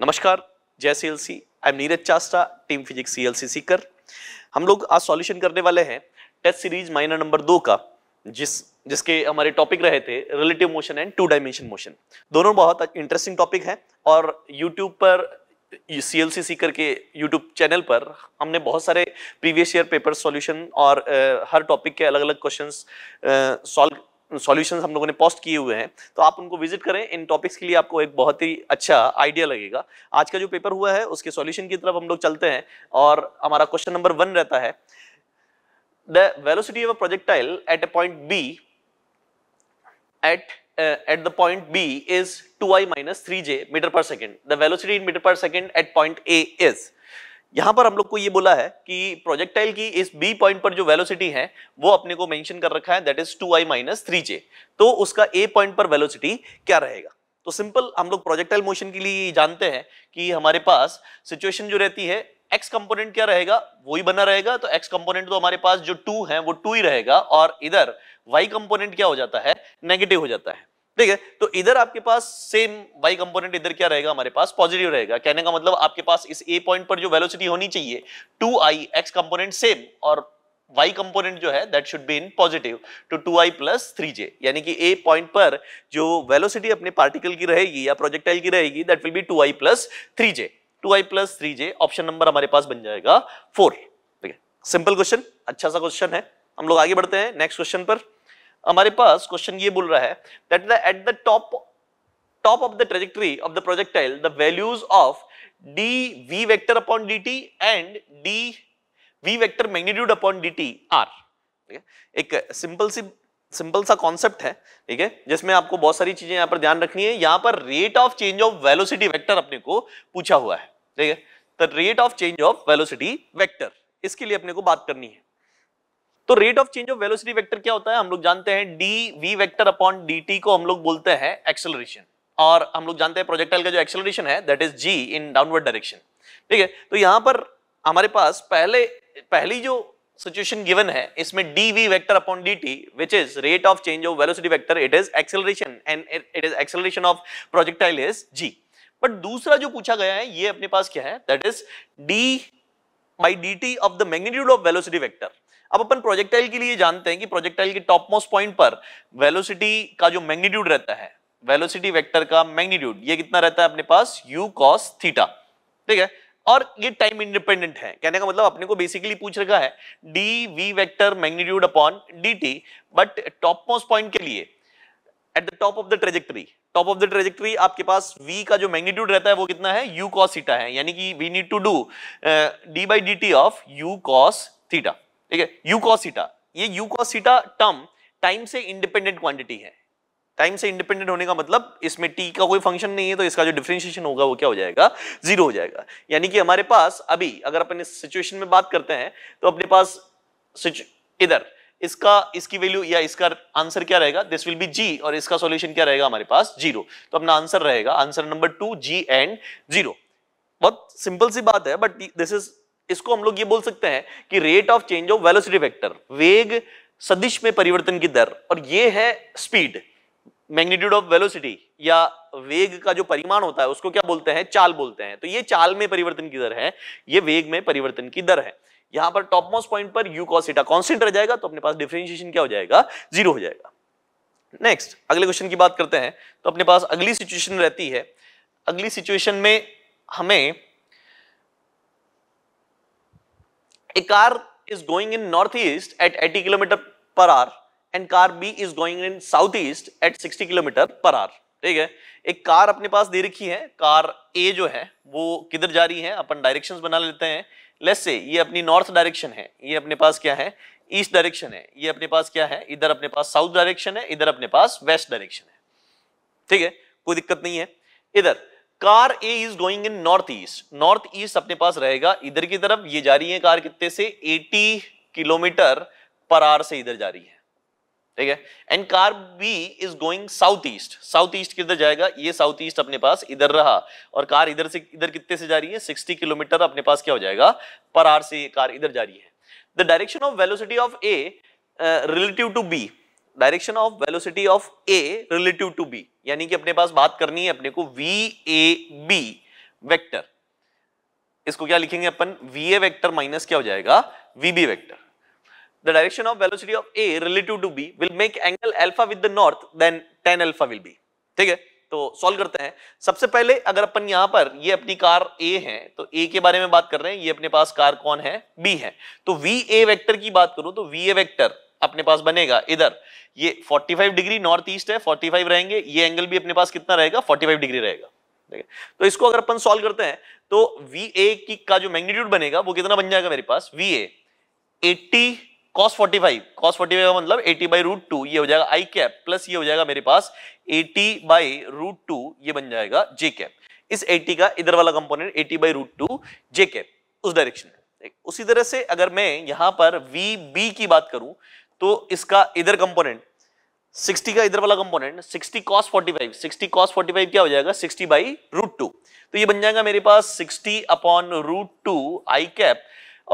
नमस्कार जय C L C I am Neeraj Chasta team physics C L C Sikar हम लोग आज सॉल्यूशन करने वाले हैं टेस्ट सीरीज माइनर नंबर दो का जिस जिसके हमारे टॉपिक रहे थे relative motion and two dimension motion दोनों बहुत इंटरेस्टिंग टॉपिक है और यूट्यूब पर सी एल सी सीकर के यूट्यूब चैनल पर हमने बहुत सारे प्रीवियस ईयर पेपर सॉल्यूशन और हर टॉपिक के अलग अलग क्वेश्चंस सॉल्व सॉल्यूशंस हम लोगों ने पोस्ट किए हुए हैं तो आप उनको विजिट करें इन टॉपिक्स के लिए आपको एक बहुत ही अच्छा आइडिया लगेगा आज का जो पेपर हुआ है उसके सॉल्यूशन की तरफ हम लोग चलते हैं और हमारा क्वेश्चन नंबर वन रहता है the velocity of a projectile at a point B at at the point B is two I minus three J metre पर second the velocity in metre पर second at point A is यहां पर हम लोग को ये बोला है कि प्रोजेक्टाइल की इस बी पॉइंट पर जो वेलोसिटी है वो अपने को मेंशन कर रखा है that is two I minus three J तो उसका ए पॉइंट पर वेलोसिटी क्या रहेगा तो सिंपल हम लोग प्रोजेक्टाइल मोशन के लिए जानते हैं कि हमारे पास सिचुएशन जो रहती है एक्स कंपोनेंट क्या रहेगा वो ही बना रहेगा तो एक्स कंपोनेंट तो हमारे पास जो टू है वो टू ही रहेगा और इधर वाई कंपोनेंट क्या हो जाता है नेगेटिव हो जाता है ठीक है तो इधर आपके पास सेम वाई कंपोनेंट इधर क्या रहेगा हमारे पास पॉजिटिव रहेगा कहने का मतलब आपके पास इस ए पॉइंट पर जो वेलोसिटी होनी चाहिए two I X component same और y कंपोनेंट जो है that should be in positive two 2i I plus three यानी कि a पॉइंट पर जो वेलोसिटी अपने पार्टिकल की रहेगी या प्रोजेक्टाइल की रहेगी that will be 2i I plus three J two plus three option number हमारे पास बन जाएगा फोर ठीक है सिंपल क्वेश्चन अच्छा सा क्वेश्चन है हम लोग आगे बढ़ते हैं नेक्स्ट क्वेश्चन पर हमारे पास क्वेश्चन ये बोल रहा है that the at the top top of the trajectory of the projectile the values of D we vector upon D and d v vector magnitude upon dt are ठीक है एक simple सी सिंपल सा concept है ठीक है जिसमें आपको बहुत सारी चीजें यहां पर ध्यान रखनी है यहां पर rate of change of velocity vector अपने को पूछा हुआ है ठीक है the rate of change of velocity vector इसके लिए अपने को बात करनी है तो rate of change of velocity vector क्या होता है हम लोग जानते हैं d we vector upon d t को हम लोग बोलते हैं एक्सेलरेशन और हम लोग जानते हैं प्रोजेक्टाइल का जो एक्सेलरेशन है that is g in downward direction ठीक है तो यहां पर हमारे पास पहले पहली जो सिचुएशन गिवन है इसमें d v vector upon d t which is rate of change of velocity vector it is acceleration and it is acceleration of projectile is g but दूसरा जो पूछा गया है ये अपने पास क्या है that is d by d t of the magnitude of velocity vector अब अपन प्रोजेक्टाइल के लिए जानते हैं कि प्रोजेक्टाइल के टॉप मोस्ट पॉइंट पर वेलोसिटी का जो मैग्नीट्यूड रहता है वेलोसिटी वेक्टर का मैग्नीट्यूड ये कितना रहता है अपने पास यू कॉस थीटा ठीक है और ये टाइम इंडिपेंडेंट है कहने का मतलब अपने को बेसिकली पूछ रखा है d v vector magnitude upon d t but top most point के लिए at the top of the trajectory top of the trajectory आपके पास v का जो मैग्नीट्यूड रहता है वो कितना है u cos थीटा है यानी कि we need to do d by d t of u cos theta ठीक है कॉसिटा ये कॉसिटा टर्म टाइम से इंडिपेंडेंट क्वांटिटी है टाइम से इंडिपेंडेंट होने का मतलब इसमें टी का कोई फंक्शन नहीं है तो इसका जो डिफ्रेंशिएशन होगा वो क्या हो जाएगा जीरो हो जाएगा यानी कि हमारे पास अभी अगर अपन इस सिचुएशन में बात करते हैं तो अपने पास इधर इसका इसकी वैल्यू या इसका आंसर क्या रहेगा दिस विल बी जी और इसका सॉल्यूशन क्या रहेगा हमारे पास जीरो तो अपना आंसर रहेगा answer number two g and zero बहुत सिंपल सी बात है बट दिस इज इसको हम लोग ये बोल सकते हैं कि rate of change of velocity vector वेग सदिश में परिवर्तन की दर और ये है स्पीड मैग्नीट्यूड ऑफ वेलोसिटी या वेग का जो परिमाण होता है उसको क्या बोलते हैं चाल बोलते हैं तो ये चाल में परिवर्तन की दर है ये वेग में परिवर्तन की दर है यहां पर टॉप मोस्ट पॉइंट पर यू कॉसिटा कॉन्सेंट रह जाएगा तो अपने पास डिफ्रेंशिएशन क्या हो जाएगा जीरो हो जाएगा नेक्स्ट अगले क्वेश्चन की बात करते हैं तो अपने पास अगली सिचुएशन रहती है अगली सिचुएशन में हमें a car is going in northeast at 80 km per hour and car B is going in southeast at 60 km per hour. ठीक है एक कार अपने पास दे रखी है कार ए जो है वो किधर जा रही है अपन डायरेक्शंस बना लेते हैं लेट्स से ये अपनी नॉर्थ डायरेक्शन है ये अपने पास क्या है ईस्ट डायरेक्शन है ये अपने पास क्या है इधर अपने पास साउथ डायरेक्शन है इधर अपने पास वेस्ट डायरेक्शन है ठीक है कोई दिक्कत नहीं है इधर car A is going in north east north east अपने पास रहेगा इधर की तरफ ये जा रही है कार कितने से 80 किलोमीटर पर आर से इधर जा रही है ठीक है and car B is going south east south east किधर जाएगा ये साउथ ईस्ट अपने पास इधर रहा और कार इधर से इधर कितने से जा रही है 60 किलोमीटर अपने पास क्या हो जाएगा पर आर से कार इधर जा रही है the direction of velocity of A relative to B direction of velocity of A relative to B यानी कि अपने पास बात करनी है अपने को वी ए बी वेक्टर इसको क्या लिखेंगे अपन वी ए वेक्टर माइनस क्या हो जाएगा v B vector the direction of velocity of A relative to B will make angle alpha with the north then tan alpha will be ठीक है तो सॉल्व करते हैं सबसे पहले अगर अपन यहां पर ये अपनी कार ए है तो ए के बारे में बात कर रहे हैं ये अपने पास कार कौन है बी है तो वी ए वेक्टर की बात करूं तो वी ए वेक्टर अपने पास बनेगा इधर ये 45 डिग्री नॉर्थ ईस्ट है 45 रहेंगे ये एंगल भी अपने पास कितना रहेगा 45 डिग्री रहेगा ठीक है तो इसको अगर अपन सॉल्व करते हैं तो वी ए की का जो मैग्नीट्यूड बनेगा वो कितना बन जाएगा मेरे पास v A eighty cos forty five cos forty five का मतलब एटी बाई रूट टू ये हो जाएगा आई कैप प्लस ये हो जाएगा मेरे पास एटी बाई रूट टू ये बन जाएगा जे कैप इस एटी का इधर वाला component eighty by root two j cap उस डायरेक्शन में उसी तरह से अगर मैं यहां पर वी बी की बात करूं तो इसका इधर कंपोनेंट 60 का इधर वाला कंपोनेंट 60 cos 45 60 cos 45 क्या हो जाएगा 60 बाई रूट टू तो ये बन जाएगा मेरे पास 60 upon root two i cap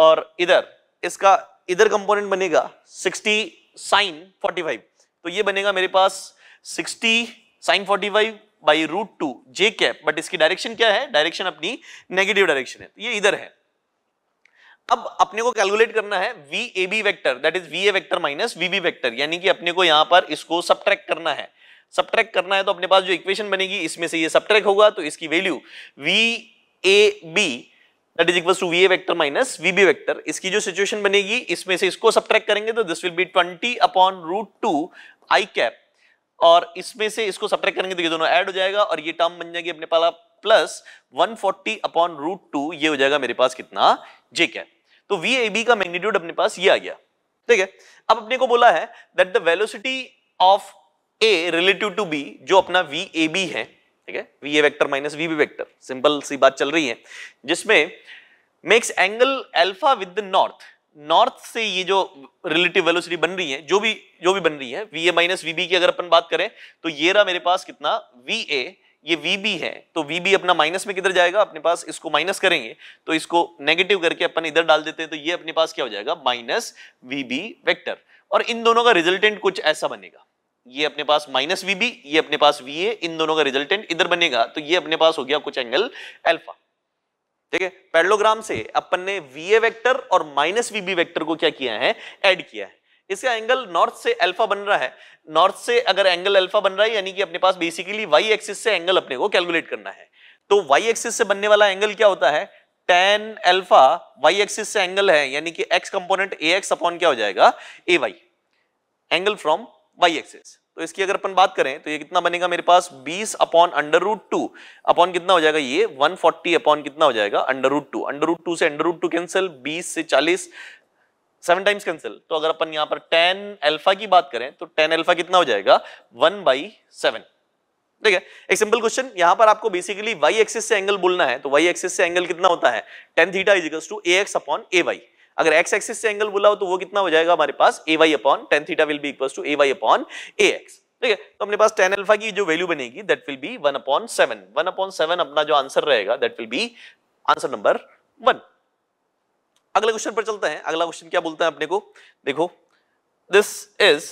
और इधर इसका इधर कंपोनेंट बनेगा 60 साइन 45 तो ये बनेगा मेरे पास 60 sine 45 by root two j cap but इसकी डायरेक्शन क्या है डायरेक्शन अपनी नेगेटिव डायरेक्शन है तो ये इधर है अब अपने को कैलकुलेट करना है v A B vector that is v A vector minus v B vector यानी कि अपने को यहां पर इसको सब्ट्रैक्ट करना है सब्ट्रैक्ट करना है तो अपने पास जो इक्वेशन बनेगी इसमें से ये सब्ट्रैक्ट होगा तो इसकी value v A B that is equal to v A vector minus v B vector इसकी जो सिचुएशन बनेगी इसमें से इसको सब्ट्रैक्ट करेंगे तो this will be twenty upon root two i cap और इसमें से इसको सब्ट्रैक्ट करेंगे तो ये दोनों ऐड हो जाएगा और ये टर्म बन जाएगी अपने पास प्लस 140 अपॉन रूट टू ये हो जाएगा मेरे पास कितना जे कैप तो वी ए बी का मैग्नीट्यूड अपने पास ये आ गया ठीक है अब अपने को बोला है that the velocity of A relative to B जो अपना वी ए बी है ठीक है v A vector minus v B vector simple सी बात चल रही है जिसमें makes angle alpha with the north north से ये जो रिलेटिव वेलोसिटी बन रही है जो भी जो भी बन रही है v A minus v B की अगर अपन बात करें तो ये रहा मेरे पास कितना वी ए ये वी है तो वी अपना माइनस में किधर जाएगा अपने पास इसको माइनस करेंगे तो इसको नेगेटिव करके अपन इधर डाल देते हैं तो ये अपने पास क्या हो जाएगा माइनस वी बी वैक्टर और इन दोनों का रिजल्टेंट कुछ ऐसा बनेगा ये अपने पास माइनस वी बी ये अपने पास वी ए इन दोनों का रिजल्टेंट इधर बनेगा तो ये अपने पास हो गया कुछ एंगल एल्फा ठीक है पेडलोग्राम से अपन ने वी ए वैक्टर और माइनस वी बी वैक्टर को क्या किया है एड किया है इसका एंगल नॉर्थ से अल्फा बन रहा है नॉर्थ से अगर एंगल अल्फा बन रहा है यानी कि अपने पास बेसिकली वाई एक्सिस से एंगल अपने को कैलकुलेट करना है तो वाई एक्सिस से बनने वाला एंगल क्या होता है टेन अल्फा वाई एक्सिस से एंगल है यानी कि x component a x upon क्या हो जाएगा a y angle from y axis तो इसकी अगर अपन बात करें तो ये कितना बनेगा मेरे पास 20 upon under root two upon कितना हो जाएगा ये 140 अपॉन कितना हो जाएगा under root two under root two से अंडर रूट टू कैंसिल 20 से 40 सेवन टाइम्स कैंसिल तो अगर अपन यहां पर टेन एल्फा की बात करें तो टेन एल्फा कितना हो जाएगा वन बाई सेवन ठीक है एक सिंपल क्वेश्चन यहां पर आपको बेसिकली वाई एक्सिस से एंगल बोलना है तो वाई एक्सिस से एंगल कितना होता है tan theta is to a x upon a y अगर एक्स एक्सिस से एंगल बोला हो तो वो कितना हो जाएगा हमारे पास a y upon tan theta will be equal to a y upon a x ठीक है तो अपने पास टेन अल्फा की जो वैल्यू बनेगी that will be one upon seven one upon seven अपना जो आंसर रहेगा that will be answer number one अगले क्वेश्चन पर चलते हैं अगला क्वेश्चन क्या बोलते हैं अपने को देखो this is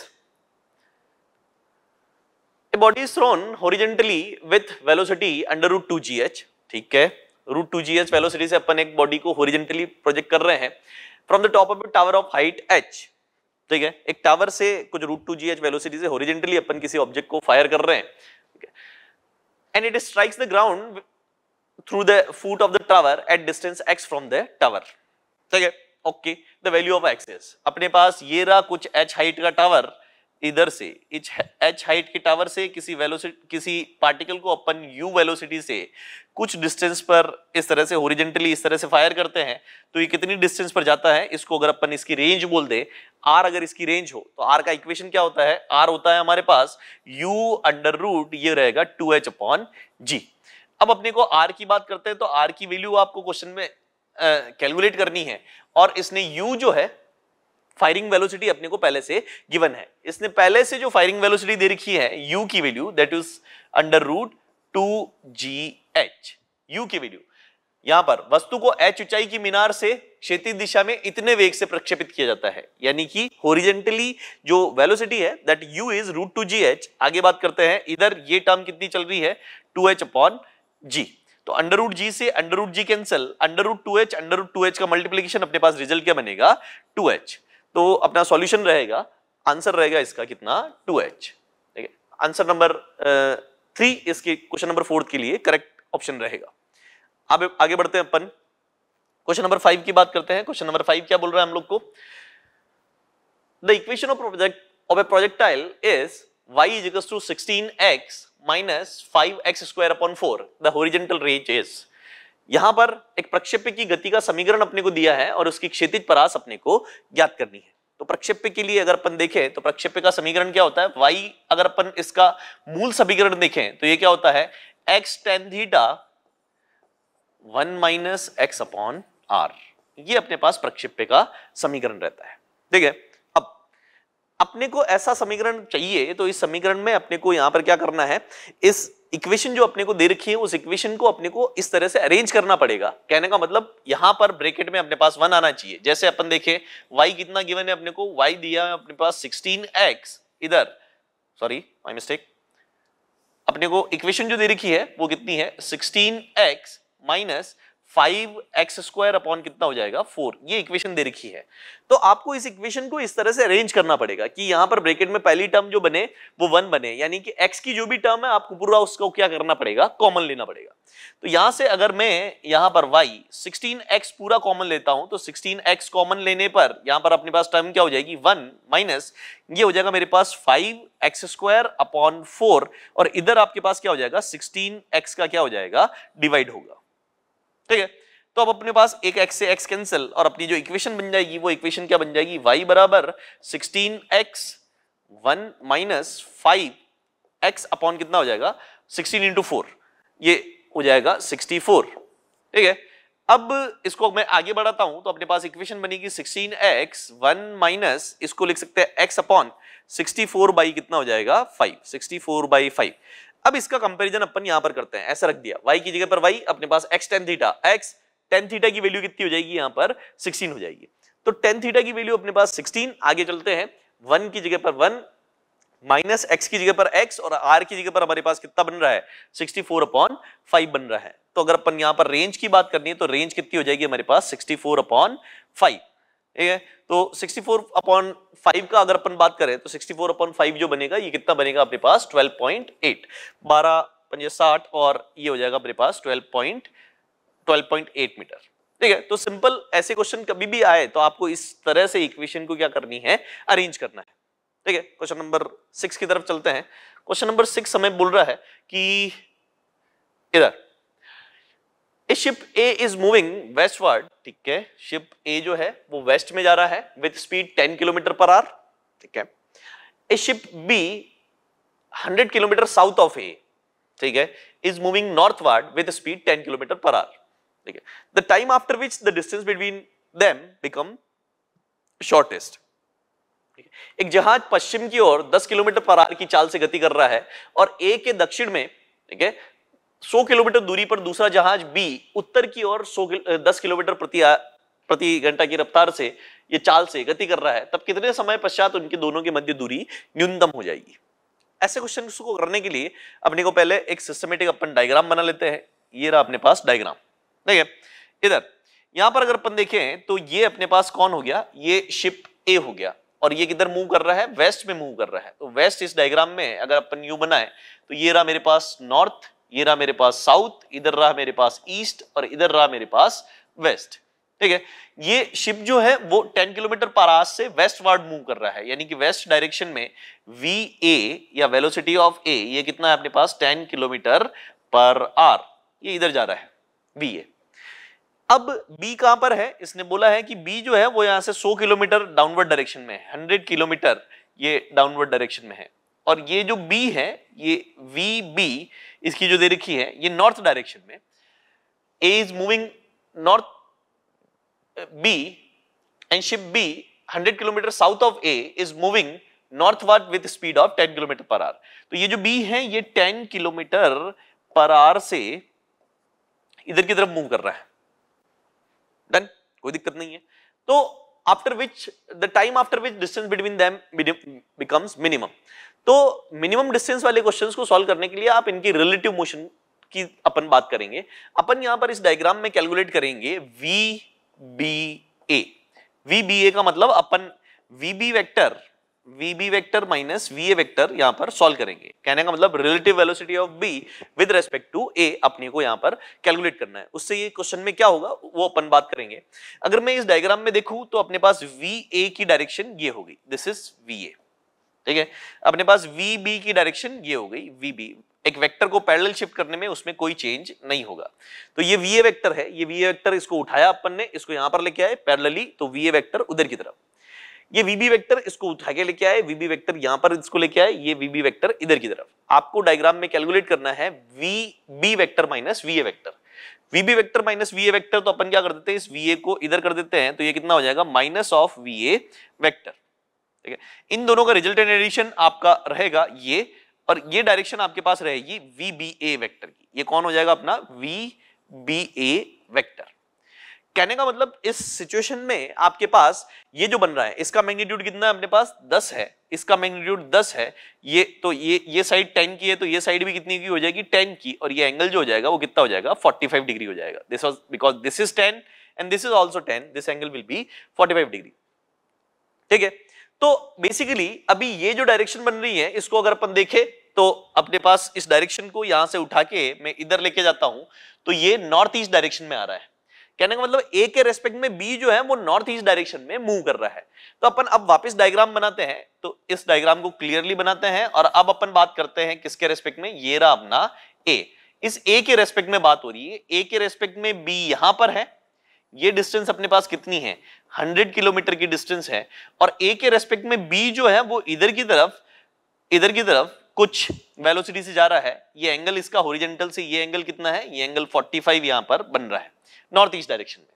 a body thrown horizontally with velocity under root two g h ठीक है root two g h velocity से अपन एक बॉडी को होरिजेंटली प्रोजेक्ट कर रहे हैं from the top of tower of height h ठीक है एक टावर से कुछ root two g h velocity से होरिजेंटली अपन किसी ऑब्जेक्ट को फायर कर रहे हैं and it strikes the ground through the foot of the tower at distance x from the tower ठीक है okay the value of x अपने पास ये रहा कुछ एच हाइट का टावर इधर से एच हाइट के टावर से किसी वेलोसिटी किसी पार्टिकल को अपन यू वेलोसिटी से कुछ डिस्टेंस पर इस तरह से ओरिजेंटली इस तरह से फायर करते हैं तो ये कितनी डिस्टेंस पर जाता है इसको अगर अपन इसकी रेंज बोल दे आर अगर इसकी रेंज हो तो आर का इक्वेशन क्या होता है आर होता है हमारे पास यू अंडर रूट ये रहेगा टू एच अपॉन जी अब अपने को आर की बात करते हैं तो आर की वैल्यू आपको क्वेश्चन में कैलकुलेट करनी है और इसने u जो है फायरिंग वेलोसिटी अपने को पहले से गिवन है इसने पहले से जो फायरिंग वेलोसिटी दे रखी है u की value that is under root two g h u की वैल्यू यहां पर वस्तु को एच ऊंचाई की मीनार से क्षेत्रीय दिशा में इतने वेग से प्रक्षेपित किया जाता है यानी कि होरिजेंटली जो वेलोसिटी है that u is root two g h आगे बात करते हैं इधर ये टर्म कितनी चल रही है टू एच अपॉन जी तो अंडर रूट जी से under root g cancel under root two h under root two h का मल्टीप्लीकेशन अपने पास रिजल्ट क्या बनेगा टू एच तो अपना सॉल्यूशन रहेगा आंसर रहेगा इसका कितना टू एच ठीक है आंसर नंबर थ्री इसके क्वेश्चन नंबर फोर्थ के लिए करेक्ट ऑप्शन रहेगा अब आगे बढ़ते हैं अपन क्वेश्चन नंबर फाइव की बात करते हैं क्वेश्चन नंबर फाइव क्या बोल रहा है हम लोग को the equation of project of a projectile is y is equals to 16x minus 5x square upon 4. The horizontal range is. यहां पर एक प्रक्षेप्य की गति का समीकरण अपने को दिया है और उसकी क्षेत्रित परास अपने को ज्ञात करनी है तो प्रक्षेप्य के लिए अगर अपन देखें तो प्रक्षेप्य का समीकरण क्या होता है y अगर अपन इसका मूल समीकरण देखें तो ये क्या होता है x tan theta one minus x upon R ये अपने पास प्रक्षेप्य का समीकरण रहता है ठीक है अपने को ऐसा समीकरण चाहिए तो इस समीकरण में अपने को यहां पर क्या करना है इस इक्वेशन जो अपने को दे रखी है उस इक्वेशन को अपने को इस तरह से अरेंज करना पड़ेगा कहने का मतलब यहां पर ब्रेकेट में अपने पास वन आना चाहिए जैसे अपन देखे वाई कितना गिवन है अपने को वाई दिया है अपने पास सिक्सटीन एक्स इधर सॉरी माई मिस्टेक अपने को इक्वेशन जो दे रखी है वो कितनी है sixteen x minus five x square upon कितना हो जाएगा फोर ये इक्वेशन दे रखी है तो आपको इस इक्वेशन को इस तरह से अरेंज करना पड़ेगा कि यहाँ पर ब्रेकेट में पहली टर्म जो बने वो वन बने यानी कि एक्स की जो भी टर्म है आपको पूरा उसको क्या करना पड़ेगा कॉमन लेना पड़ेगा तो यहाँ से अगर मैं यहाँ पर वाई सिक्सटीन पूरा कॉमन लेता हूं तो सिक्सटीन कॉमन लेने पर यहाँ पर अपने पास टर्म क्या हो जाएगी वन माइनस ये हो जाएगा मेरे पास five x square upon four और इधर आपके पास क्या हो जाएगा सिक्सटीन एक्स का क्या हो जाएगा डिवाइड होगा ठीक है तो अब अपने पास एक एक्स से एक्स कैंसिल और अपनी जो इक्वेशन बन जाएगी वो इक्वेशन क्या बन जाएगी वाई बराबर sixteen x one minus five x upon कितना हो जाएगा सिक्सटीन इंटू फोर ये हो जाएगा सिक्सटी फोर ठीक है अब इसको मैं आगे बढ़ाता हूं तो अपने पास इक्वेशन बनेगी सिक्सटीन एक्स वन माइनस इसको लिख सकते हैं x upon sixty four by कितना हो जाएगा five sixty four by five अब इसका कंपेरिजन अपन यहां पर करते हैं ऐसा रख दिया वाई की जगह पर वाई अपने पास x tan theta x tan theta की वैल्यू कितनी हो जाएगी यहाँ पर सिक्सटीन हो जाएगी तो टेन थीटा की वैल्यू अपने पास सिक्सटीन आगे चलते हैं वन की जगह पर वन माइनस एक्स की जगह पर एक्स और आर की जगह पर हमारे पास कितना बन रहा है सिक्सटी फोर अपॉन फाइव बन रहा है तो अगर अपन यहां पर रेंज की बात करनी है तो रेंज कितनी हो जाएगी हमारे पास सिक्सटी फोर अपॉन फाइव ठीक है तो 64 अपॉन फाइव का अगर अपन बात करें तो 64 अपॉन फाइव जो बनेगा ये कितना बनेगा अपने पास 12.8 पॉइंट बारह पंजे साठ और ये हो जाएगा अपने पास 12 पॉइंट 12.8 मीटर ठीक है तो सिंपल ऐसे क्वेश्चन कभी भी आए तो आपको इस तरह से इक्वेशन को क्या करनी है अरेंज करना है ठीक है क्वेश्चन नंबर सिक्स की तरफ चलते हैं क्वेश्चन नंबर सिक्स हमें बोल रहा है कि इधर इस ship A is moving westward ठीक है शिप ए जो है वो वेस्ट में जा रहा है with speed 10 kilometre per hour ठीक है a ship B 100 kilometre south of A ठीक है is moving northward with speed 10 kilometre per hour ठीक है the time after which the distance between them become shortest एक जहाज पश्चिम की ओर 10 किलोमीटर पर आर की चाल से गति कर रहा है और ए के दक्षिण में ठीक है 100 किलोमीटर दूरी पर दूसरा जहाज बी उत्तर की ओर 10 किलोमीटर प्रति प्रति घंटा की रफ्तार से ये चाल से गति कर रहा है तब कितने समय पश्चात उनके दोनों के मध्य दूरी न्यूनतम हो जाएगी ऐसे क्वेश्चन को करने के लिए अपने को पहले एक सिस्टमेटिक अपन डायग्राम बना लेते हैं ये रहा अपने पास डायग्राम ठीक है इधर यहां पर अगर अपन देखें तो ये अपने पास कौन हो गया ये शिप ए हो गया और ये किधर मूव कर रहा है वेस्ट में मूव कर रहा है तो वेस्ट इस डायग्राम में अगर अपन यू बनाए तो ये रहा मेरे पास नॉर्थ ये रहा मेरे पास साउथ इधर रहा मेरे पास ईस्ट और इधर रहा मेरे पास वेस्ट ठीक है ये शिप जो है वो 10 किलोमीटर पारास से वेस्ट वार्ड मूव कर रहा है यानी कि वेस्ट डायरेक्शन में वी ए या वेलोसिटी ऑफ ए ये कितना है अपने पास 10 किलोमीटर पर आर ये इधर जा रहा है वी ए अब बी कहां पर है इसने बोला है कि बी जो है वो यहां से 100 किलोमीटर डाउनवर्ड डायरेक्शन में है 100 किलोमीटर ये डाउनवर्ड डायरेक्शन में है और ये जो बी है ये वी बी इसकी जो दे रखी है ये नॉर्थ डायरेक्शन में A is moving north B and ship B 100 kilometre south of A is moving northward with speed of 10 kilometre per hour तो ये जो बी है ये 10 किलोमीटर पर आर से इधर की तरफ मूव कर रहा है डन कोई दिक्कत नहीं है तो after which the time after which distance between them becomes minimum. तो minimum distance वाले questions को solve करने के लिए आप इनकी relative motion की अपन बात करेंगे अपन यहां पर इस डायग्राम में कैलकुलेट करेंगे v B A v B A का मतलब अपन v B vector v B vector minus we A vector यहां पर सॉल्व करेंगे कहने का मतलब relative velocity of B with respect to A अपने को यहां पर कैलकुलेट करना है उससे ये क्वेश्चन में क्या होगा वो अपन बात करेंगे अगर मैं इस डायग्राम में देखूं तो अपने पास वी ए की डायरेक्शन ये होगी दिस इज वी ए ठीक है अपने पास वी बी की डायरेक्शन ये हो गई वी बी एक वेक्टर को पैरेलल शिफ्ट करने में उसमें कोई चेंज नहीं होगा तो ये वी ए वेक्टर है ये वी ए वेक्टर इसको उठाया अपन ने इसको यहां पर लेके आए पैरेलली तो वी ए वेक्टर उधर की तरफ ये वीबी वेक्टर इसको उठा के लेके आए वीबी वेक्टर यहां पर इसको लेके आए ये वीबी वेक्टर इधर की तरफ आपको डायग्राम में कैलकुलेट करना है V B vector minus we A vector VB vector minus we A vector तो अपन क्या कर देते हैं इस वी ए को इधर कर देते हैं तो ये कितना हो जाएगा minus of V A vector ठीक है इन दोनों का रिजल्टेंट एडिशन आपका रहेगा ये और ये डायरेक्शन आपके पास रहेगी वी बी ए वैक्टर की ये कौन हो जाएगा अपना वी बी ए वैक्टर कहने का मतलब इस सिचुएशन में आपके पास ये जो बन रहा है इसका मैग्नीट्यूड कितना है अपने पास 10 है इसका मैग्नीट्यूड 10 है ये तो ये ये साइड 10 की है तो ये साइड भी कितनी की हो जाएगी 10 की और ये एंगल जो हो जाएगा वो कितना हो जाएगा 45 डिग्री हो जाएगा this was because this is 10 and this is also ten this angle will be 45 degree ठीक है तो बेसिकली अभी ये जो डायरेक्शन बन रही है इसको अगर अपन देखे तो अपने पास इस डायरेक्शन को यहां से उठा के मैं इधर लेके जाता हूं तो ये नॉर्थ ईस्ट डायरेक्शन में आ रहा है कहने का मतलब ए के रेस्पेक्ट में बी जो है वो नॉर्थ ईस्ट डायरेक्शन में मूव कर रहा है तो अपन अब वापस डायग्राम बनाते हैं तो इस डायग्राम को क्लियरली बनाते हैं और अब अपन बात करते हैं किसके रेस्पेक्ट में ये रहा अपना ए इस ए के रेस्पेक्ट में बात हो रही है ए के रेस्पेक्ट में बी यहां पर है ये डिस्टेंस अपने पास कितनी है 100 किलोमीटर की डिस्टेंस है और ए के रेस्पेक्ट में बी जो है वो इधर की तरफ इधर की तरफ कुछ वेलोसिटी से जा रहा है ये एंगल इसका होरिजेंटल से ये एंगल कितना है ये एंगल 45 यहां पर बन रहा है नॉर्थ ईस्ट डायरेक्शन में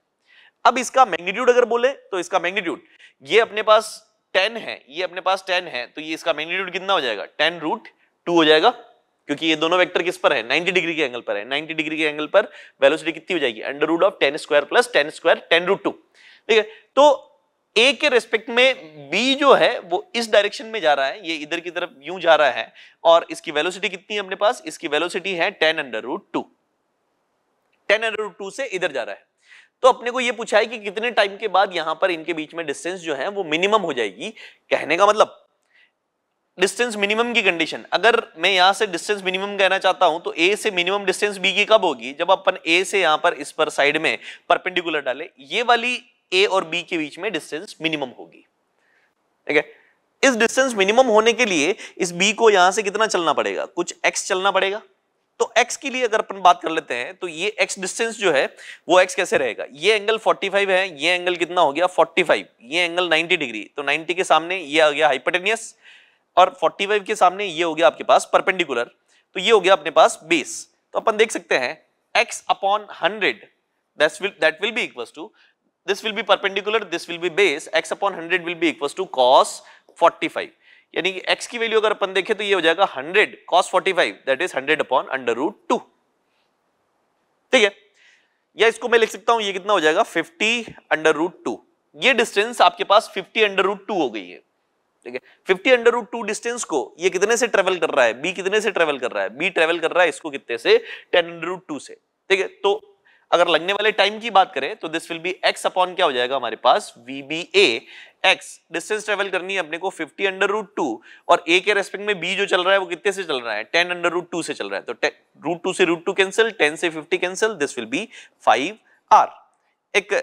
अब इसका मैग्नीट्यूड अगर बोले तो इसका मैग्नीट्यूड ये अपने पास 10 है ये अपने पास 10 है तो ये इसका मैग्नीट्यूड कितना हो जाएगा टेन रूट टू हो जाएगा क्योंकि ये दोनों वेक्टर किस पर है 90 डिग्री के एंगल पर है 90 डिग्री के एंगल पर वेलोसिटी कितनी हो जाएगी under root of ten square plus ten square ten root two ठीक है तो ए के रेस्पेक्ट में बी जो है वो इस डायरेक्शन में जा रहा है ये इधर की तरफ यूं जा रहा है और इसकी वेलोसिटी कितनी है अपने पास इसकी वेलोसिटी है ten under root two ten under root two से इधर जा रहा है तो अपने को ये पूछा है कि कितने टाइम के बाद यहां पर इनके बीच में डिस्टेंस जो है वो मिनिमम हो जाएगी कहने का मतलब डिस्टेंस मिनिमम की कंडीशन अगर मैं यहां से डिस्टेंस मिनिमम कहना चाहता हूं तो ए से मिनिमम डिस्टेंस बी की कब होगी जब अपन ए से यहां पर इस पर साइड में परपेंडिकुलर डाले ये वाली ए और बी के बीच में डिस्टेंस मिनिमम होगी ठीक है इस डिस्टेंस मिनिमम होने के लिए इस बी को यहां से कितना चलना पड़ेगा कुछ एक्स चलना पड़ेगा तो एक्स के लिए अगर अपन बात कर लेते हैं तो ये एक्स डिस्टेंस जो है वो एक्स कैसे रहेगा ये एंगल 45 है ये एंगल कितना हो गया 45 ये एंगल 90 डिग्री तो 90 के सामने ये आ गया हाइपोटेनियस और 45 के सामने ये हो गया आपके पास परपेंडिकुलर तो ये हो गया अपने पास बेस तो अपन देख सकते हैं x upon hundred that will be equal to this will be perpendicular, this will be base, x upon 100 will be equals to cos 45. यानी कि x की वैल्यू अगर अपन देखें तो ये हो जाएगा 100 cos 45 that is 100 upon under root 2 ठीक है या इसको मैं लिख सकता हूं ये कितना हो जाएगा 50 अंडर रूट टू ये डिस्टेंस आपके पास 50 अंडर रूट टू हो गई है ठीक है 50 अंडर रूट टू डिस्टेंस को ये कितने से ट्रेवल कर रहा है बी कितने से ट्रेवल कर रहा है बी ट्रेवल कर रहा है इसको कितने से 10 अंडर रूट टू से ठीक है तो अगर लगने वाले टाइम की बात करें तो this will be X upon क्या हो जाएगा हमारे पास V B A X distance travel करनी है अपने को 50 अंडर रूट टू और ए के रेस्पेक्ट में बी जो चल रहा है वो कितने से चल रहा है 10 अंडर रूट टू से चल रहा है तो रूट टू से रूट टू कैंसिल 10 से 50 cancel this will be 5 hour एक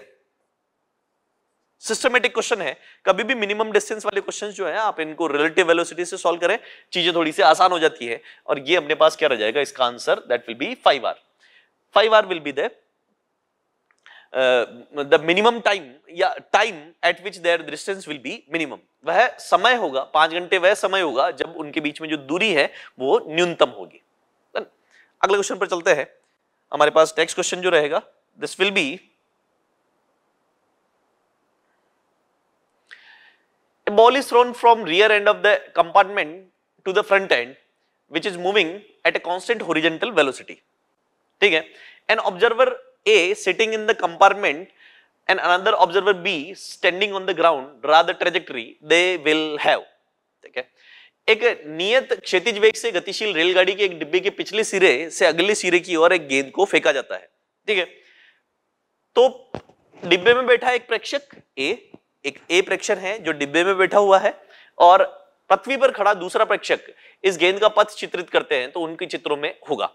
सिस्टमेटिक क्वेश्चन है कभी भी मिनिमम डिस्टेंस वाले क्वेश्चंस जो है आप इनको रिलेटिव वेलोसिटी से सॉल्व करें चीजें थोड़ी सी आसान हो जाती है और ये अपने पास क्या रह जाएगा इसका answer that will be five hour five hour will be there the minimum time या time at which their distance will be minimum वह समय होगा पांच घंटे वह समय होगा जब उनके बीच में जो दूरी है वो न्यूनतम होगी अगले क्वेश्चन पर चलते हैं हमारे पास नेक्स्ट क्वेश्चन जो रहेगा this will be a ball is thrown from rear end of the compartment to the front end which is moving at a constant horizontal velocity ठीक है? An observer A sitting in the compartment and another observer B standing on the ground rather trajectory they will have ठीक है एक नियत क्षैतिज वेग से गतिशील रेलगाड़ी के एक डिब्बे के पिछले सिरे से अगले सिरे की ओर एक गेंद को फेंका जाता है ठीक है तो डिब्बे में बैठा एक प्रेक्षक ए एक ए प्रेक्षक है जो डिब्बे में बैठा हुआ है और पृथ्वी पर खड़ा दूसरा प्रेक्षक इस गेंद का पथ चित्रित करते हैं तो उनके चित्रों में होगा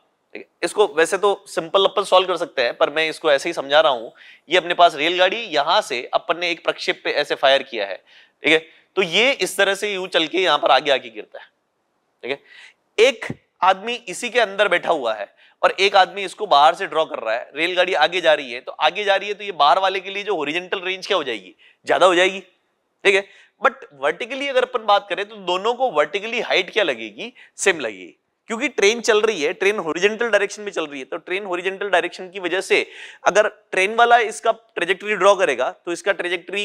इसको वैसे तो सिंपल अपन सॉल्व कर सकते हैं पर मैं इसको ऐसे ही समझा रहा हूं ये अपने पास रेलगाड़ी यहां से अपन ने एक प्रक्षेप पे ऐसे फायर किया है ठीक है तो ये इस तरह से यू चल के यहां पर आगे आगे गिरता है ठीक है एक आदमी इसी के अंदर बैठा हुआ है और एक आदमी इसको बाहर से ड्रॉ कर रहा है रेलगाड़ी आगे जा रही है तो आगे जा रही है तो ये बाहर वाले के लिए जो ओरिजेंटल रेंज क्या हो जाएगी ज्यादा हो जाएगी ठीक है बट वर्टिकली अगर अपन बात करें तो दोनों को वर्टिकली हाइट क्या लगेगी सेम लगेगी क्योंकि ट्रेन चल रही है ट्रेन होरिजेंटल डायरेक्शन में चल रही है तो ट्रेन होरिजेंटल डायरेक्शन की वजह से अगर ट्रेन वाला इसका ट्रेजेक्ट्री ड्रॉ करेगा तो इसका ट्रेजेक्ट्री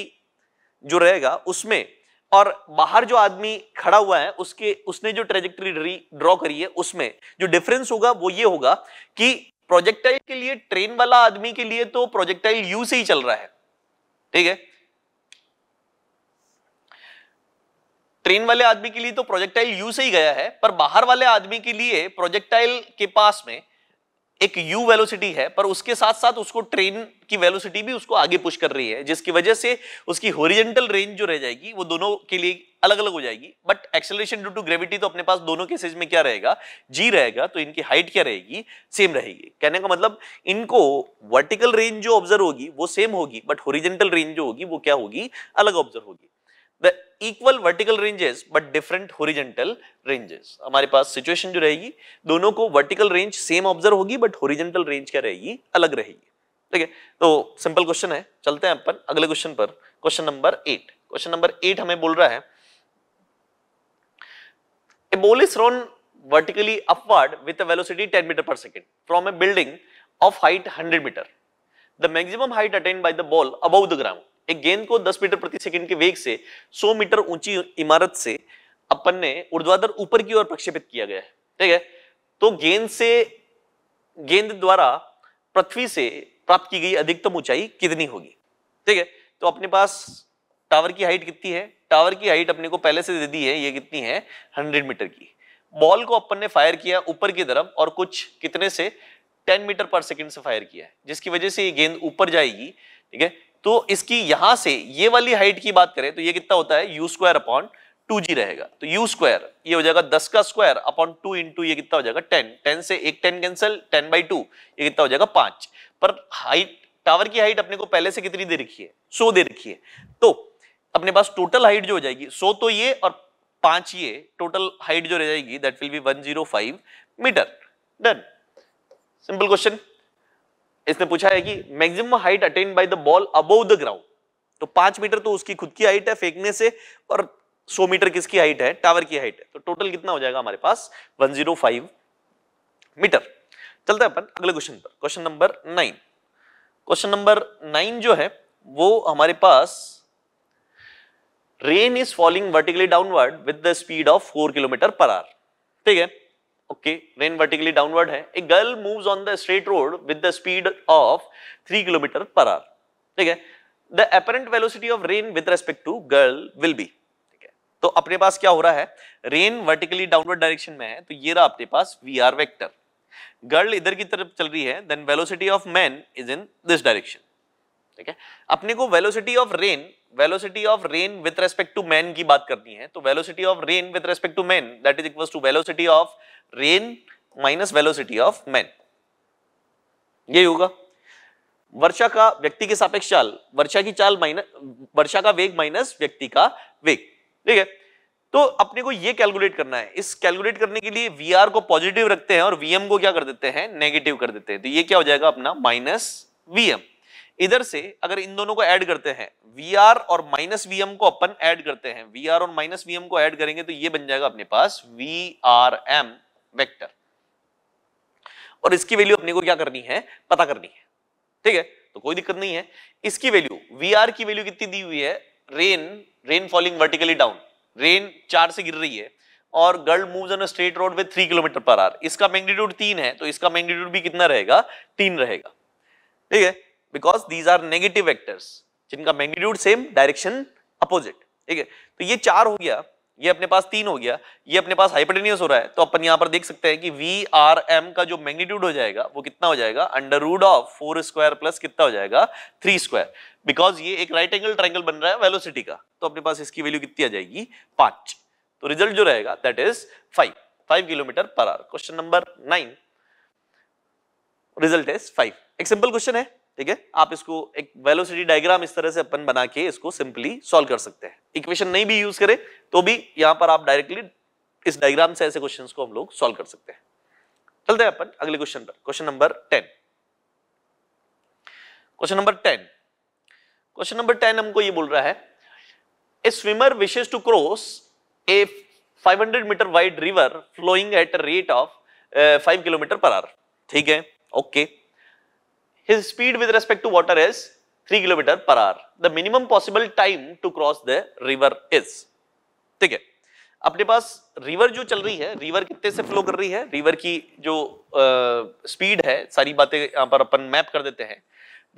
जो रहेगा उसमें और बाहर जो आदमी खड़ा हुआ है उसके उसने जो ट्रेजेक्ट्री ड्रॉ करी है उसमें जो डिफरेंस होगा वो ये होगा कि प्रोजेक्टाइल के लिए ट्रेन वाला आदमी के लिए तो प्रोजेक्टाइल यू से ही चल रहा है ठीक है ट्रेन वाले आदमी के लिए तो प्रोजेक्टाइल यू से ही गया है पर बाहर वाले आदमी के लिए प्रोजेक्टाइल के पास में एक यू वेलोसिटी है पर उसके साथ साथ उसको ट्रेन की वेलोसिटी भी उसको आगे पुश कर रही है जिसकी वजह से उसकी होरिजेंटल रेंज जो रह जाएगी वो दोनों के लिए अलग अलग हो जाएगी but acceleration due to gravity तो अपने पास दोनों केसेज में क्या रहेगा जी रहेगा तो इनकी हाइट क्या रहेगी सेम रहेगी कहने का मतलब इनको वर्टिकल रेंज जो ऑब्जर्व होगी वो सेम होगी बट होरिजेंटल रेंज जो होगी वो क्या होगी अलग ऑब्जर्व होगी the equal vertical ranges but different horizontal ranges हमारे पास सिचुएशन जो रहेगी दोनों को वर्टिकल रेंज सेम ऑब्जर्व होगी बट होरिजेंटल रेंज क्या रहेगी अलग रहेगी ठीक है तो सिंपल क्वेश्चन है चलते हैं अपन अगले क्वेश्चन पर question number eight question number eight हमें बोल रहा है a ball is thrown vertically upward with a velocity 10 meter per second from a building of height 100 meter the maximum height attained by the ball above the ground एक गेंद को 10 metre प्रति second के वेग से 100 मीटर ऊंची इमारत से अपन ने ऊर्ध्वाधर ऊपर की ओर प्रक्षेपित किया गया है ठीक है तो गेंद से गेंद द्वारा पृथ्वी से प्राप्त की गई अधिकतम ऊंचाई कितनी होगी ठीक है तो अपने पास टावर की हाइट कितनी है टावर की हाइट अपने को पहले से दे दी है ये कितनी है हंड्रेड मीटर की बॉल को अपन ने फायर किया ऊपर की तरफ और कुछ कितने से टेन मीटर पर सेकंड से फायर किया है जिसकी वजह से ये गेंद ऊपर जाएगी ठीक है तो इसकी यहां से ये वाली हाइट की बात करें तो ये कितना होता है U square upon two G रहेगा तो यू स्क्वायर ये हो जाएगा दस का स्क्वायर अपॉन टू इंटू ये कितना हो जाएगा टेन टेन से एक ten cancel ten by two ये कितना हो जाएगा पांच पर हाइट टावर की हाइट अपने को पहले से कितनी दे रखी है सो दे रखी है तो अपने पास टोटल हाइट जो हो जाएगी सो तो ये और पांच ये टोटल हाइट जो रह जाएगी that will be 105 meter done simple question इसने पूछा है कि maximum height attain by the ball above the ground तो पांच मीटर तो उसकी खुद की हाइट है फेंकने से और सौ मीटर किसकी हाइट है टावर की हाइट है तो टोटल कितना हो जाएगा हमारे पास फाइव मीटर चलते हैं अपन अगले क्वेश्चन पर question number nine question number nine जो है वो हमारे पास rain is falling vertically downward with the speed of four kilometer per hour ठीक है ओके रेन वर्टिकली डाउनवर्ड है a girl moves on the straight road with the speed of three kilometer per hour ठीक है the apparent velocity of rain with respect to girl will be ठीक है तो अपने पास क्या हो रहा है रेन वर्टिकली डाउनवर्ड डायरेक्शन में है तो ये रहा अपने पास वी आर वेक्टर गर्ल इधर की तरफ चल रही है then velocity of man is in this direction ठीक है अपने को velocity of rain velocity of rain with respect to man की बात करनी है तो velocity of rain with respect to man that is equal to velocity of rain minus velocity of man ये होगा वर्षा का व्यक्ति के सापेक्ष चाल वर्षा की चाल माइनस वर्षा का वेग माइनस व्यक्ति का वेग ठीक है तो अपने को ये कैलकुलेट करना है इस कैलकुलेट करने के लिए वी को पॉजिटिव रखते हैं और वीएम को क्या कर देते हैं नेगेटिव कर देते हैं तो ये क्या हो जाएगा अपना माइनस वीएम इधर से अगर इन दोनों को ऐड करते हैं वी आर और माइनस वी एम को अपन ऐड करते हैं वी आर और माइनस वी एम को ऐड करेंगे तो ये बन जाएगा अपने पास वी आर एम वेक्टर और इसकी वैल्यू अपने को क्या करनी है पता करनी है ठीक है तो कोई दिक्कत नहीं है इसकी वैल्यू वी आर की वैल्यू कितनी दी हुई है rain rain falling vertically down rain चार से गिर रही है और girl moves on straight road with three kilometer per hour इसका मैग्नीट्यूड तीन है तो इसका मैग्नीट्यूड भी कितना रहेगा तीन रहेगा ठीक है because these are negative vectors जिनका मैग्नीट्यूड सेम डायरेक्शन अपोजिट ठीक है तो ये चार हो गया ये अपने पास तीन हो गया ये अपने पास हाइपोटेनियस हो रहा है तो अपन यहाँ पर देख सकते हैं कि वी आर एम का जो मैग्नीट्यूड हो जाएगा वो कितना हो जाएगा under root of four square plus कितना हो जाएगा थ्री स्क्वायर बिकॉज ये एक राइट एंगल ट्राइंगल बन रहा है वेलोसिटी का तो अपने पास इसकी वैल्यू कितनी आ जाएगी पांच तो रिजल्ट जो रहेगा that is five five kilometer per hour question number nine result is five एक सिंपल क्वेश्चन है ठीक है आप इसको एक वेलोसिटी डायग्राम इस तरह से अपन बना के इसको सिंपली सॉल्व कर सकते हैं इक्वेशन नहीं भी यूज करें तो भी यहां पर आप डायरेक्टली इस डायग्राम से ऐसे क्वेश्चंस को हम लोग सॉल्व कर सकते हैं चलते हैं अपन अगले क्वेश्चन पर question number ten question number ten question number ten हमको ये बोल रहा है a swimmer wishes to cross a 500 meter wide river flowing at rate of 5 kilometer per hour ठीक है okay okay. his speed with respect to water is 3 km per hour. The minimum possible time to cross the river is. theek hai apne paas river jo chal rahi hai river kitne se flow kar rahi hai river ki jo speed uh, है सारी बातें यहाँ पर अपन map कर देते हैं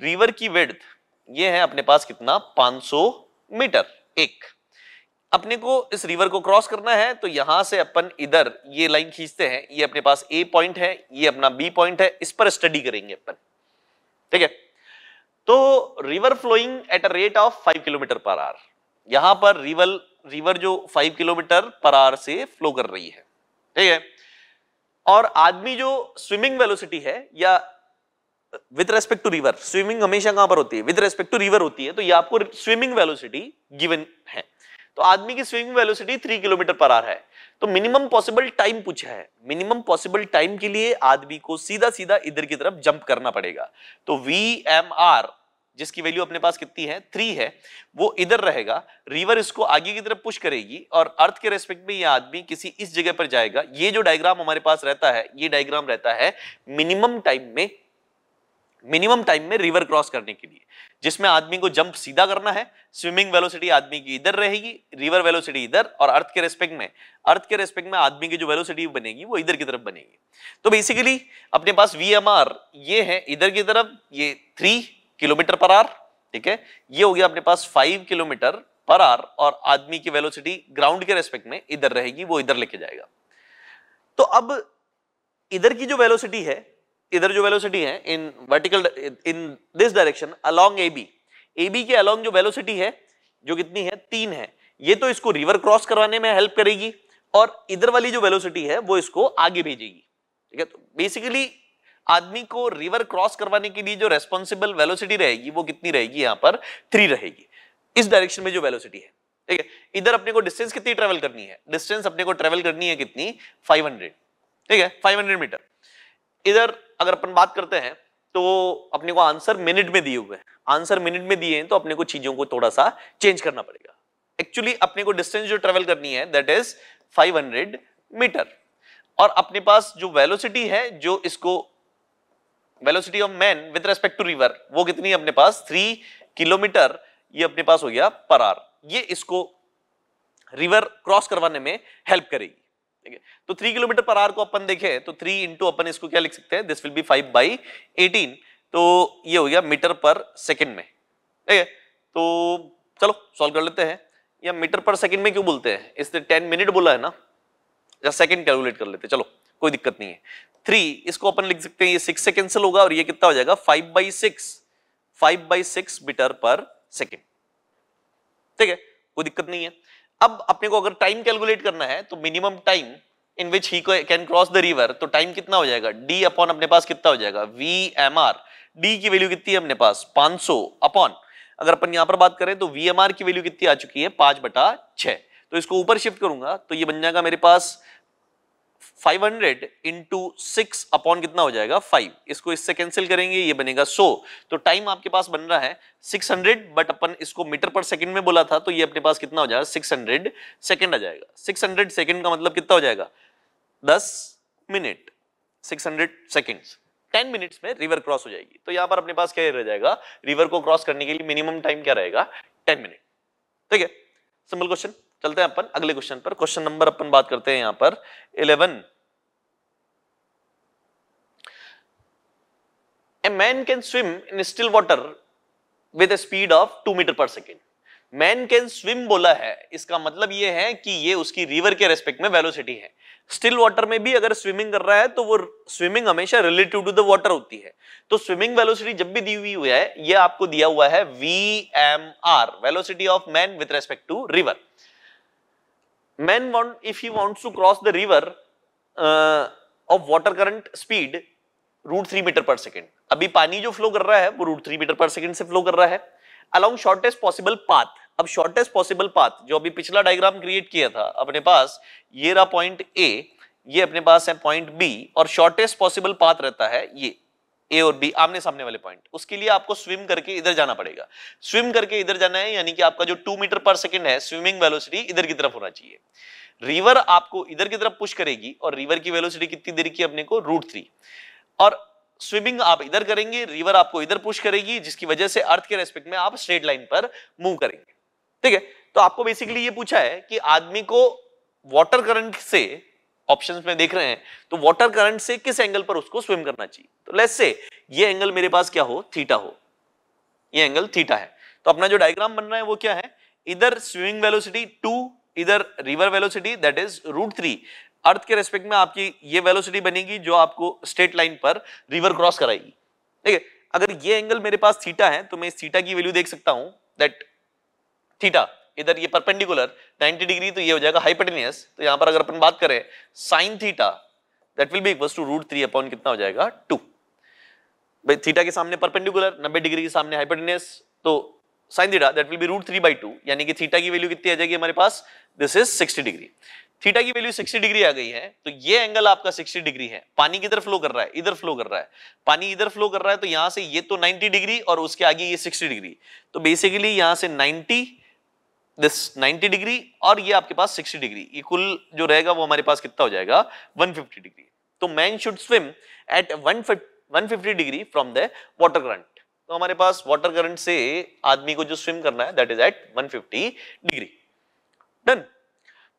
river की width ये है अपने पास कितना 500 meter ek अपने को इस रिवर को क्रॉस करना है तो यहां से अपन इधर ये लाइन खींचते हैं ये अपने पास ए पॉइंट है ये अपना बी पॉइंट है इस पर स्टडी करेंगे अपन ठीक है तो river flowing at a rate of five kilometer per hour यहां पर रिवर रिवर जो फाइव किलोमीटर पर आर से फ्लो कर रही है ठीक है और आदमी जो स्विमिंग वेलोसिटी है या with respect to river swimming हमेशा कहां पर होती है विद रेस्पेक्ट टू रिवर होती है तो ये आपको स्विमिंग वेलोसिटी गिवन है तो आदमी की swimming velocity three kilometer per hour है तो मिनिमम पॉसिबल टाइम पूछा है मिनिमम पॉसिबल टाइम के लिए आदमी को सीधा सीधा इधर की तरफ जंप करना पड़ेगा तो वी एम आर जिसकी वैल्यू अपने पास कितनी है थ्री है वो इधर रहेगा रिवर इसको आगे की तरफ पुश करेगी और अर्थ के रेस्पेक्ट में ये आदमी किसी इस जगह पर जाएगा ये जो डायग्राम हमारे पास रहता है ये डायग्राम रहता है मिनिमम टाइम में मिनिमम टाइम में रिवर क्रॉस करने के लिए जिसमें आदमी को जंप सीधा करना है स्विमिंग वेलोसिटी आदमी की इधर रहेगी रिवर वेलोसिटी इधर और अर्थ के रेस्पेक्ट में अर्थ के रेस्पेक्ट में आदमी की जो वेलोसिटी बनेगी वो इधर की तरफ बनेगी तो बेसिकली अपने पास वी ये है इधर की तरफ ये थ्री किलोमीटर पर आर ठीक है ये हो गया अपने पास फाइव किलोमीटर पर आर और आदमी की वेलोसिटी ग्राउंड के रेस्पेक्ट में इधर रहेगी वो इधर लेके जाएगा तो अब इधर की जो वेलोसिटी है इधर जो वेलोसिटी है in vertical in this direction along A B A B के अलोंग जो वेलोसिटी है जो कितनी है तीन है ये तो इसको रिवर क्रॉस करवाने में हेल्प करेगी और इधर वाली जो वेलोसिटी है वो इसको आगे भेजेगी ठीक है तो बेसिकली आदमी को रिवर क्रॉस करवाने के लिए जो रेस्पॉन्सिबल वेलोसिटी रहेगी वो कितनी रहेगी यहां पर थ्री रहेगी इस डायरेक्शन में जो वेलोसिटी है ठीक है इधर अपने को डिस्टेंस कितनी ट्रेवल करनी है डिस्टेंस अपने को ट्रेवल करनी है कितनी 500 ठीक है 500 मीटर इधर अगर अपन बात करते हैं तो अपने को आंसर मिनट में दिए हुए हैं आंसर मिनट में दिए हैं तो अपने को चीजों को थोड़ा सा चेंज करना पड़ेगा एक्चुअली अपने को डिस्टेंस जो ट्रेवल करनी है दैट इज 500 मीटर और अपने पास जो वेलोसिटी है जो इसको velocity of man with respect to river वो कितनी अपने पास थ्री किलोमीटर ये अपने पास हो गया पर आर ये इसको रिवर क्रॉस करवाने में हेल्प करेगी ठीक है तो थ्री किलोमीटर पर आर को अपन देखे तो थ्री इंटू अपन इसको क्या लिख सकते हैं this will be five by eighteen तो ये हो गया मीटर पर सेकेंड में ठीक है तो चलो सॉल्व कर लेते हैं या मीटर पर सेकेंड में क्यों बोलते हैं इसने टेन मिनट बोला है ना या सेकेंड कैलकुलेट कर लेते चलो कोई दिक्कत नहीं है थ्री इसको अपन लिख सकते हैं ये सिक्स से कैंसिल होगा और ये कितना हो जाएगा five by six five by six meter पर सेकेंड ठीक है कोई दिक्कत नहीं है अब अपने को अगर टाइम कैलकुलेट करना है तो minimum time in which he can cross the river तो टाइम कितना हो जाएगा डी अपॉन अपने पास कितना हो जाएगा वी एम आर डी की वैल्यू कितनी है अपने पास 500 अपॉन अगर अपन यहां पर बात करें तो वी एम आर की वैल्यू कितनी आ चुकी है पांच बटा छह तो इसको ऊपर शिफ्ट करूंगा तो ये बन जाएगा मेरे पास five hundred into six upon कितना हो जाएगा फाइव इसको इससे कैंसिल करेंगे ये बनेगा सो तो टाइम आपके पास बन रहा है सिक्स हंड्रेड बट अपन इसको मीटर पर सेकंड में बोला था तो ये अपने पास कितना हो जाएगा हंड्रेड सेकेंड आ जाएगा सिक्स हंड्रेड सेकेंड का मतलब कितना हो जाएगा दस minute six hundred second ten minutes में रिवर क्रॉस हो जाएगी तो यहां पर अपने पास क्या रह जाएगा रिवर को क्रॉस करने के लिए मिनिमम टाइम क्या रहेगा टेन मिनट ठीक है सिंपल क्वेश्चन चलते हैं अपन अगले क्वेश्चन पर क्वेश्चन नंबर अपन बात करते हैं यहां पर eleven a man can swim in still water with speed of two meter पर सेकेंड मैन कैन स्विम बोला है इसका मतलब यह है कि ये उसकी रिवर के रेस्पेक्ट में वेलोसिटी है स्टिल वाटर में भी अगर स्विमिंग कर रहा है तो वो स्विमिंग हमेशा रिलेटिव टू द वाटर होती है तो स्विमिंग वेलोसिटी जब भी दी हुई हुई है ये आपको दिया हुआ है V M R velocity of man with respect to river man want if he wants to cross the river uh, of water current speed root three metre पर सेकेंड अभी पानी जो फ्लो कर रहा है वो रूट थ्री मीटर पर second से फ्लो कर रहा है अलॉन्ग शॉर्टेस्ट पॉसिबल पाथ अब शॉर्टेस्ट पॉसिबल पाथ जो अभी पिछला डायग्राम क्रिएट किया था अपने पास ये रहा पॉइंट ए ये अपने पास है पॉइंट बी और शॉर्टेस्ट पॉसिबल पाथ रहता है ये ए और बी आमने सामने वाले पॉइंट उसके लिए आपको स्विम करके इधर जाना पड़ेगा स्विम करके इधर जाना है यानी कि आपका जो टू मीटर पर सेकेंड है स्विमिंग वेलोसिटी इधर की तरफ होना चाहिए रिवर आपको इधर की तरफ पुश करेगी और रिवर की वेलोसिटी कितनी देर की अपने को रूट थ्री और स्विमिंग आप इधर करेंगे रिवर आपको इधर पुश करेगी जिसकी वजह से अर्थ के रेस्पेक्ट में आप स्ट्रेट लाइन पर मूव करेंगे ठीक है तो आपको बेसिकली ये पूछा है कि आदमी को वाटर करंट से ऑप्शंस में देख रहे हैं तो वाटर करंट से किस एंगल पर उसको स्विम करना चाहिए तो लेट्स से ये एंगल मेरे पास क्या हो थीटा हो ये एंगल थीटा है तो अपना जो डायग्राम बन रहा है वो क्या है इधर स्विमिंग वेलोसिटी टू इधर river velocity that is root three earth के रेस्पेक्ट में आपकी ये वेलोसिटी बनेगी जो आपको स्ट्रेट लाइन पर रिवर क्रॉस कराएगी ठीक है अगर ये एंगल मेरे पास थीटा है तो मैं इस थीटा की वैल्यू देख सकता हूं दैट थीटा इधर ये परपेंडिकुलर 90 डिग्री तो ये हो जाएगा हाइपटेनियस तो यहां पर अगर अपन बात करें sine theta that will be equal to root three upon कितना हो जाएगा टू भाई थीटा के सामने परपेंडिकुलर 90 डिग्री के सामने हाइपटेनियस तो sine theta that will be root three by two यानी कि थीटा की वैल्यू कितनी आ जाएगी हमारे पास this is sixty degree theta की वैल्यू 60 डिग्री आ गई है तो ये एंगल आपका 60 डिग्री है पानी किधर फ्लो कर रहा है इधर फ्लो कर रहा है पानी इधर फ्लो कर रहा है तो यहां से ये तो 90 डिग्री और उसके आगे ये 60 डिग्री तो बेसिकली यहां से 90 दिस 90 डिग्री और ये आपके पास 60 डिग्री ये कुल जो रहेगा वो हमारे पास कितना हो जाएगा 150 डिग्री तो man should swim at 150 degree from the water current तो हमारे पास वाटर करंट से आदमी को जो स्विम करना है that is at 150 degree done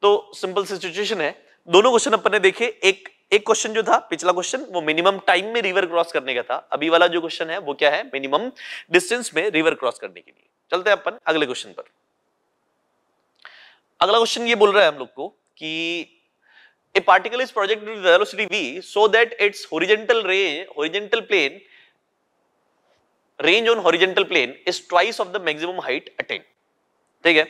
तो सिंपल सी सिचुएशन है दोनों क्वेश्चन अपन ने देखे एक एक क्वेश्चन जो था पिछला क्वेश्चन वो मिनिमम टाइम में रिवर क्रॉस करने का था अभी वाला जो क्वेश्चन है वो क्या है मिनिमम डिस्टेंस में रिवर क्रॉस करने के लिए चलते हैं अपन अगले क्वेश्चन पर अगला क्वेश्चन ये बोल रहा है हम लोग को कि a particle is projected velocity v so that it's horizontal रे horizontal plane range on horizontal plane is twice of the maximum height attain ठीक है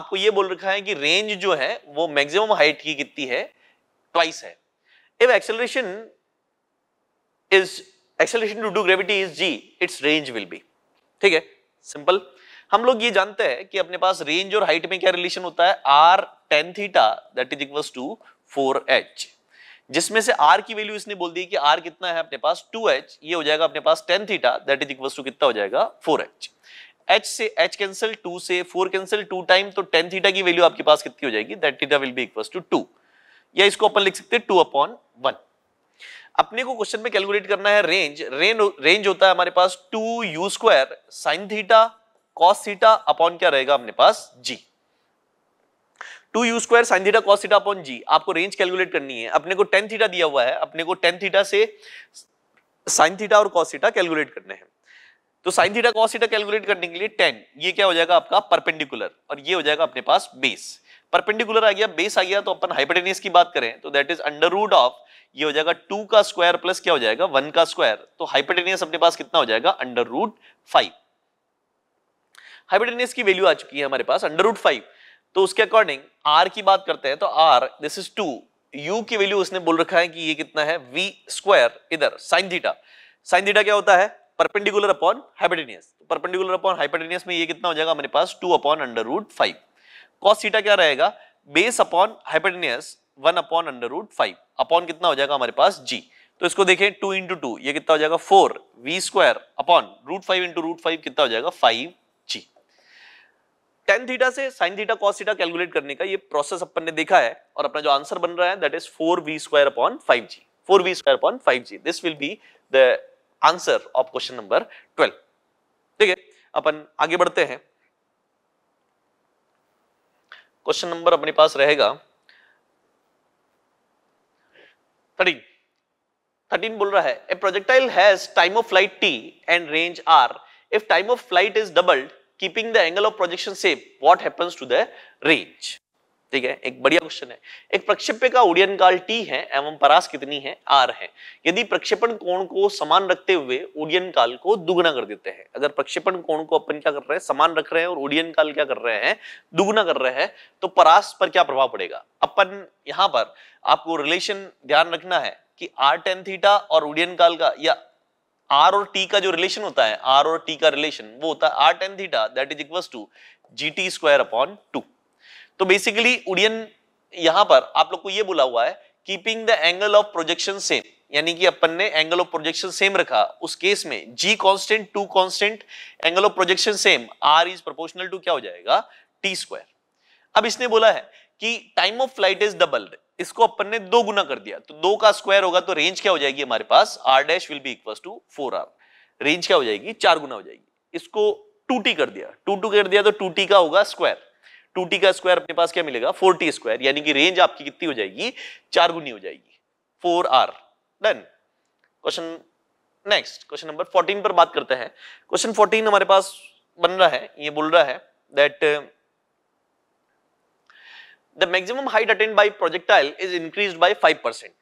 आपको ये बोल रखा है कि रेंज जो है वो मैक्सिमम हाइट की कितनी है ट्वाइस है if acceleration is acceleration due to gravity is g its range will be ठीक है सिंपल हम लोग ये जानते हैं कि अपने पास रेंज और हाइट में क्या रिलेशन होता है R tan theta that is equal to four H जिसमें से आर की वैल्यू इसने बोल दी कि आर कितना है अपने पास टू एच ये हो जाएगा अपने पास tan theta that is equal to कितना हो जाएगा फोर एच एच से एच कैंसिल टू से फोर कैंसिल टू टाइम तो टेन थीटा की वैल्यू आपके पास कितनी हो जाएगी that theta will be equal to two या इसको अपन लिख सकते हैं टू अपॉन वन अपने को क्वेश्चन में कैलकुलेट करना है रेंज रेंज होता है हमारे पास two u square sine theta cos theta upon क्या रहेगा अपने पास g two u square sine theta cos theta upon g आपको रेंज कैलकुलेट करनी है अपने को टेन थीटा दिया हुआ है अपने को टेन थीटा से साइन थीटा और कॉस थीटा कैलकुलेट करने हैं तो sine theta cos theta calculate करने के लिए टेन ये क्या हो जाएगा आपका परपेंडिकुलर और ये हो जाएगा अपने पास बेस परपेंडिकुलर आ गया बेस आ गया तो अपन हाइपरटेनियस की बात करें तो that is under root of ये हो जाएगा टू का स्क्वायर प्लस क्या हो जाएगा वन का स्क्वायर तो हाइपरटेनियस अपने पास कितना हो जाएगा अंडर रूट फाइव हाइब्रिडनेस की वैल्यू आ चुकी है हमारे पास अंडर रूट फाइव तो उसके अकॉर्डिंग आर की बात करते हैं तो R this is two u की वैल्यू उसने बोल रखा है कि ये कितना है वी स्क्वायर इधर साइन थीटा साइन थीटा क्या होता है perpendicular upon hypotenuse perpendicular upon hypotenuse में ये कितना हो जाएगा हमारे पास two upon under root five cos theta क्या रहेगा base upon hypotenuse one upon under root five upon कितना हो जाएगा हमारे पास जी तो इसको देखें टू इंटू टू ये कितना हो जाएगा four v square upon root five into root five कितना हो जाएगा फाइव जी टेन थीटा से sine theta cos theta calculate करने का ये प्रोसेस अपन ने देखा है और अपना जो आंसर बन रहा है that is four v square upon five g four v square upon five g this will be the answer of question number twelve ठीक है अपन आगे बढ़ते हैं क्वेश्चन नंबर अपने पास रहेगा थर्टीन थर्टीन बोल रहा है a projectile has time of flight T and range R if time of flight is doubled keeping the angle of projection same, what happens to the range ठीक है एक बढ़िया क्वेश्चन है एक प्रक्षेप्य का उड़ियन काल t है एवं परास कितनी है r है यदि प्रक्षेपण कोण को समान रखते हुए उड़ियन काल को दुगना कर देते हैं अगर प्रक्षेपण कोण को अपन क्या कर रहे हैं समान रख रहे हैं और उड़ियन काल क्या कर रहे हैं दुगना कर रहे हैं तो परास पर क्या प्रभाव पड़ेगा अपन यहां पर आपको रिलेशन ध्यान रखना है कि आर टेन थीटा और उड़ियन काल का या आर और टी का जो रिलेशन होता है आर और टी का रिलेशन वो होता है R tan theta that is equal to ji T square upon two तो बेसिकली उड़ियन यहां पर आप लोग को ये बोला हुआ है keeping the angle of projection same यानी कि अपन ने एंगल ऑफ प्रोजेक्शन सेम रखा उस केस में g constant to constant angle of projection same R is proportional to क्या हो जाएगा टी स्क्वायर अब इसने बोला है कि time of flight is double इसको अपन ने दो गुना कर दिया तो दो का स्क्वायर होगा तो रेंज क्या हो जाएगी हमारे पास R dash will be equal to four R range क्या हो जाएगी चार गुना हो जाएगी इसको टू टी कर दिया टू टू कर दिया तो टू टी का होगा स्क्वायर टू टी का स्क्वायर अपने पास क्या मिलेगा फोर टी स्क्वायर यानी कि रेंज आपकी कितनी हो जाएगी चार गुनी हो जाएगी four R done question next question number fourteen पर बात करते हैं क्वेश्चन फोर्टीन हमारे पास बन रहा है ये बोल रहा है that the maximum height attain by projectile is increase by 5 percent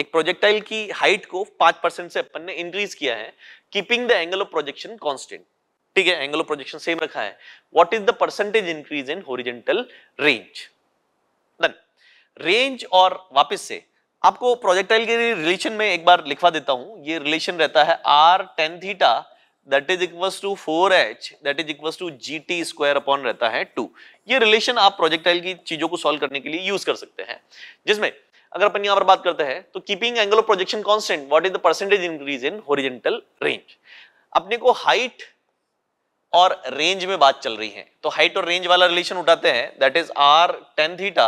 एक प्रोजेक्टाइल की हाइट को पांच परसेंट से अपन ने इंक्रीज किया है keeping the angle of projection constant ठीक है एंगल ऑफ प्रोजेक्शन सेम रखा है what is the percentage increase in horizontal range done range और वापस से आपको प्रोजेक्टाइल के रिलेशन में एक बार लिखवा देता हूं ये रिलेशन रहता है R tan theta that is equals to four H that is equals to ji T square upon रहता है टू ये रिलेशन आप प्रोजेक्टाइल की चीजों को सॉल्व करने के लिए यूज कर सकते हैं जिसमें अगर अपन यहां पर बात करते हैं तो keeping angle of projection constant what is the percentage increase in horizontal range अपने को हाइट और रेंज में बात चल रही है तो हाइट और रेंज वाला रिलेशन उठाते हैं that is R tan theta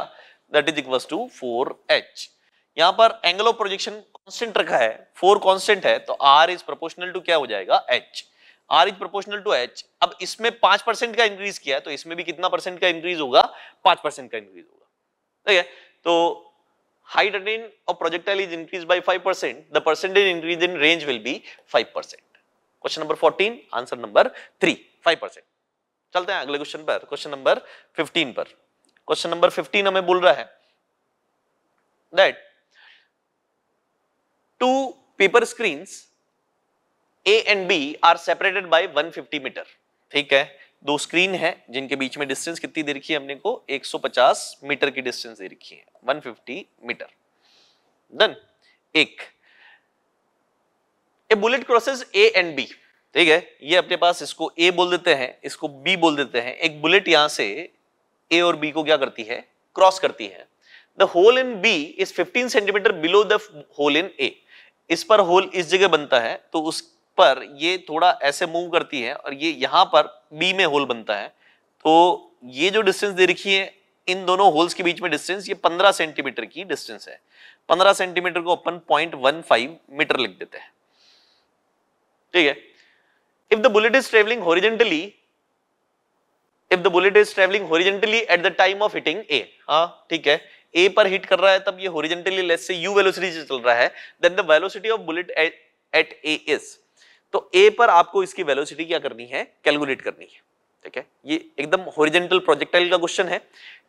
that is equals to four H यहां पर एंगल ऑफ प्रोजेक्शन कांस्टेंट रखा है फोर कांस्टेंट है तो आर इज प्रोपोर्शनल टू क्या हो जाएगा H R is proportional to H अब इसमें पांच परसेंट का इंक्रीज किया है तो इसमें भी कितना परसेंट का इंक्रीज होगा पांच परसेंट का इंक्रीज होगा ठीक है तो हाइट अटेन और projectile is increase by five percent the percentage increase in range will be five percent question number fourteen answer number three five percent चलते हैं अगले क्वेश्चन पर क्वेश्चन नंबर फिफ्टीन पर क्वेश्चन नंबर फिफ्टीन हमें बोल रहा है that two paper screens A and B are separated by 150 meter. ठीक है दो स्क्रीन है जिनके बीच में डिस्टेंस कितनी दे रखी है हमने को 150 मीटर की डिस्टेंस दे रखी है 150 मीटर देन एक a bullet crosses A and B ठीक है ये अपने पास इसको ए बोल देते हैं इसको बी बोल देते हैं एक बुलेट यहां से ए और बी को क्या करती है क्रॉस करती है the hole in B is 15 centimetre below the hole in A इस पर होल इस जगह बनता है तो उस पर ये थोड़ा ऐसे मूव करती है और ये यहाँ पर बी में होल बनता है तो ये जो डिस्टेंस दे रखी है इन दोनों होल्स के बीच में डिस्टेंस ये 15 सेंटीमीटर की डिस्टेंस है 15 सेंटीमीटर को अपन 0.15 मीटर लिख देते हैं ठीक है if the bullet is travelling horizontally if the bullet is travelling horizontally at the time of hitting A हाँ ठीक है ए पर हिट कर रहा है तब ये होरिजेंटली लेस से यू वेलोसिटी से चल रहा है then the velocity of bullet at A is तो ए पर आपको इसकी वेलोसिटी क्या करनी है कैलकुलेट करनी है ठीक है ये एकदम होरिजेंटल प्रोजेक्टाइल का क्वेश्चन है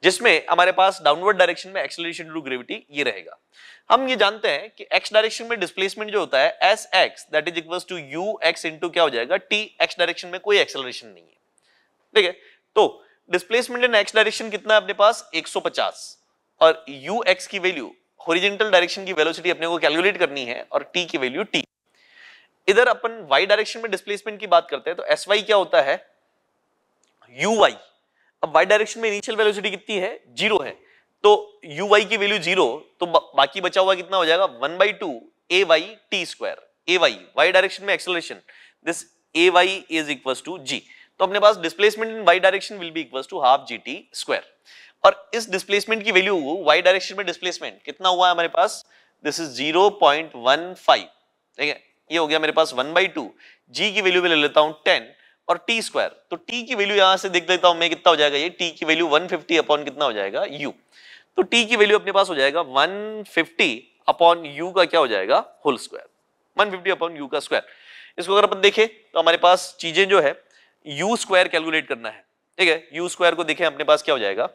जिसमें हमारे पास डाउनवर्ड डायरेक्शन में एक्सेलरेशन टू ग्रेविटी ये रहेगा हम ये जानते हैं कि एक्स डायरेक्शन में डिस्प्लेसमेंट जो होता है S x that is equal to you x into क्या हो जाएगा टी एक्स डायरेक्शन में कोई एक्सेलरेशन नहीं है ठीक है तो डिस्प्लेसमेंट इन एक्स डायरेक्शन कितना है अपने पास 150 और यू एक्स की वैल्यू होरिजेंटल डायरेक्शन की वेलोसिटी अपने को कैलकुलेट करनी है और टी की वैल्यू टी इधर अपन वाई डायरेक्शन में डिस्प्लेसमेंट की बात करते हैं तो एस वाई क्या होता है यू वाई अब वाई डायरेक्शन में इनिशियल वेलोसिटी कितनी है जीरो है तो यू वाई की वैल्यू जीरो तो बाकी बचा हुआ कितना हो जाएगा one by two a y T square a y y direction में acceleration this a y is equal to g तो अपने पास displacement in y direction will be equal to half g T square और इस displacement की value Y direction में displacement कितना हुआ है हमारे पास this is zero point one five ठीक है ये हो गया मेरे पास वन बाई टू जी की वैल्यू भी ले लेता हूं टेन और टी स्क्वायर तो टी की वैल्यू यहां से देख लेता हूं मैं कितना हो जाएगा ये टी की वैल्यू वन फिफ्टी अपॉन कितना हो जाएगा यू तो टी की वैल्यू अपने पास हो जाएगा वन फिफ्टी अपॉन यू का क्या हो जाएगा होल स्क्वायर 150 अपॉन यू का स्क्वायर इसको अगर अपन देखें तो हमारे पास चीजें जो है यू स्क्वायर कैलकुलेट करना है ठीक है यू स्क्वायर को देखें अपने पास क्या हो जाएगा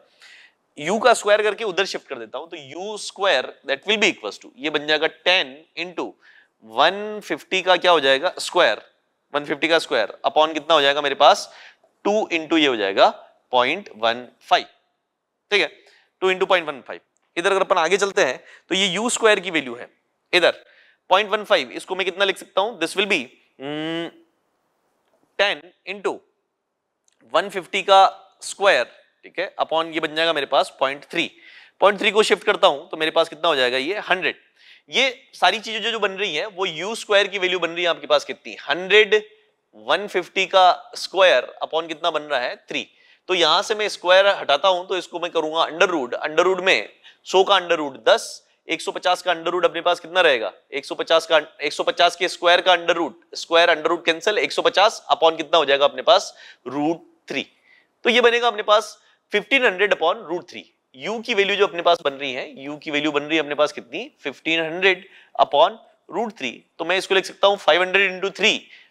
u का स्क्वायर करके उधर शिफ्ट कर देता हूं तो u square that will be equal to ये बन जाएगा 10 इंटू 150 का क्या हो जाएगा स्क्वायर 150 का स्क्वायर अपॉन कितना हो जाएगा मेरे पास 2 इंटू ये हो जाएगा 0.15 ठीक है 2 इंटू पॉइंट इधर अगर अपन आगे चलते हैं तो ये u स्क्वायर की वैल्यू है इधर 0.15 इसको मैं कितना लिख सकता हूं this will be 10 into one का स्क्वायर ठीक है अपॉन ये बन जाएगा मेरे पास पॉइंट थ्री पॉइंट थ्री को शिफ्ट करता हूं तो मेरे पास कितना हो जाएगा ये हंड्रेड ये सारी चीजें जो, जो बन रही है वो यू स्क्वायर की वैल्यू बन रही है आपके पास कितनी हंड्रेड 150 का स्क्वायर अपॉन कितना बन रहा है थ्री तो यहां से मैं स्क्वायर हटाता हूं तो इसको मैं करूंगा अंडर रूड अंडर रूड में 100 का अंडर रूड दस 150 का अंडर रूड अपने पास कितना रहेगा 150 का 150 के स्क्वायर का under root square under root cancel 150 upon कितना हो जाएगा अपने पास रूट थ्री तो ये बनेगा अपने पास 1500 अपॉन रूट थ्री यू की वैल्यू जो अपने पास बन रही है यू की वैल्यू बन रही है अपने पास कितनी 1500 अपॉन रूट थ्री तो मैं इसको लिख सकता हूं 500 हंड्रेड इंटू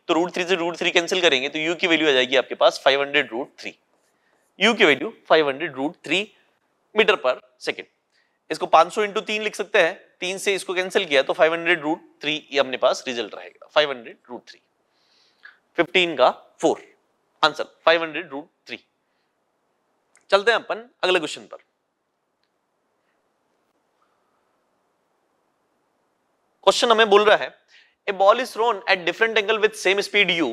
तो रूट थ्री से रूट थ्री कैंसिल करेंगे तो यू की वैल्यू आ जाएगी आपके पास five hundred root three u की value five hundred root three metre पर सेकेंड इसको पांच सौ इंटू तीन लिख सकते हैं तीन से इसको कैंसिल किया तो फाइव हंड्रेड रूट थ्री अपने पास रिजल्ट रहेगा five hundred root three fifteen का four answer five hundred root चलते हैं अपन अगले क्वेश्चन पर क्वेश्चन हमें बोल रहा है a ball is thrown at different angle with same speed u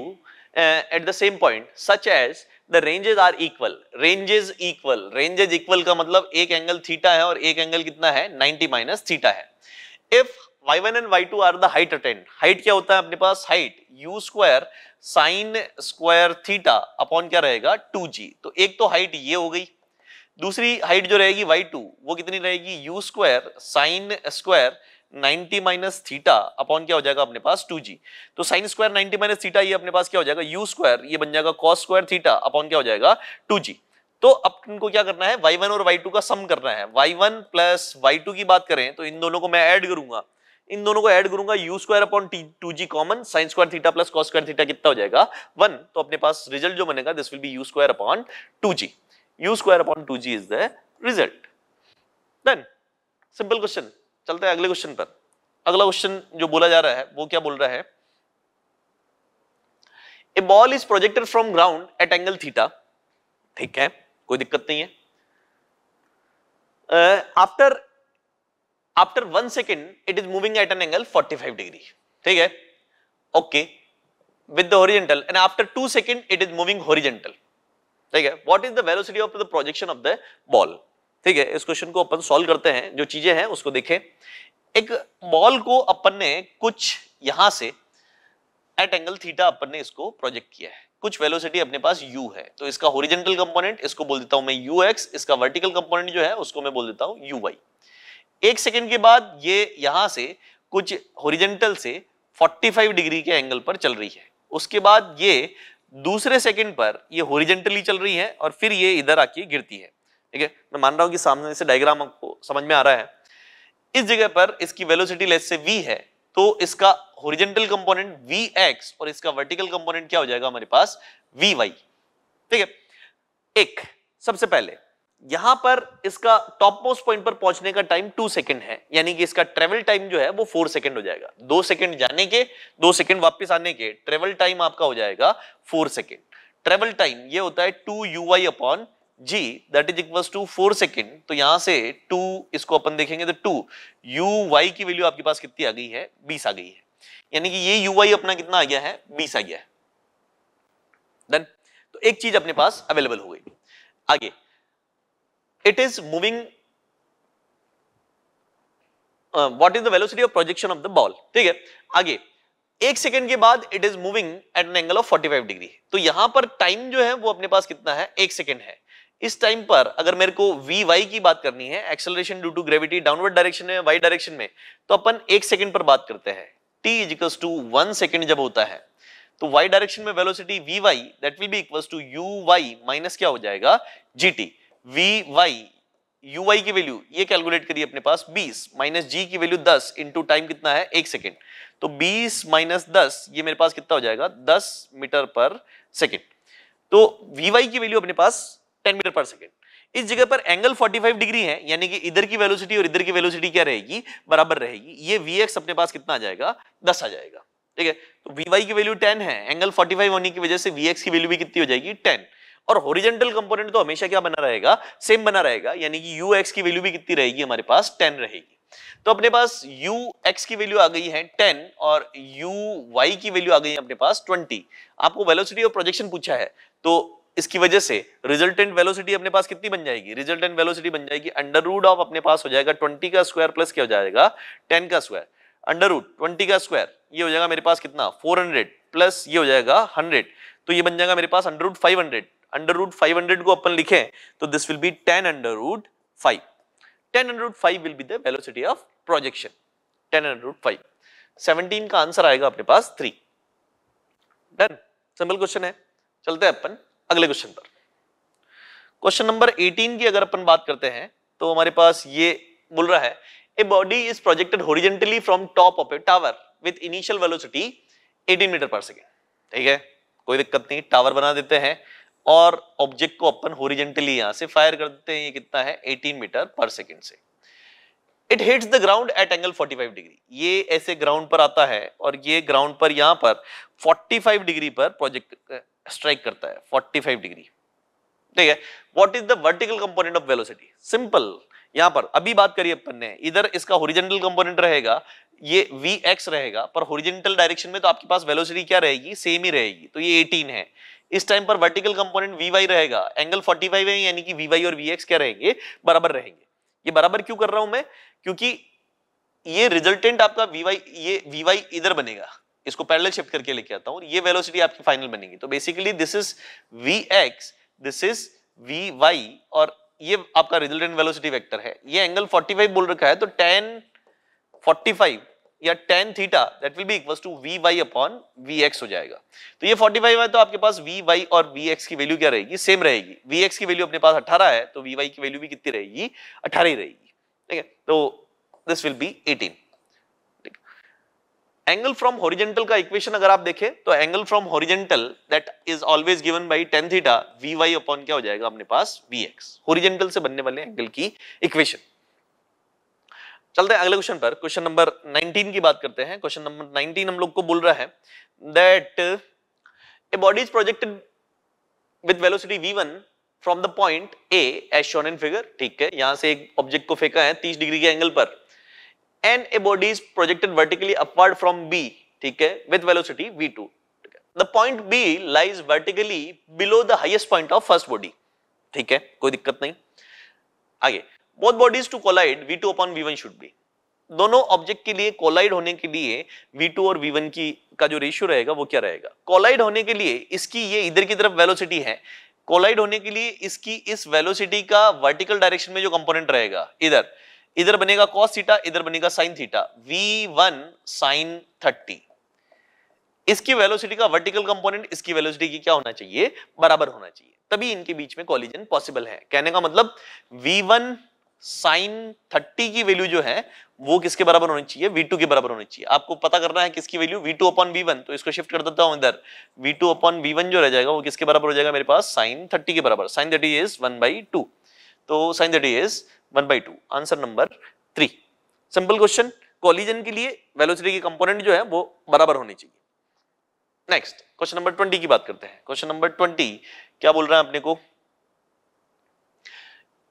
at the same point such as the ranges are equal ranges equal ranges equal का मतलब एक एंगल थीटा है और एक एंगल कितना है 90 माइनस थीटा है if y1 and y2 are the height attained height क्या होता है अपने पास height u square sine square theta upon क्या रहेगा टू जी तो एक तो हाइट ये हो गई दूसरी हाइट जो रहेगी वाई टू वो कितनी रहेगी u square sine square 90 minus theta upon क्या हो जाएगा अपने पास 2g तो साइन स्क्वायर 90 माइनस थीटा ये अपने पास क्या हो जाएगा u स्क्वायर ये बन जाएगा cos स्क्वायर थीटा अपॉन क्या हो जाएगा 2g तो अब इनको क्या करना है y1 और y2 का सम करना है y1 प्लस y2 की बात करें तो इन दोनों को मैं ऐड करूंगा इन दोनों को ऐड करूंगा u square upon two g common sine square theta plus cos square theta कितना हो जाएगा वन तो अपने पास रिजल्ट जो बनेगा this will be u square upon two g u square upon two g is the result then simple question चलते हैं अगले क्वेश्चन पर अगला क्वेश्चन जो बोला जा रहा है वो क्या बोल रहा है a ball is projected from ground at angle theta ठीक है कोई दिक्कत नहीं है after uh, after one second it is moving at an angle 45 degree ठीक है okay with the horizontal and after two second it is moving horizontal ठीक है what is the velocity of the projection of the ball ठीक है इस question को अपन solve करते हैं जो चीजें हैं उसको देखें एक बॉल को अपन ने कुछ यहां से एट एंगल थीटा अपन ने इसको प्रोजेक्ट किया है कुछ वेलोसिटी अपने पास u है तो इसका हॉरिजॉन्टल कंपोनेंट इसको बोल देता हूं मैं ux इसका वर्टिकल कंपोनेंट जो है उसको मैं बोल देता हूं uy एक सेकेंड के बाद ये यहां से कुछ होरिजेंटल से 45 डिग्री के एंगल पर चल रही है उसके बाद ये दूसरे सेकेंड पर ये होरिजेंटली चल रही है और फिर ये इधर आके गिरती है ठीक है मैं मान रहा हूँ कि सामने से डायग्राम आपको समझ में आ रहा है इस जगह पर इसकी वेलोसिटी लेस से वी है तो इसका होरिजेंटल कंपोनेंट वी एक्स और इसका वर्टिकल कंपोनेंट क्या हो जाएगा हमारे पास वी वाई ठीक है एक सबसे पहले यहां पर इसका टॉप मोस्ट पॉइंट पर पहुंचने का टाइम टू सेकंड है यानी कि इसका ट्रेवल टाइम जो है वो फोर सेकंड हो जाएगा दो सेकंड जाने के दो सेकंड वापस आने के ट्रेवल टाइम आपका हो जाएगा फोर सेकंड ट्रेवल टाइम ये होता है two you y upon g that is equal to four second तो यहां से टू इसको अपन देखेंगे तो टू यू वाई की वैल्यू आपके पास कितनी आ गई है बीस आ गई है यानी कि ये यू वाई अपना कितना आ गया है बीस आ गया है डन तो एक चीज अपने पास अवेलेबल हो गई आगे it is moving uh, what is the velocity of projection of the ball theek hai aage एक सेकेंड के बाद it is moving at an angle of 45 degree तो यहां पर टाइम जो है वो अपने पास कितना है एक सेकेंड है इस टाइम पर अगर मेरे को वी वाई की बात करनी है acceleration due to gravity downward direction में वाई डायरेक्शन में तो अपन एक सेकंड पर बात करते हैं t equals to one second जब होता है तो वाई डायरेक्शन में velocity v Y that will be equals to you Y minus क्या हो जाएगा g t v y u Y की वैल्यू ये कैलकुलेट करिए अपने पास 20 माइनस जी की वैल्यू 10 इंटू टाइम कितना है एक सेकेंड तो 20 माइनस दस ये मेरे पास कितना हो जाएगा 10 मीटर पर सेकेंड तो वी वाई की वैल्यू अपने पास 10 मीटर पर सेकेंड इस जगह पर एंगल 45 डिग्री है यानी कि इधर की वेलोसिटी और इधर की वेलोसिटी क्या रहेगी बराबर रहेगी ये वी अपने पास कितना आ जाएगा दस आ जाएगा ठीक है तो वी की वैल्यू टेन है एंगल फोर्टी होने की वजह से वी की वैल्यू भी कितनी हो जाएगी टेन और होरिजेंटल कंपोनेंट तो हमेशा क्या बना रहेगा सेम बना रहेगा यानी कि यू एक्स की वैल्यू भी कितनी रहेगी हमारे पास टेन रहेगी तो अपने पास यू एक्स की वैल्यू आ गई है टेन और यू वाई की वैल्यू आ गई है अपने पास ट्वेंटी आपको वेलोसिटी और प्रोजेक्शन पूछा है तो इसकी वजह से रिजल्टेंट वेलोसिटी अपने पास कितनी बन जाएगी रिजल्टेंट वेलोसिटी बन जाएगी अंडर रूट ऑफ अपने पास हो जाएगा ट्वेंटी का स्क्वायर प्लस क्या हो जाएगा टेन का स्क्वायर अंडर रूट ट्वेंटी का स्क्वायर ये हो जाएगा मेरे पास कितना फोर हंड्रेड प्लस ये हो जाएगा हंड्रेड तो ये बन जाएगा मेरे पास under root five hundred under root five hundred को अपन लिखे तो this will be ten under root five ten under root five will be the velocity of projection ten under root five seventeen का आंसर आएगा अपने पास three done simple question है चलते हैं अपन अगले क्वेश्चन पर क्वेश्चन नंबर 18 की अगर अपन बात करते हैं तो हमारे पास ये बोल रहा है a body is projected horizontally from top of a tower with initial velocity 18 meter पर सेकेंड ठीक है कोई दिक्कत नहीं टावर बना देते हैं और ऑब्जेक्ट को अपन होरिजेंटली यहां से फायर कर देते हैं ये कितना है 18 मीटर पर सेकंड से it hits the ground at angle 45 degree ये ऐसे ग्राउंड पर आता है और ये ग्राउंड पर यहां पर 45 डिग्री पर प्रोजेक्ट स्ट्राइक करता है 45 डिग्री ठीक है what is the vertical component of velocity simple यहां पर अभी बात करिए अपन ने इधर इसका होरिजेंटल कंपोनेंट रहेगा ये vx रहेगा पर होरिजेंटल डायरेक्शन में तो आपके पास वेलोसिटी क्या रहेगी सेम ही रहेगी तो ये 18 है इस टाइम पर वर्टिकल कंपोनेंट वी वाई रहेगा एंगल 45 है यानी कि वी वाई और वी एक्स क्या रहेंगे बराबर रहेंगे ये बराबर क्यों कर रहा हूं मैं क्योंकि ये रिजल्टेंट आपका वी वाई ये वी वाई इधर बनेगा इसको पैरेलल शिफ्ट करके लेके आता हूं ये वेलोसिटी आपकी फाइनल बनेगी तो basically this is v x this is v y और ये आपका रिजल्टेंट वेलोसिटी वेक्टर है ये एंगल 45 बोल रखा है तो टेन 45 या tan theta that will be equal to we Y upon v x हो जाएगा तो ये 45 है तो आपके पास वी वाई और वी एक्स की वैल्यू क्या रहेगी सेम रहेगी वी एक्स की वैल्यू अपने पास 18 है तो वी वाई की वैल्यू भी कितनी रहेगी 18 ही रहेगी ठीक है तो this will be 18 angle from horizontal का इक्वेशन अगर आप देखें तो angle from horizontal that is always given by tan theta v Y upon क्या हो जाएगा अपने पास वी एक्स हॉरिजेंटल से बनने वाले एंगल की इक्वेशन चलते हैं अगले क्वेश्चन पर क्वेश्चन नंबर 19 की बात करते हैं क्वेश्चन नंबर 19 हम लोग को बोल रहा है that a body is projected with velocity v1 from the point A as shown in figure ठीक है यहां से एक ऑब्जेक्ट को फेंका है 30 डिग्री के एंगल पर and a body is projected vertically upward from b ठीक है with velocity v2 the point B lies vertically below the highest point of first body ठीक है कोई दिक्कत नहीं आगे both bodies to collide v two upon v one should be दोनों object के लिए कोलाइड होने के लिए v2 और v1 की का जो रेशियो रहेगा वो क्या रहेगा कोलाइड होने के लिए इसकी ये इधर की तरफ वेलोसिटी है कोलाइड होने के लिए इसकी इस वेलोसिटी का वर्टिकल डायरेक्शन में जो कंपोनेंट रहेगा इधर इधर बनेगा cos थीटा इधर बनेगा sin थीटा v1 sin थर्टी इसकी वेलोसिटी का वर्टिकल कंपोनेंट इसकी वेलोसिटी की क्या होना चाहिए बराबर होना चाहिए तभी इनके बीच में कॉलिजन पॉसिबल है कहने का मतलब v1 साइन थर्टी की वैल्यू जो है वो किसके बराबर होनी चाहिए वी टू के बराबर होनी चाहिए आपको पता करना है किसकी value v two upon v one तो इसको शिफ्ट कर देता हूं इधर v two upon v one जो रह जाएगा वो किसके बराबर हो जाएगा मेरे पास साइन थर्टी के बराबर sine that is one by two तो sine that is one by two answer number three simple question collision के लिए वेलोसिटी के कंपोनेंट जो है वो बराबर होनी चाहिए नेक्स्ट क्वेश्चन नंबर ट्वेंटी की बात करते हैं क्वेश्चन नंबर ट्वेंटी क्या बोल रहे हैं अपने को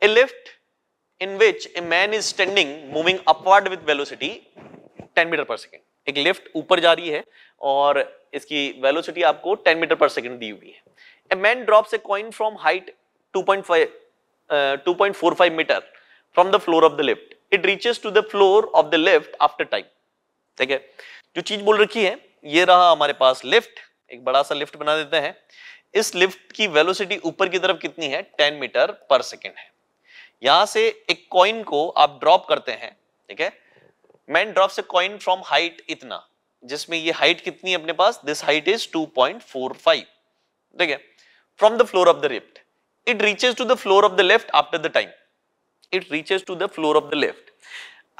a lift in which a man is standing moving upward with velocity 10 meter per second. एक लिफ्ट ऊपर जा रही है और इसकी वेलोसिटी आपको 10 मीटर पर सेकंड दी हुई है a man drops a coin from height 2.5 2.45 meter from the floor of the lift it reaches to the floor of the lift after time ठीक है जो चीज बोल रखी है ये रहा हमारे पास लिफ्ट एक बड़ा सा लिफ्ट बना देते हैं इस लिफ्ट की वेलोसिटी ऊपर की तरफ कितनी है 10 मीटर पर सेकेंड है यहां से एक कॉइन को आप ड्रॉप करते हैं ठीक है मैन ड्रॉप से कॉइन फ्रॉम हाइट इतना जिसमें ये हाइट कितनी है अपने पास दिस हाइट इज 2.45 ठीक है from the floor of the lift it reaches to the floor of the lift after the time it reaches to the floor of the lift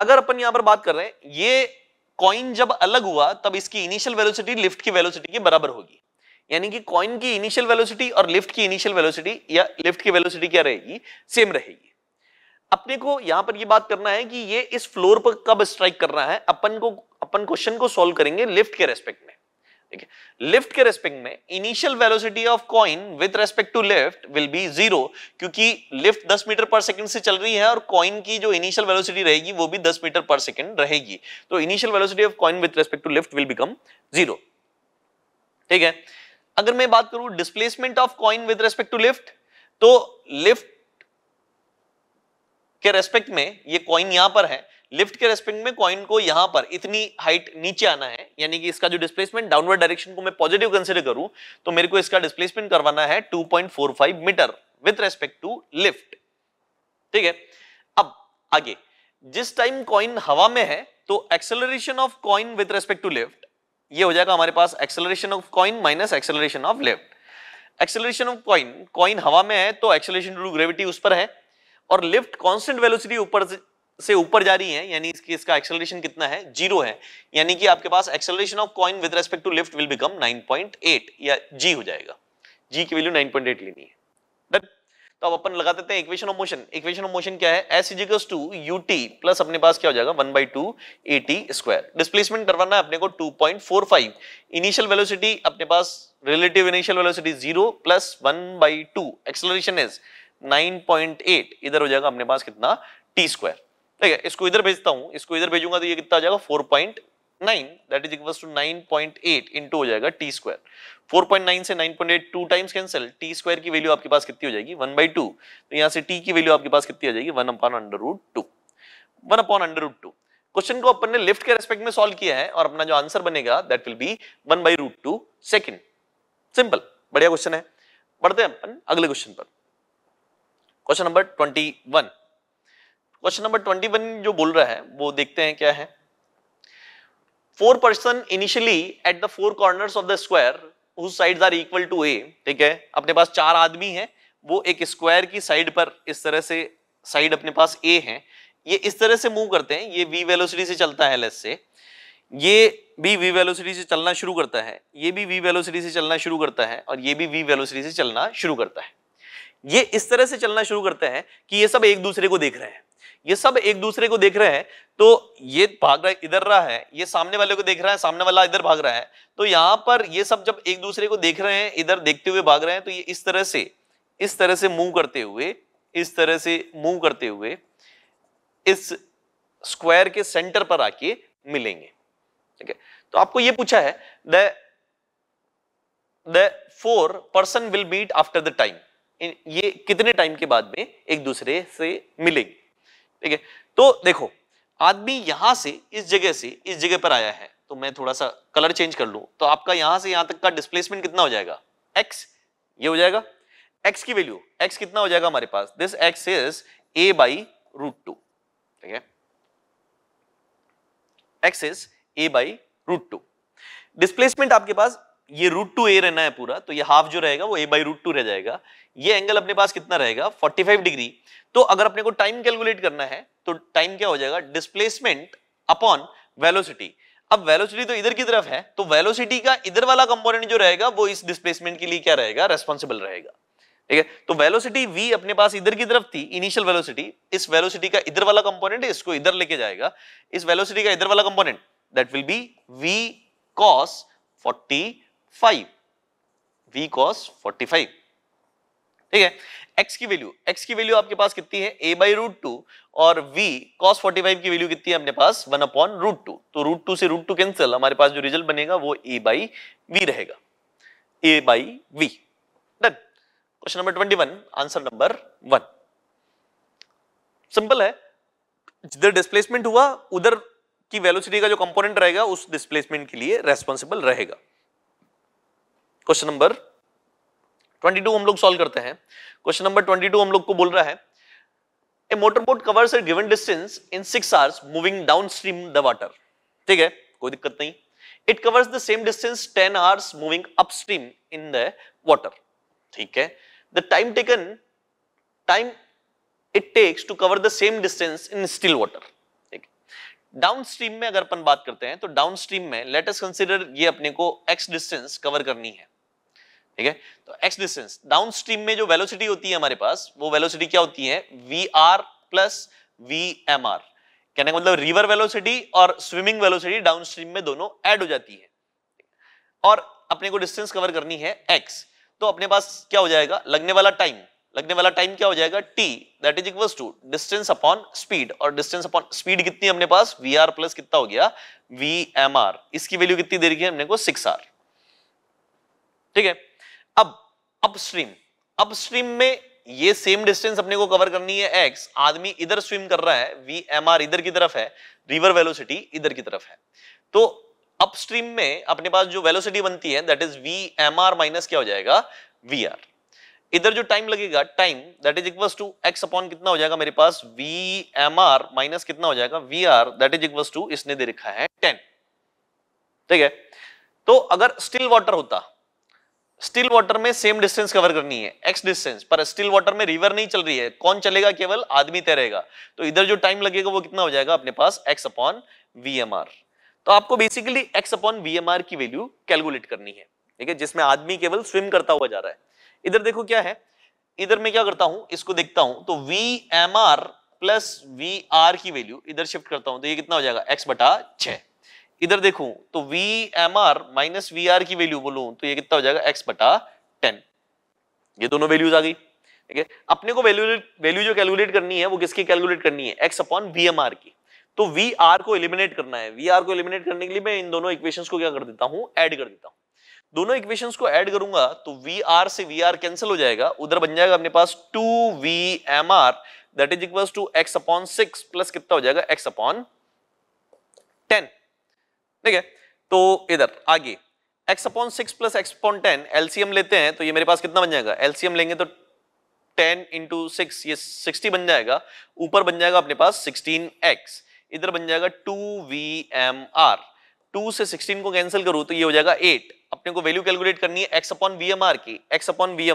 अगर अपन यहां पर बात कर रहे हैं ये कॉइन जब अलग हुआ तब इसकी इनिशियल वेलोसिटी लिफ्ट की वेलोसिटी के बराबर होगी यानी कि कॉइन की इनिशियल वेलोसिटी और लिफ्ट की इनिशियल वेलोसिटी या लिफ्ट की वेलोसिटी क्या रहेगी सेम रहेगी अपने को यहां पर ये बात करना है कि ये इस फ्लोर पर कब स्ट्राइक करना है अपन को अपन क्वेश्चन को सॉल्व करेंगे लिफ्ट के रेस्पेक्ट में ठीक है लिफ्ट के रेस्पेक्ट में initial velocity of coin with respect to lift will be zero क्योंकि लिफ्ट 10 मीटर पर सेकंड से चल रही है और कॉइन की जो इनिशियल वेलोसिटी रहेगी वो भी 10 मीटर पर सेकंड रहेगी तो initial velocity of coin with respect to lift will become zero ठीक है अगर मैं बात करूं displacement of coin with respect to lift तो लिफ्ट के रेस्पेक्ट में ये कॉइन यहाँ पर है लिफ्ट के रेस्पेक्ट में कॉइन को यहाँ पर इतनी हाइट नीचे आना है यानी कि इसका जो डिस्प्लेसमेंट डाउनवर्ड डायरेक्शन को मैं पॉजिटिव कंसिडर करूं तो मेरे को इसका डिस्प्लेसमेंट करवाना है 2.45 meter with respect to lift ठीक है अब आगे जिस टाइम कॉइन हवा में है तो acceleration of coin with respect to lift ये हो जाएगा हमारे पास acceleration of coin minus acceleration of lift acceleration of coin coin हवा में है तो एक्सेलरेशन टू ग्रेविटी उस पर है और लिफ्ट कॉन्स्टेंट वेलोसिटी ऊपर से ऊपर जा रही है यानी इसकी इसका एक्सेलरेशन कितना है जीरो है यानी कि आपके पास acceleration of coin with respect to lift will become 9.8 या जी हो जाएगा जी की वैल्यू 9.8 लेनी है डन तो अब अपन लगा देते हैं equation of motion equation of motion क्या है s equals to U T plus अपने पास क्या हो जाएगा one by two A T square displacement करवाना है अपने को two point four five initial velocity अपने पास relative initial velocity zero plus one by two acceleration is 9.8 इधर हो जाएगा अपने पास कितना टी स्क्वायर ठीक है इसको इधर भेजता हूं इसको इधर भेजूंगा तो ये कितना आ जाएगा 4.9 दैट इज टू हो जाएगा टी स्क्वायर 4.9 से 9.8 two times cancel t square की वैल्यू आपके पास कितनी हो जाएगी 1 बाई टू तो यहाँ से की वैल्यू आपके पास कितनी जाएगी upon under root two one upon under root two question को अपन ने के रेस्पेक्ट में सॉल्व किया है और अपना जो आंसर बनेगा that will be one by root two second simple बढ़िया क्वेश्चन है बढ़ते हैं अपन अगले क्वेश्चन पर question number twenty one question number twenty one जो बोल रहा है वो देखते हैं क्या है four person initially at the four corner of the square whose sides are equal to a ठीक है अपने पास चार आदमी है वो एक स्क्वायर की साइड पर इस तरह से साइड अपने पास ए है ये इस तरह से मूव करते हैं ये वी वेलोसिटी से चलता है लेस से ये भी वी वेलोसिटी से चलना शुरू करता है ये भी वी वेलोसिटी से चलना शुरू करता है और ये भी वी वेलोसिटी से चलना शुरू करता है ये इस तरह से चलना शुरू करते हैं कि ये सब एक दूसरे को देख रहे हैं ये सब एक दूसरे को देख रहे हैं तो ये भाग रहा इधर रहा है ये सामने वाले को देख रहा है सामने वाला इधर भाग रहा है तो यहां पर ये सब जब एक दूसरे को देख रहे हैं इधर देखते हुए भाग रहे हैं तो ये इस तरह से इस तरह से मूव करते हुए इस तरह से मूव करते हुए इस स्क्वायर के सेंटर पर आके मिलेंगे ठीक है तो आपको ये पूछा है the the four person will meet after the time ये कितने टाइम के बाद में एक दूसरे से मिलेंगे ठीक है तो देखो आदमी यहां से इस जगह से इस जगह पर आया है तो मैं थोड़ा सा कलर चेंज कर लू तो आपका यहां से यहां तक का डिस्प्लेसमेंट कितना हो जाएगा एक्स ये हो जाएगा एक्स की वैल्यू एक्स कितना हो जाएगा हमारे पास this x is a by root two ठीक है x इज a by root two displacement आपके पास ये रूट टू ए रहना है पूरा तो ये हाफ जो रहेगा वो ए बाई रूट टू रह जाएगा ये एंगल अपने पास कितना रहेगा 45 डिग्री तो अगर अपने को टाइम कैलकुलेट करना है तो टाइम क्या हो जाएगा डिस्प्लेसमेंट अपॉन वेलोसिटी अब वेलोसिटी तो इधर की तरफ है तो वेलोसिटी का इधर वाला कंपोनेंट जो रहेगा वो इस डिस्प्लेसमेंट के लिए क्या रहेगा रेस्पॉन्सिबल रहेगा ठीक है तो वेलोसिटी वी अपने पास इधर की तरफ थी इनिशियल वेलोसिटी इस वेलोसिटी का इधर वाला कंपोनेंट इसको इधर लेके जाएगा इस वेलोसिटी का इधर वाला component that will be v cos five v cos forty five ठीक है एक्स की वैल्यू एक्स की वैल्यू आपके पास कितनी है a बाई रूट टू और v cos 45 की वैल्यू कितनी है अपने पास वन अपॉन रूट टू तो रूट टू से रूट टू कैंसिल हमारे पास जो रिजल्ट बनेगा वो ए बाई वी रहेगा a by v done question number twenty one answer number one simple है जिधर डिस्प्लेसमेंट हुआ उधर की वेलोसिटी का जो कंपोनेंट रहेगा उस डिस्प्लेसमेंट के लिए रेस्पॉन्सिबल रहेगा क्वेश्चन नंबर 22 हम लोग सॉल्व करते हैं क्वेश्चन नंबर 22 हम लोग को बोल रहा है a motor boat covers a given distance in six hours moving downstream the water ठीक है कोई दिक्कत नहीं it covers the same distance ten hours moving upstream in the water ठीक है the time taken time it takes to cover the same distance in still water downstream में अगर अपन बात करते हैं तो डाउन स्ट्रीम में लेटेस्ट कंसिडर ये अपने को एक्स डिस्टेंस कवर करनी है ठीक है तो एक्स डिस्टेंस डाउन स्ट्रीम में जो वेलोसिटी होती है हमारे पास वो वेलोसिटी क्या होती है V R plus V M R कहने का मतलब रिवर वेलोसिटी और स्विमिंग वेलोसिटी डाउन स्ट्रीम में दोनों एड हो जाती है और अपने को डिस्टेंस कवर करनी है एक्स तो अपने पास क्या हो जाएगा लगने वाला टाइम लगने वाला टाइम क्या हो जाएगा T that is equal to distance upon speed और डिस्टेंस अपॉन स्पीड कितनी हमने पास वी आर प्लस कितना हो गया वी एम आर इसकी वैल्यू कितनी दे रही है हमने को सिक्स आर ठीक है अब अपस्ट्रीम अपस्ट्रीम में ये सेम डिस्टेंस अपने को कवर करनी है एक्स आदमी इधर स्विम कर रहा है वी एम आर इधर की तरफ है रिवर वेलोसिटी इधर की तरफ है तो अपस्ट्रीम में अपने पास जो वेलोसिटी बनती है that is V M R minus क्या हो जाएगा वी आर इधर जो टाइम लगेगा time that is equal to X upon कितना हो जाएगा मेरे पास वी एम आर माइनस कितना हो जाएगा V R that is equal to इसने दे रखा है टेन ठीक है तो अगर स्टिल वाटर होता स्टिल वाटर में सेम डिस्टेंस कवर करनी है एक्स डिस्टेंस पर स्टिल वाटर में रिवर नहीं चल रही है कौन चलेगा केवल आदमी तैरेगा तो इधर जो टाइम लगेगा वो कितना हो जाएगा अपने पास एक्स अपॉन वी तो आपको बेसिकली एक्स अपॉन वी की वैल्यू कैलकुलेट करनी है ठीक है जिसमें आदमी केवल स्विम करता हुआ जा रहा है इधर देखो क्या है इधर मैं क्या करता हूं इसको देखता हूं तो V M R plus V R की वैल्यू इधर शिफ्ट करता हूं तो ये कितना हो जाएगा एक्स बटा छह इधर देखूं तो V M R minus V R की वैल्यू बोलूं तो ये कितना हो जाएगा एक्स बटा टेन ये दोनों वैल्यूज आ गई ठीक है अपने को वैल्यू वैल्यू जो कैलकुलेट करनी है वो किसकी कैलकुलेट करनी है X upon V M R की तो वी आर को एलिमिनेट करना है वी आर को एलिमिनेट करने के लिए मैं इन दोनों इक्वेशन को क्या कर देता हूँ एड कर देता हूँ दोनों इक्वेशन को एड करूंगा तो वी आर से वी आर कैंसिल हो जाएगा उधर बन जाएगा अपने पास two V M R that is equal to X upon six plus कितना हो जाएगा एक्स अपॉन टेन ठीक है तो इधर आगे X upon six plus X upon ten LCM लेते हैं तो ये मेरे पास कितना बन जाएगा एलसीएम लेंगे तो टेन इंटू सिक्स ये सिक्सटी बन जाएगा ऊपर बन जाएगा अपने पास सिक्सटीन एक्स इधर बन जाएगा two V M R two से 16 को कैंसिल करूं तो ये हो जाएगा 8 अपने को वैल्यू कैलकुलेट करनी है x अपॉन वी की x अपॉन वी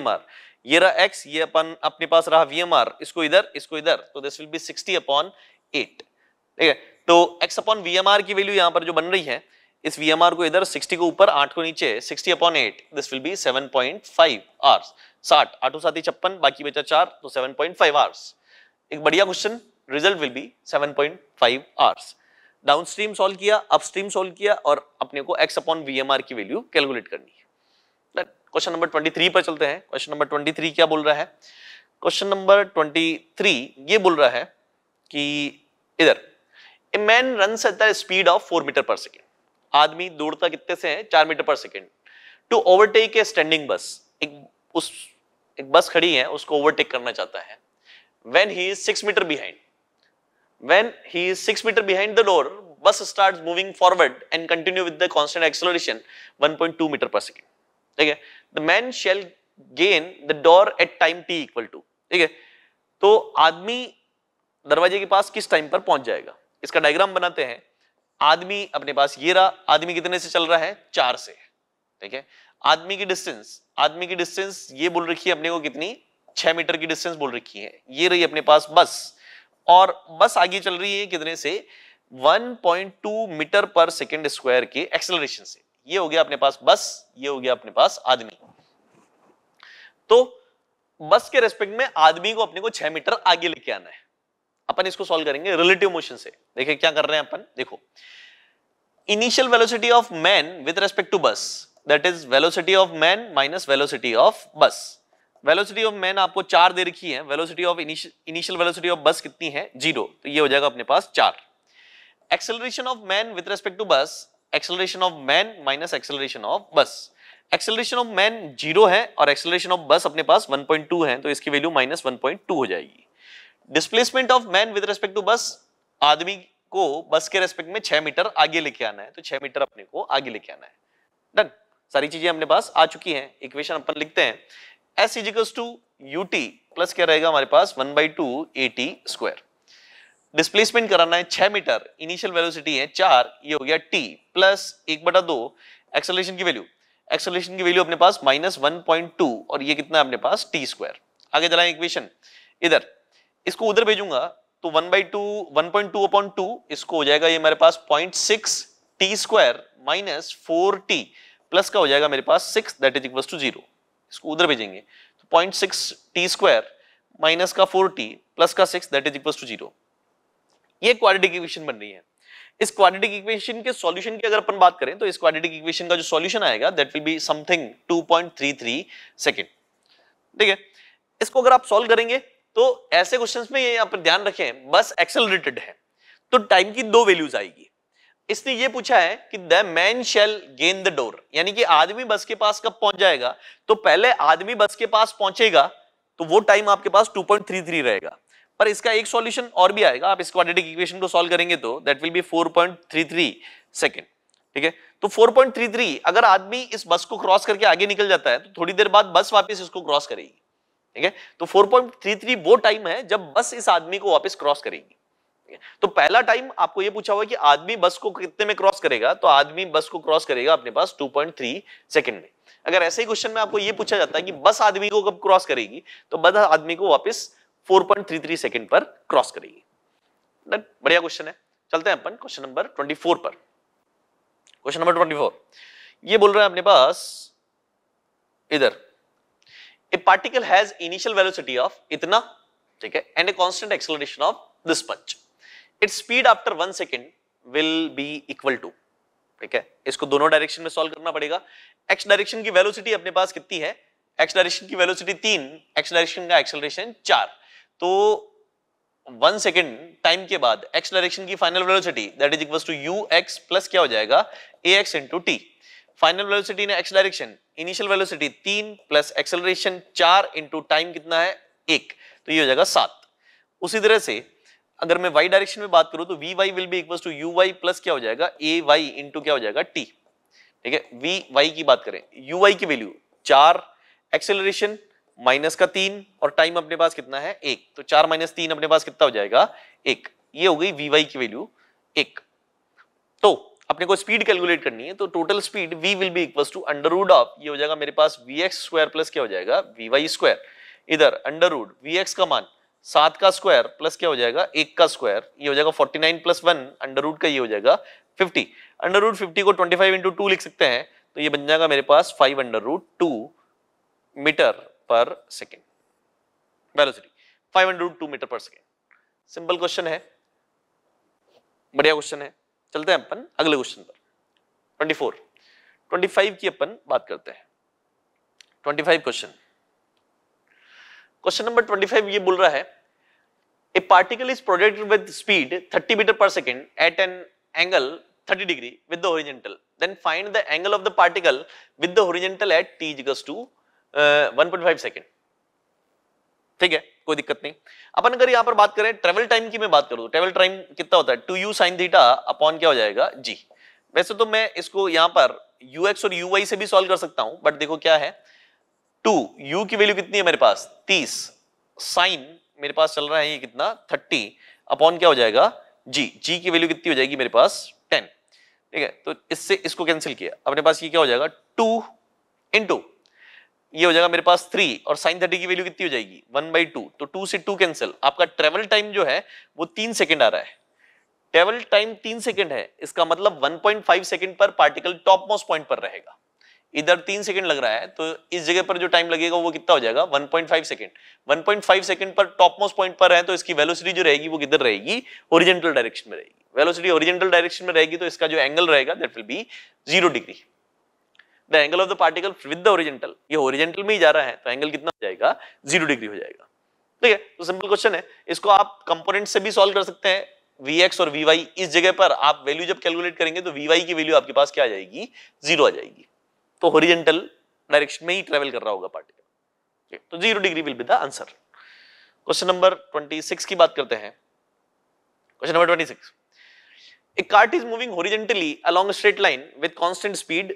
ये रहा x ये अपन अपने पास रहा वी इसको इधर इसको इधर तो दिस विल बी 60 अपॉन 8 ठीक है तो x अपॉन वी की वैल्यू यहाँ पर जो बन रही है इस वी को इधर 60 को ऊपर 8 को नीचे 60 upon 8 this will be 7.5 point five hours साठ आठों साथ ही छप्पन बाकी बचा चार तो 7.5 पॉइंट फाइव आवर्स एक बढ़िया question result will be 7.5 point five hours downstream solve किया अप स्ट्रीम सॉल्व किया और अपने को x अपॉन वी की वैल्यू कैलकुलेट करनी है क्वेश्चन नंबर 23 पर चलते हैं क्वेश्चन नंबर 23 क्या बोल रहा है क्वेश्चन नंबर 23 ये बोल रहा है कि इधर a man run at the speed of four meter पर सेकेंड आदमी दौड़ता कितने से है चार मीटर पर second to overtake a standing bus एक उस एक बस खड़ी है उसको ओवरटेक करना चाहता है when he is six meter behind when he is six meter behind the door bus bus starts moving forward and continue constant acceleration one point two meter पर सेकेंड ठीक है the man shall gain the door at time T equal to ठीक है तो आदमी दरवाजे के पास किस टाइम पर पहुंच जाएगा इसका डायग्राम बनाते हैं आदमी अपने पास ये रहा आदमी कितने से चल रहा है चार से ठीक है आदमी की डिस्टेंस आदमी की डिस्टेंस ये बोल रखी है अपने को कितनी छह मीटर की डिस्टेंस बोल रखी है ये रही अपने पास बस और बस आगे चल रही है कितने से 1.2 मीटर पर सेकेंड स्क्वायर के एक्सेलरेशन से ये हो गया अपने पास बस ये हो गया अपने पास आदमी तो बस के रेस्पेक्ट में आदमी को अपने को छह मीटर आगे लेके आना है अपन इसको सॉल्व करेंगे रिलेटिव मोशन से देखिए क्या कर रहे हैं अपन देखो initial velocity of man with respect to bus that is velocity of man minus velocity of bus velocity of man आपको चार दे रखी है velocity of initial velocity of bus कितनी है जीरो तो ये हो जाएगा अपने पास चार acceleration of man with respect to bus acceleration of man minus acceleration of bus acceleration of man zero है और एक्सेलरेशन ऑफ बस अपने पास 1.2 है तो इसकी वैल्यू माइनस वन हो जाएगी displacement of man with respect to bus आदमी को बस के रेस्पेक्ट में छह मीटर आगे लेके आना है तो छह मीटर अपने को आगे लेके आना है डन सारी चीजें हमने पास आ चुकी हैं इक्वेशन अपन लिखते हैं S equals to U T plus क्या रहेगा हमारे पास one by two A T square displacement कराना है छह मीटर इनिशियल वेलोसिटी है चार ये हो गया टी प्लस एक बटा दो एक्सलेशन की वैल्यू एक्सलेशन की वैल्यू अपने पास माइनस वन पॉइंट टू और ये कितना है अपने पास टी स्क्वायर आगे चलाएं इक्वेशन इधर इसको उधर भेजूंगा तो one by two one point two upon two इसको हो जाएगा ये मेरे पास point six T square minus four T plus का हो जाएगा मेरे पास six that is equal to zero इसको उधर भेजेंगे तो point six T square minus का फोर टी प्लस का six that is equal to zero ये क्वाड्रेटिक इक्वेशन बन रही है इस क्वाड्रेटिक इक्वेशन के सॉल्यूशन की अगर अपन बात करें तो इस क्वाड्रेटिक इक्वेशन का जो सॉल्यूशन आएगा that will be something 2.33 second ठीक है इसको अगर आप सॉल्व करेंगे तो ऐसे क्वेश्चन में यहाँ पर ध्यान रखें बस एक्सेलरेटेड है तो टाइम की दो वैल्यूज आएगी इसने ये पूछा है कि the man shall gain the door यानी कि आदमी बस के पास कब पहुंच जाएगा तो पहले आदमी बस के पास पहुंचेगा तो वो टाइम आपके पास 2.33 रहेगा पर इसका एक सॉल्यूशन और भी आएगा आप इस क्वाड्रेटिक इक्वेशन को सॉल्व करेंगे तो दैट विल बी 4.33 सेकंड ठीक है तो 4.33 अगर आदमी इस बस को क्रॉस करके आगे निकल जाता है तो थोड़ी देर बाद बस वापस इसको क्रॉस करेगी ठीक है तो 4.33 वो टाइम है जब बस इस आदमी को वापस क्रॉस करेगी तो पहला टाइम आपको ये पूछा हुआ कि आदमी बस को कितने में क्रॉस करेगा तो आदमी बस को क्रॉस करेगा अपने पास 2.3 सेकंड में अगर ऐसे ही क्वेश्चन में आपको ये पूछा जाता है कि बस आदमी को कब क्रॉस करेगी तो बस आदमी को वापस 4.33 सेकंड पर क्रॉस करेगी बढ़िया क्वेश्चन है चलते हैं अपन क्वेश्चन नंबर 24 पर क्वेश्चन नंबर 24 ये बोल रहे हैं अपने पास इधर a particle has initial velocity of इतना ठीक है and a constant acceleration of this much. Its speed after one second will be equal to ठीक है इसको दोनों डायरेक्शन में सॉल्व करना पड़ेगा x डायरेक्शन की वेलोसिटी अपने पास कितनी है x डायरेक्शन की वेलोसिटी तीन x डायरेक्शन का एक्सेलरेशन चार तो वन सेकेंड टाइम के बाद x डायरेक्शन की final velocity that is equal to you X plus क्या हो जाएगा A X into T final velocity in X direction initial velocity तीन प्लस एक्सेलरेशन चार इंटू टाइम कितना है एक तो ये हो जाएगा सात उसी तरह से अगर मैं वाई डायरेक्शन में बात करूं तो V Y will be equal to you Y plus क्या हो जाएगा ए वाई इंटू क्या हो जाएगा टी ठीक है वी वाई की बात करें यू वाई की वैल्यू चार एक्सेलरेशन माइनस का तीन और टाइम अपने पास कितना है एक तो चार माइनस तीन अपने पास कितना हो जाएगा एक ये हो गई वी वाई की वैल्यू एक तो अपने को स्पीड कैलकुलेट करनी है तो total speed v will be equal to under root of ये हो जाएगा मेरे पास वी एक्स स्क्वायर प्लस क्या हो जाएगा वी वाई स्क्वायर इधर अंडर रूड वी एक्स का मान सात का स्क्वायर प्लस क्या हो जाएगा एक का स्क्वायर ये हो जाएगा forty nine plus one under root का ये हो जाएगा फिफ्टी अंडर रूड फिफ्टी को ट्वेंटी फाइव इंटू टू लिख सकते हैं तो ये बन जाएगा मेरे पास five under root two meter पर second velocity five under root two meter पर सेकेंड सिंपल क्वेश्चन है बढ़िया क्वेश्चन है चलते हैं अपन अगले क्वेश्चन पर 24 25 की अपन बात करते हैं 25 क्वेश्चन क्वेश्चन नंबर 25 ये बोल रहा है a particle is projected with speed 30 meter पर second at an angle 30 degree with the horizontal then find the angle of the particle with the horizontal at t equals to uh, 1.5 second ठीक है कोई दिक्कत नहीं अपन अगर यहां पर बात करें ट्रेवल टाइम की मैं बात करूं ट्रेवल टाइम कितना होता है two you sine theta upon क्या हो जाएगा जी वैसे तो मैं इसको यहां पर यू एक्स और यू वाई से भी सॉल्व कर सकता हूं बट देखो क्या है टू यू की वैल्यू कितनी है मेरे पास तीस साइन मेरे पास चल रहा है ये कितना थर्टी अपॉन क्या हो जाएगा जी जी की वैल्यू कितनी हो जाएगी मेरे पास टेन ठीक है तो इससे इसको कैंसिल किया अपने पास ये क्या हो जाएगा टू इंटू ये हो जाएगा मेरे पास थ्री और साइन थर्टी की वैल्यू कितनी हो जाएगी वन बाई टू तो टू से टू कैंसिल आपका ट्रेवल टाइम जो है वो तीन सेकेंड आ रहा है ट्रेवल टाइम तीन सेकेंड है इसका मतलब वन पॉइंट फाइव सेकेंड पर पार्टिकल टॉप मोस्ट पॉइंट पर रहेगा इधर तीन सेकंड लग रहा है तो इस जगह पर जो टाइम लगेगा वो कितना हो जाएगा one point five second one point five second पर टॉप मोस्ट पॉइंट पर है तो इसकी वेलोसिटी जो रहेगी वो किधर रहेगी ओरिजेंटल डायरेक्शन में रहेगी वेलोसिटी ओरिजेंटल डायरेक्शन में रहेगी तो इसका जो एंगल रहेगा that will be zero degree the angle of the particle with the horizontal ये ओरिजेंटल में ही जा रहा है तो एंगल कितना हो जाएगा जीरो डिग्री हो जाएगा ठीक है तो सिंपल क्वेश्चन है इसको आप कंपोनेंट से भी सॉल्व कर सकते हैं Vx और Vy इस जगह पर आप वैल्यू जब कैलकुलेट करेंगे तो Vy की वैल्यू आपके पास क्या आ जाएगी जीरो आ जाएगी तो ओरिजेंटल डायरेक्शन में ही ट्रेवल कर रहा होगा पार्टिकल तो zero degree will be the answer question number twenty six की बात करते हैं question number twenty six cart is moving horizontally along a straight line with constant speed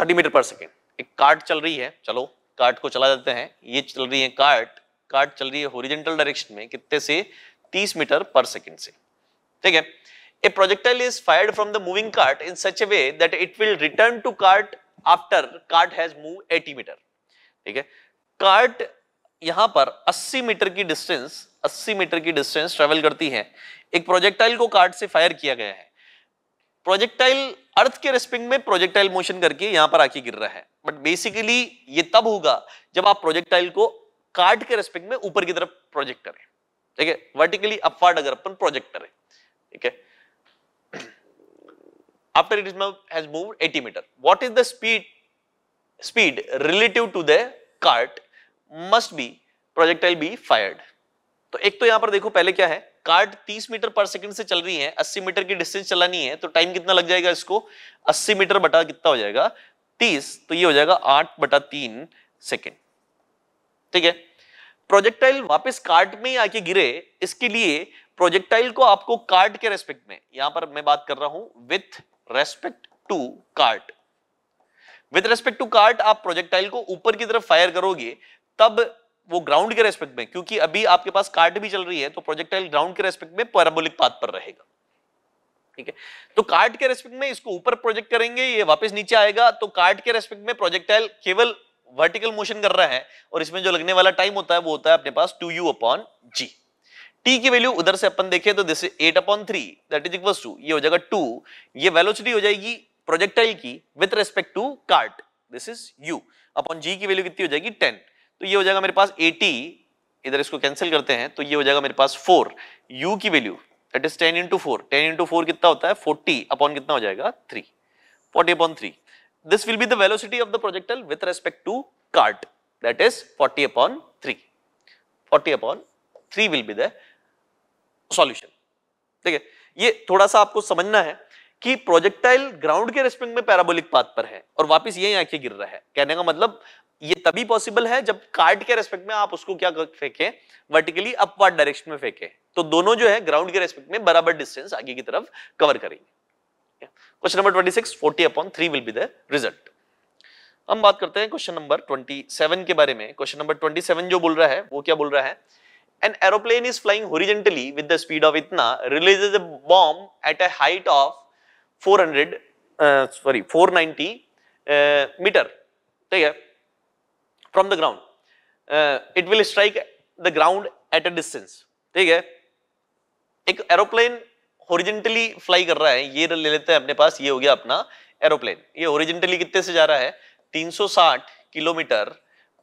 thirty metre पर सेकेंड एक कार्ट चल रही है चलो कार्ट को चला जाते हैं ये चल रही है कार्ट कार्ट चल रही है होरिजेंटल डायरेक्शन में कितने से 30 मीटर पर सेकेंड से ठीक है a projectile is fired from the moving cart in such a way that it will return to cart after cart has move 80 meter ठीक है कार्ट यहां पर 80 मीटर की डिस्टेंस 80 मीटर की डिस्टेंस ट्रेवल करती है एक प्रोजेक्टाइल को कार्ट से फायर किया गया है प्रोजेक्टाइल अर्थ के रेस्पेक्ट में प्रोजेक्टाइल मोशन करके यहां पर आके गिर रहा है बट बेसिकली ये तब होगा जब आप प्रोजेक्टाइल को कार्ड के रेस्पेक्ट में ऊपर की तरफ प्रोजेक्ट करें ठीक है वर्टिकली अपवर्ड अगर अपन प्रोजेक्ट करें ठीक है after it is has moved 80 meter what is the speed speed relative to the cart must be projectile be fired तो एक तो यहां पर देखो पहले क्या है कार्ड 30 मीटर पर सेकंड से चल रही है 80 मीटर की डिस्टेंस चलानी है तो टाइम कितना लग जाएगा इसको 80 मीटर बटा कितना हो जाएगा 30 तो ये हो जाएगा 8 बटा तीन सेकेंड ठीक है प्रोजेक्टाइल वापस कार्ड में ही आके गिरे इसके लिए प्रोजेक्टाइल को आपको कार्ड के रेस्पेक्ट में यहां पर मैं बात कर रहा हूं with respect to cart with respect to cart आप प्रोजेक्टाइल को ऊपर की तरफ फायर करोगे तब वो ग्राउंड के रेस्पेक्ट में क्योंकि अभी आपके पास कार्ट भी चल रही है तो प्रोजेक्टाइल ग्राउंड के रेस्पेक्ट में पैराबोलिक पाथ पर रहेगा ठीक है तो कार्ट के रेस्पेक्ट में इसको ऊपर प्रोजेक्ट करेंगे ये वापस नीचे आएगा तो कार्ट के रेस्पेक्ट में प्रोजेक्टाइल केवल वर्टिकल मोशन कर रहा है और इसमें जो लगने वाला टाइम होता है वो होता है अपने पास two U upon G T की वैल्यू उधर से अपन देखें तो this eight upon three that is equal to ये हो जाएगा टू ये वेलोसिटी हो जाएगी प्रोजेक्टाइल की with respect to cart this is U upon G की वैल्यू कितनी हो जाएगी टेन तो ये हो जाएगा मेरे पास 80 इधर इसको कैंसिल करते हैं तो ये हो जाएगा मेरे पास 4 u की value that is 10 into 4 10 into 4 कितना होता है 40 अपॉन कितना हो जाएगा 3 40 upon 3 this will be the velocity of the projectile with respect to cart that is 40 upon 3 40 upon 3 will be the solution ठीक है ये थोड़ा सा आपको समझना है कि प्रोजेक्टाइल ग्राउंड के रेस्पेक्ट में पैराबोलिक पाथ पर है और वापस यही आके गिर रहा है कहने का मतलब ये तभी पॉसिबल है जब कार्ड के रेस्पेक्ट में आप उसको क्या फेंके वर्टिकली अपवर्ड डायरेक्शन में फेंके तो दोनों जो है ग्राउंड के रेस्पेक्ट में बराबर डिस्टेंस आगे की तरफ कवर करेंगे question number twenty six forty upon three will be the result हम बात करते हैं क्वेश्चन नंबर ट्वेंटी सेवन के बारे में क्वेश्चन नंबर ट्वेंटी सेवन जो बोल रहा है वो क्या बोल रहा है an aeroplane is flying horizontally with the speed of इतना releases a bomb at a height of 400 sorry uh, 490 metre uh, ठीक है from the ground it will strike the ground at a distance ठीक है एक aeroplane horizontally fly कर रहा है ये ले लेते हैं अपने पास ये हो गया अपना एरोप्लेन ये ओरिजेंटली कितने से जा रहा है 360 किलोमीटर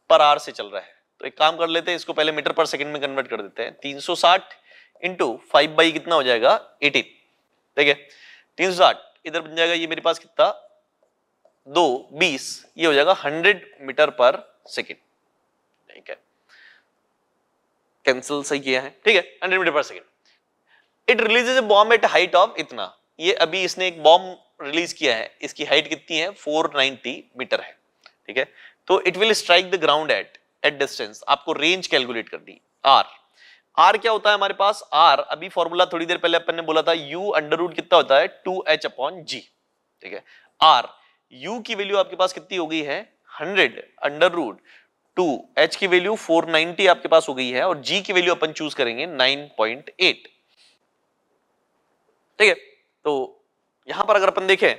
पर आर से चल रहा है तो एक काम कर लेते हैं इसको पहले मीटर पर सेकंड में कन्वर्ट कर देते हैं 360 सौ साठ इंटू फाइव बाई कितना हो जाएगा 18 ठीक है 360 इधर बन जाएगा ये मेरे पास कितना दो बीस ये हो जाएगा हंड्रेड मीटर पर सेकेंड ठीक है कैंसिल सही किया है ठीक है हंड्रेड मीटर पर second it release a bomb at height of इतना ये अभी इसने एक बॉम्ब रिलीज किया है इसकी हाइट कितनी है 490 मीटर है ठीक है तो it will strike the ground at at distance आपको रेंज कैलकुलेट कर दी आर आर क्या होता है हमारे पास आर अभी फॉर्मूला थोड़ी देर पहले अपन ने बोला था यू अंडर रूट कितना होता है टू एच अपॉन जी ठीक है आर यू की वैल्यू आपके पास कितनी हो गई है hundred under root two H की वैल्यू 490 आपके पास हो गई है और जी की वैल्यू अपन चूज करेंगे 9.8 ठीक है तो यहां पर अगर अपन देखें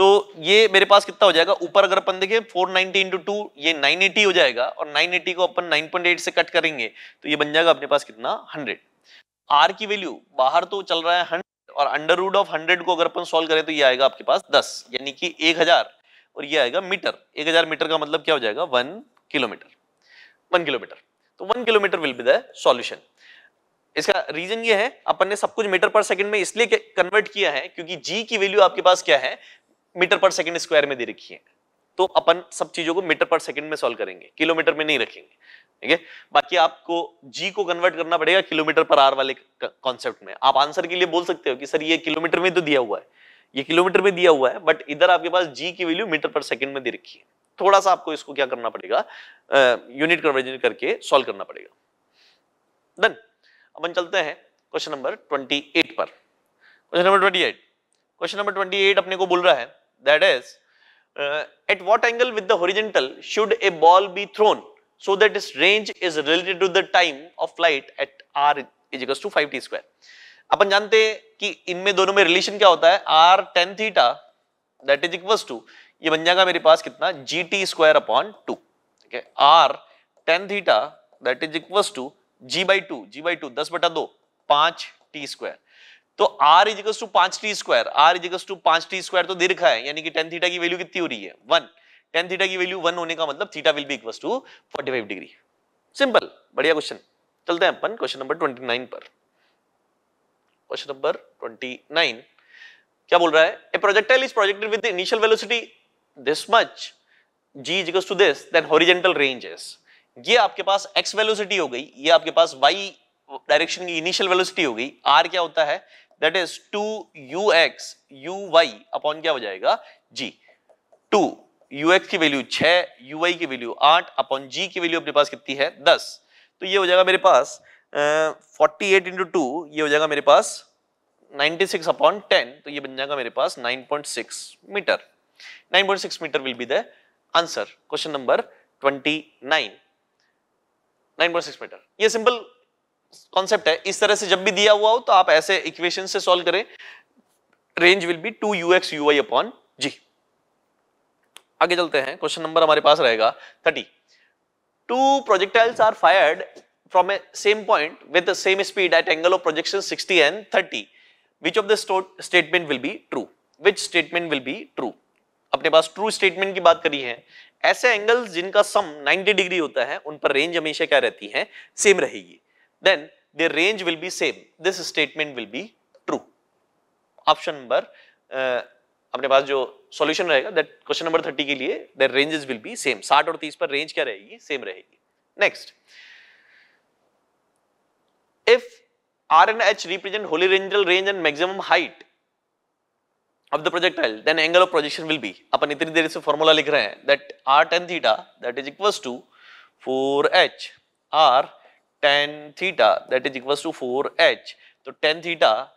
तो ये मेरे पास कितना हो जाएगा ऊपर अगर अपन देखें 490 नाइनटी इंटू टू ये 980 हो जाएगा और 980 को अपन 9.8 से कट करेंगे तो ये बन जाएगा अपने पास कितना 100 आर की वैल्यू बाहर तो चल रहा है 100 और अंडर रूड ऑफ 100 को अगर अपन सॉल्व करें तो ये आएगा आपके पास 10 यानी कि 1000 और ये आएगा मीटर एक हजार मीटर का मतलब क्या हो जाएगा वन किलोमीटर वन किलोमीटर तो one kilometre will be the solution इसका रीजन ये है अपन ने सब कुछ मीटर पर सेकंड में इसलिए कन्वर्ट किया है क्योंकि जी की वैल्यू आपके पास क्या है मीटर पर सेकंड स्क्वायर में दे रखी है तो अपन सब चीजों को मीटर पर सेकंड में सॉल्व करेंगे किलोमीटर में नहीं रखेंगे ठीक है बाकी आपको जी को कन्वर्ट करना पड़ेगा किलोमीटर पर आर वाले कॉन्सेप्ट में आप आंसर के लिए बोल सकते हो कि सर ये किलोमीटर में तो दिया हुआ है ये किलोमीटर में दिया हुआ है बट इधर आपके पास जी की वैल्यू मीटर पर सेकंड में दे रखी है थोड़ा सा आपको इसको क्या करना पड़ेगा यूनिट कन्वर्जन करके सॉल्व करना पड़ेगा डन अपन चलते हैं क्वेश्चन नंबर 28 पर क्वेश्चन नंबर 28 क्वेश्चन नंबर 28 अपने को बोल रहा है that is at what angle with the horizontal should a ball be thrown so that its range is related to the time of flight at r is equals to 5t square. अपन जानते हैं कि इनमें दोनों में relation क्या होता है R tan theta that is equal to ये बन जाएगा मेरे पास कितना G T square upon two ठीक है R tan theta that is equal to G by two G by two दस बटा दो पांच टी स्क्वायर तो आर इज टू पांच T square R is to पांच टी स्क्वायर तो दे रखा है यानी कि टेन थीटा की वैल्यू कितनी हो रही है वन टेन थीटा की वैल्यू वन होने का मतलब theta will be equal to forty five degree simple बढ़िया क्वेश्चन चलते हैं अपन क्वेश्चन नंबर ट्वेंटी नाइन पर क्वेश्चन नंबर 29 क्या बोल रहा है a projectile is projected with initial velocity this much g equals to this then horizontal range is ये आपके पास x वेलोसिटी हो गई ये आपके पास y डायरेक्शन की इनिशियल वेलोसिटी हो गई r क्या होता है that is 2 ux uy upon क्या हो जाएगा g 2 ux की वैल्यू 6 uy की वैल्यू 8 अपॉन g की वैल्यू अपने पास कितनी है 10 तो ये हो जाएगा मेरे पास फोर्टी एट इंटू ये हो जाएगा मेरे पास 96 सिक्स अपॉन टेन तो ये बन जाएगा मेरे पास 9.6 metre 9.6 metre will be the answer question number 29 9.6 metre ये सिंपल कॉन्सेप्ट है इस तरह से जब भी दिया हुआ हो तो आप ऐसे इक्वेशन से सॉल्व करें range will be two you X U upon G आगे चलते हैं क्वेश्चन नंबर हमारे पास रहेगा thirty two projectiles are fired from a same point with the same speed at angle of projection 60 and 30 which of the statement will be true which statement will be true अपने पास true statement की बात करी है ऐसे angles जिनका sum 90 degree होता है उन पर range हमेशा क्या रहती है same रहेगी then the range will be same this statement will be true option number uh, अपने पास जो solution रहेगा that question number 30 के लिए the ranges will be same 60 और 30 पर range क्या रहेगी same रहेगी next if R and H represent horizontal range and maximum height of the projectile, then angle of projection will be. apan itni der se formula likh rahe hain that R tan theta that is equals to 4H R tan theta that is equals to 4H. so tan theta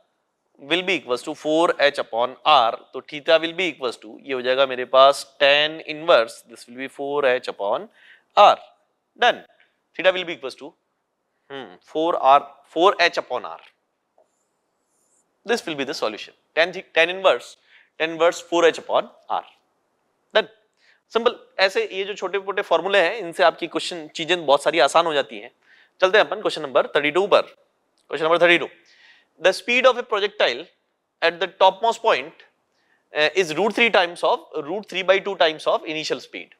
will be equals to 4H upon R. so theta will be equals to ye ho jayega mere paas tan inverse this will be 4H upon R. then Theta will be equals to four R four H upon R this will be the solution tan tan inverse tan inverse four H upon R done simple ऐसे ये जो छोटे मोटे फॉर्मूले हैं इनसे आपकी question चीजें बहुत सारी आसान हो जाती हैं चलते हैं अपन क्वेश्चन नंबर थर्टी टू पर question number thirty two the speed of a projectile at the top most point is root three times of root three by two times of initial speed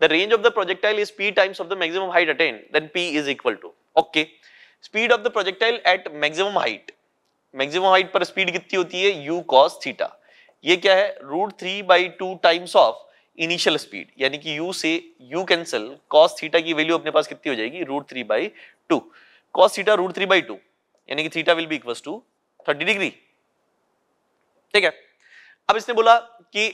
the range of the projectile is P times of the maximum height attain then P is equal to okay speed of the projectile at maximum height maximum height पर speed कितनी होती है you cos theta ये क्या है root three by two times of initial speed यानी कि U से यू कैंसिल कॉस थीटा की वैल्यू अपने पास कितनी हो जाएगी root three by two cos theta root three by two यानी कि theta will be equal to thirty degree ठीक है अब इसने बोला कि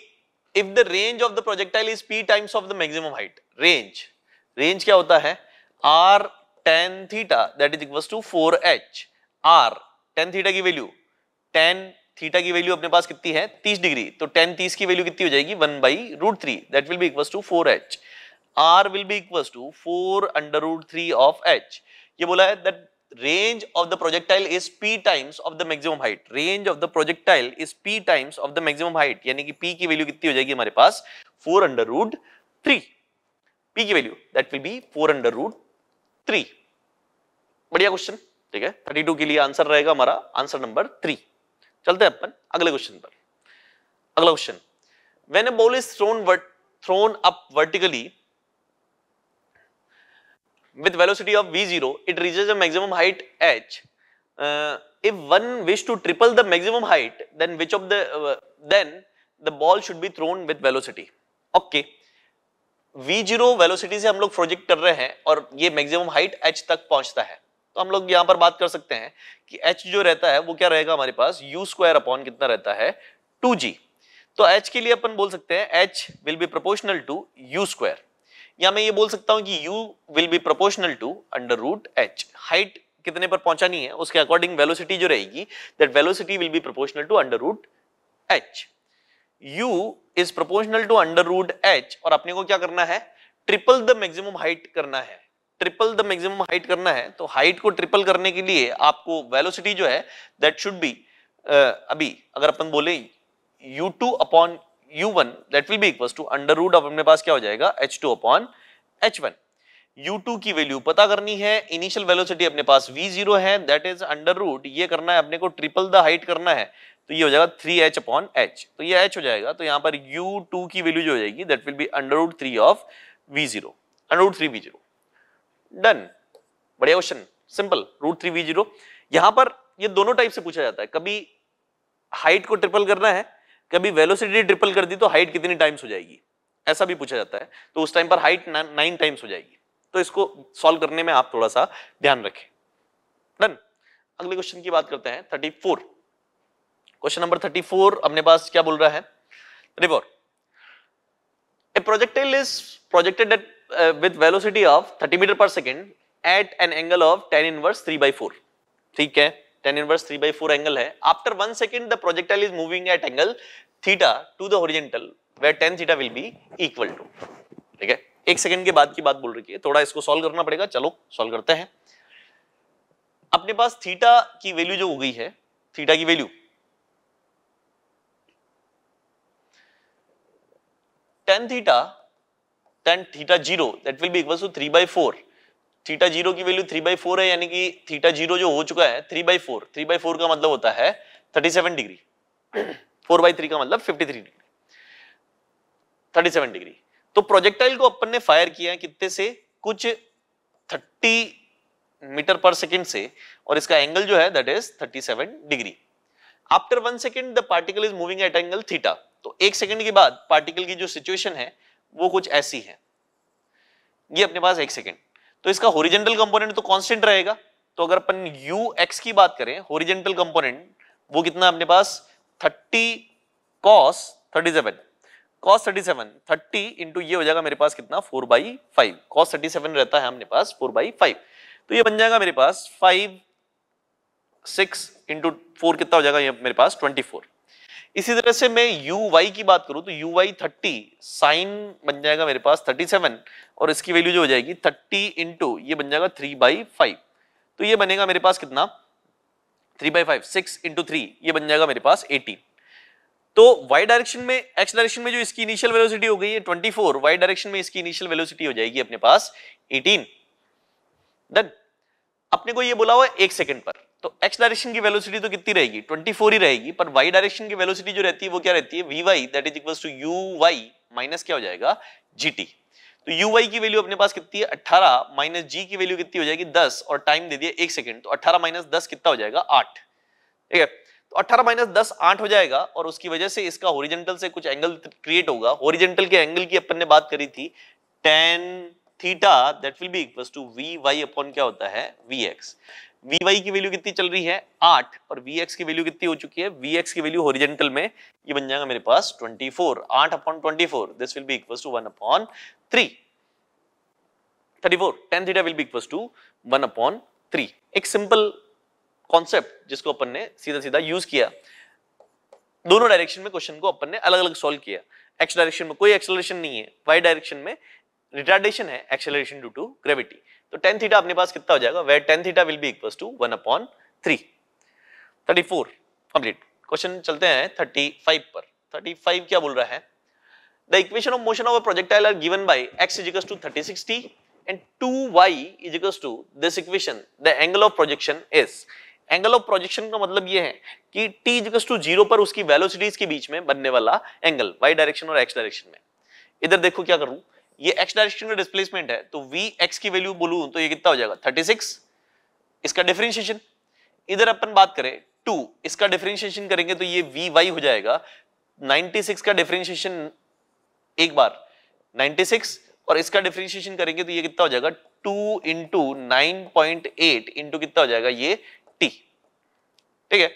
if the range of the projectile is P times of the maximum height range range क्या होता है R tan theta that is equals to 4h r tan theta की वैल्यू tan थीटा की वैल्यू अपने पास कितनी है 30 डिग्री तो tan 30 की वैल्यू कितनी हो जाएगी 1 by root three that will be equals to 4h r will be equals to 4 under root 3 of h ये बोला है that range of the projectile is p times of the maximum height range of the projectile is p times of the maximum height यानी कि p की value कितनी हो जाएगी हमारे पास 4 under root 3 p की value that will be 4 under root three बढ़िया क्वेश्चन ठीक है थर्टी टू के लिए आंसर रहेगा हमारा आंसर नंबर थ्री चलते हैं अपन अगले क्वेश्चन पर अगला question when a ball is thrown thrown up vertically with velocity of V zero it rises maximum height H if one wish to triple the maximum height then which of then the ball should be thrown with velocity okay okay. V0 velocity से हम लोग project कर रहे हैं और ये maximum height h तक पहुंचता है तो हम लोग यहां पर बात कर सकते हैं कि h जो रहता है वो क्या रहेगा हमारे पास u स्क्वायर अपॉन कितना रहता है 2g तो h के लिए अपन बोल सकते हैं h will be proportional to u square या मैं ये बोल सकता हूं कि u will be proportional to under root h height कितने पर पहुंचानी है उसके अकॉर्डिंग वेलोसिटी जो रहेगी that velocity will be proportional to under root h u is proportional to under root h और अपने को क्या करना है ट्रिपल द मैक्सिमम हाइट करना है ट्रिपल द मैक्सिमम हाइट करना है तो हाइट को ट्रिपल करने के लिए आपको वेलोसिटी जो है दैट शुड बी अभी अगर अपन बोले u2 two upon U one that will be equal to under root अब अपने पास क्या हो जाएगा h2 to upon H u2 की वैल्यू पता करनी है इनिशियल वेलोसिटी अपने पास v0 है दैट इज अंडर रूट ये करना है अपने को ट्रिपल द हाइट करना है तो ये हो जाएगा थ्री एच अपॉन एच तो ये एच हो जाएगा तो यहाँ पर यू टू की वैल्यू जो हो जाएगी that will be under three of V zero under three V zero done बढ़िया question simple root three V zero यहां पर ये दोनों टाइप से पूछा जाता है कभी हाइट को ट्रिपल करना है कभी वेलोसिटी ट्रिपल कर दी तो हाइट कितनी टाइम्स हो जाएगी ऐसा भी पूछा जाता है तो उस टाइम पर हाइट नाइन टाइम्स हो जाएगी तो इसको सॉल्व करने में आप थोड़ा सा ध्यान रखें डन अगले क्वेश्चन की बात करते हैं thirty four question number thirty four अपने पास क्या बोल रहा है river a projectile is projected at with velocity of thirty metre पर second at an angle of tan inverse three by four ठीक है tan inverse three by four angle है after one second the projectile is moving at angle theta to the horizontal where tan theta will be equal to ठीक है एक second के बाद की बात बोल रही है थोड़ा इसको सॉल्व करना पड़ेगा चलो सॉल्व करते हैं अपने पास थीटा की वैल्यू जो हो गई है थीटा की value tan theta tan theta 0 that will be equals to 3 by 4 theta 0 की वैल्यू 3 by 4 है यानी कि theta 0 जो हो चुका है 3 by 4 3 by 4 का मतलब होता है 37 seven degree four by three का मतलब fifty three degree thirty degree तो प्रोजेक्टाइल को अपन ने फायर किया है कितने से कुछ 30 मीटर पर सेकंड से और इसका एंगल जो है that is 37 degree after one second the particle is moving at angle theta तो एक सेकंड के बाद पार्टिकल की जो सिचुएशन है वो कुछ ऐसी है ये अपने पास एक सेकंड तो इसका होरिजेंटल कंपोनेंट तो कांस्टेंट रहेगा तो अगर अपन यू एक्स की बात करें होरिजेंटल कंपोनेंट वो कितना अपने पास 30 कॉस 37 कॉस 37 30 इंटू ये हो जाएगा मेरे पास कितना 4 बाई फाइव कॉस 37 रहता है हमने पास 4 बाई फाइव तो ये बन जाएगा मेरे पास 5 6 इंटू फोर कितना हो जाएगा ये मेरे पास 24 इसी तरह से मैं यू वाई की बात करूं तो यू वाई थर्टी साइन बन जाएगा मेरे पास थर्टी सेवन और इसकी वैल्यू जो हो जाएगी थर्टी इंटू ये बन जाएगा थ्री बाई फाइव तो ये बनेगा मेरे पास कितना three by five six into three ये बन जाएगा मेरे पास एटीन तो वाई डायरेक्शन में एक्स डायरेक्शन में जो इसकी इनिशियल वेलोसिटी हो गई है 24 वाई डायरेक्शन में इसकी इनिशियल वेलोसिटी हो जाएगी अपने पास 18 डन अपने को ये बोला हुआ एक सेकंड पर तो एक्स डायरेक्शन की वेलोसिटी तो कितनी रहेगी 24 ही रहेगी पर वाई डायरेक्शन की वेलोसिटी जो रहती है वो क्या रहती है V Y that is equal to you Y minus क्या हो जाएगा जी तो यू वाई की वैल्यू अपने पास कितनी है अट्ठारह माइनस जी की वैल्यू कितनी हो जाएगी 10 और टाइम दे दिया एक सेकेंड तो 18 माइनस दस कितना हो जाएगा 8 ठीक है तो 18 माइनस दस आठ हो जाएगा और उसकी वजह से इसका होरिजेंटल से कुछ एंगल क्रिएट होगा होरिजेंटल के एंगल की अपन ने बात करी थी tan theta that will be equal to we Y upon क्या होता है वी एक्स वी वाई की वैल्यू कितनी चल रही है आठ और वी एक्स की वैल्यू कितनी हो चुकी है वी एक्स की वैल्यू ओरिजेंटल में ये बन जाएगा मेरे पास ट्वेंटी फोर आठ upon twenty four this will be equal to one upon three thirty four tan theta will be equal to one upon three एक सिंपल कॉन्सेप्ट जिसको अपन ने सीधा सीधा यूज किया दोनों डायरेक्शन में क्वेश्चन को अपन ने अलग अलग सॉल्व किया एक्स डायरेक्शन में कोई एक्सेलरेशन नहीं है वाई डायरेक्शन में रिटार्डेशन है एक्सेलरेशन ड्यू टू ग्रेविटी तो टेन थीटा अपने पास कितना हो जाएगा where tan theta will be equal to one upon three thirty four complete question चलते हैं थर्टी फाइव पर थर्टी फाइव क्या बोल रहा है the equation of motion of a projectile are given by X equals to thirty six sixty and 2y is equals to this equation the angle of projection is angle of projection का मतलब ये है कि t equals to zero पर उसकी velocities के बीच में बनने वाला एंगल y डायरेक्शन और x डायरेक्शन में इधर देखो क्या करूं ये एक्स डायरेक्शन का डिस्प्लेसमेंट है तो वी एक्स की वैल्यू बोलू तो ये कितना हो जाएगा थर्टी सिक्स इसका डिफरेंशिएशन इधर अपन बात करें टू इसका डिफरेंशिएशन करेंगे तो ये वी वाई हो जाएगा 96 का डिफरेंशिएशन एक बार 96 और इसका डिफरेंशिएशन करेंगे तो ये कितना हो जाएगा 2 into nine point eight into कितना हो जाएगा ये टी ठीक है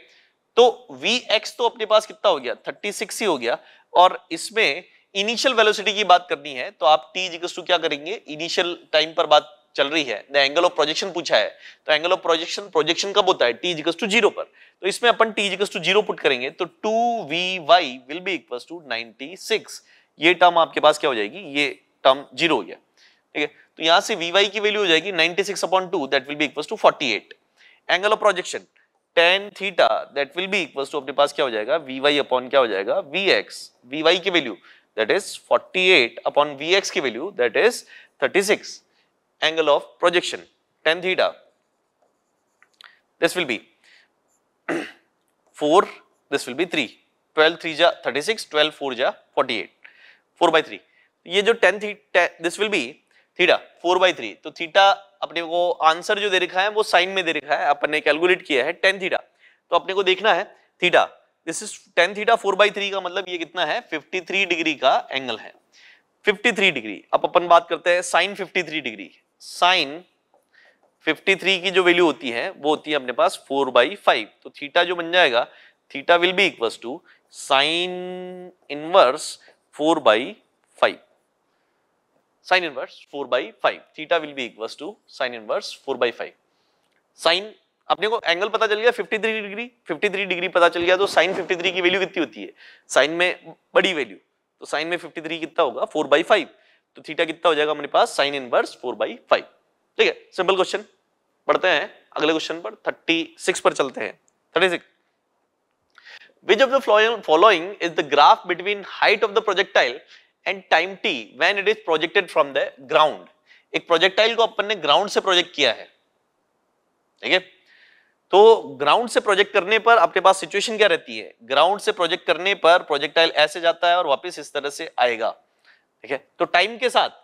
तो वी एक्स तो अपने पास कितना हो गया 36 ही हो गया और इसमें इनिशियल वेलोसिटी की बात करनी है तो आप टी जिकस क्या करेंगे इनिशियल टाइम पर बात चल रही है एंगल ऑफ प्रोजेक्शन पूछा है तो एंगल ऑफ प्रोजेक्शन प्रोजेक्शन कब होता है टी जिकस टू जीरो पर तो इसमें अपन टी जिकस टू जीरो पुट करेंगे तो two we Y will be equal to ninety six ये टर्म आपके पास क्या हो जाएगी ये टर्म जीरो हो गया ठीक है तो यहाँ से वी वाई की वैल्यू हो जाएगी ninety six upon two that will be equal to forty eight angle of projection tan theta that will be equal to अपने पास क्या हो जाएगा वी वाई अपॉन क्या हो जाएगा वी एक्स वी वाई की value that is 48 upon Vx की value that is 36 angle of projection tan theta this will be 4 this will be 3 12 3 जा 36 12 4 जा 48 4 by 3 ये जो tan theta this will be theta 4 by 3 तो theta अपने को answer जो दे रखा है वो साइन में दे रखा है अपन ने कैलकुलेट किया है टेन थीटा तो अपने को देखना है theta this is tan theta four by three का मतलब ये कितना है 53 डिग्री का एंगल है 53 डिग्री अब अपन बात करते हैं साइन 53 डिग्री साइन 53 की जो वैल्यू होती है वो होती है अपने पास फोर बाई फाइव तो थीटा जो बन जाएगा theta will be equal to sine inverse four by five sine inverse four by five theta will be equal to sine inverse four by five sine अपने को एंगल पता चल गया 53 degree 53 degree पता चल गया तो साइन 53 की वैल्यू कितनी होती है साइन में बड़ी वैल्यू तो साइन में 53 कितना होगा 4 बाई फाइव तो थीटा कितना हो जाएगा हमारे पास साइन इनवर्स 4 बाई फाइव ठीक है सिंपल क्वेश्चन पढ़ते हैं अगले क्वेश्चन पर 36 पर चलते हैं thirty six which of the following is the graph between height of the projectile and time T when it is projected from the ground एक प्रोजेक्टाइल को अपन ने ग्राउंड से प्रोजेक्ट किया है ठीक है तो ग्राउंड से प्रोजेक्ट करने पर आपके पास सिचुएशन क्या रहती है ग्राउंड से प्रोजेक्ट करने पर प्रोजेक्टाइल ऐसे जाता है और वापस इस तरह से आएगा ठीक है तो टाइम के साथ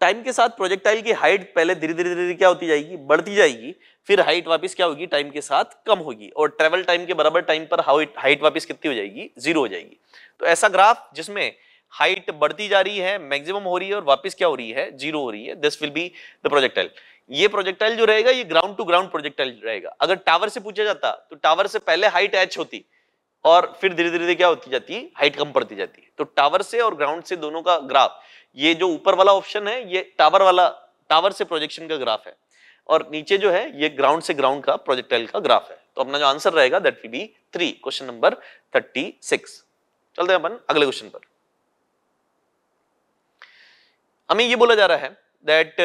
टाइम के साथ प्रोजेक्टाइल की हाइट पहले धीरे धीरे धीरे क्या होती जाएगी बढ़ती जाएगी फिर हाइट वापस क्या होगी टाइम के साथ कम होगी और ट्रेवल टाइम के बराबर टाइम पर हाइट वापस कितनी हो जाएगी जीरो हो जाएगी तो ऐसा ग्राफ जिसमें हाइट बढ़ती जा रही है मैक्सिमम हो रही है और वापस क्या हो रही है जीरो हो रही है this will be the projectile ये प्रोजेक्टाइल जो रहेगा ये ग्राउंड टू ग्राउंड प्रोजेक्टाइल रहेगा अगर टावर से पूछा जाता तो टावर से पहले हाइट एच होती और फिर धीरे धीरे क्या होती जाती है हाइट कम पड़ती जाती है तो टावर से और ग्राउंड से दोनों का ग्राफ ये जो ऊपर वाला ऑप्शन है ये टावर वाला टावर से प्रोजेक्शन का ग्राफ है और नीचे जो है ये ग्राउंड से ग्राउंड का प्रोजेक्टाइल का ग्राफ है तो अपना जो आंसर रहेगा that will be three question number thirty six चलते हैं अपन अगले क्वेश्चन पर हमें ये बोला जा रहा है that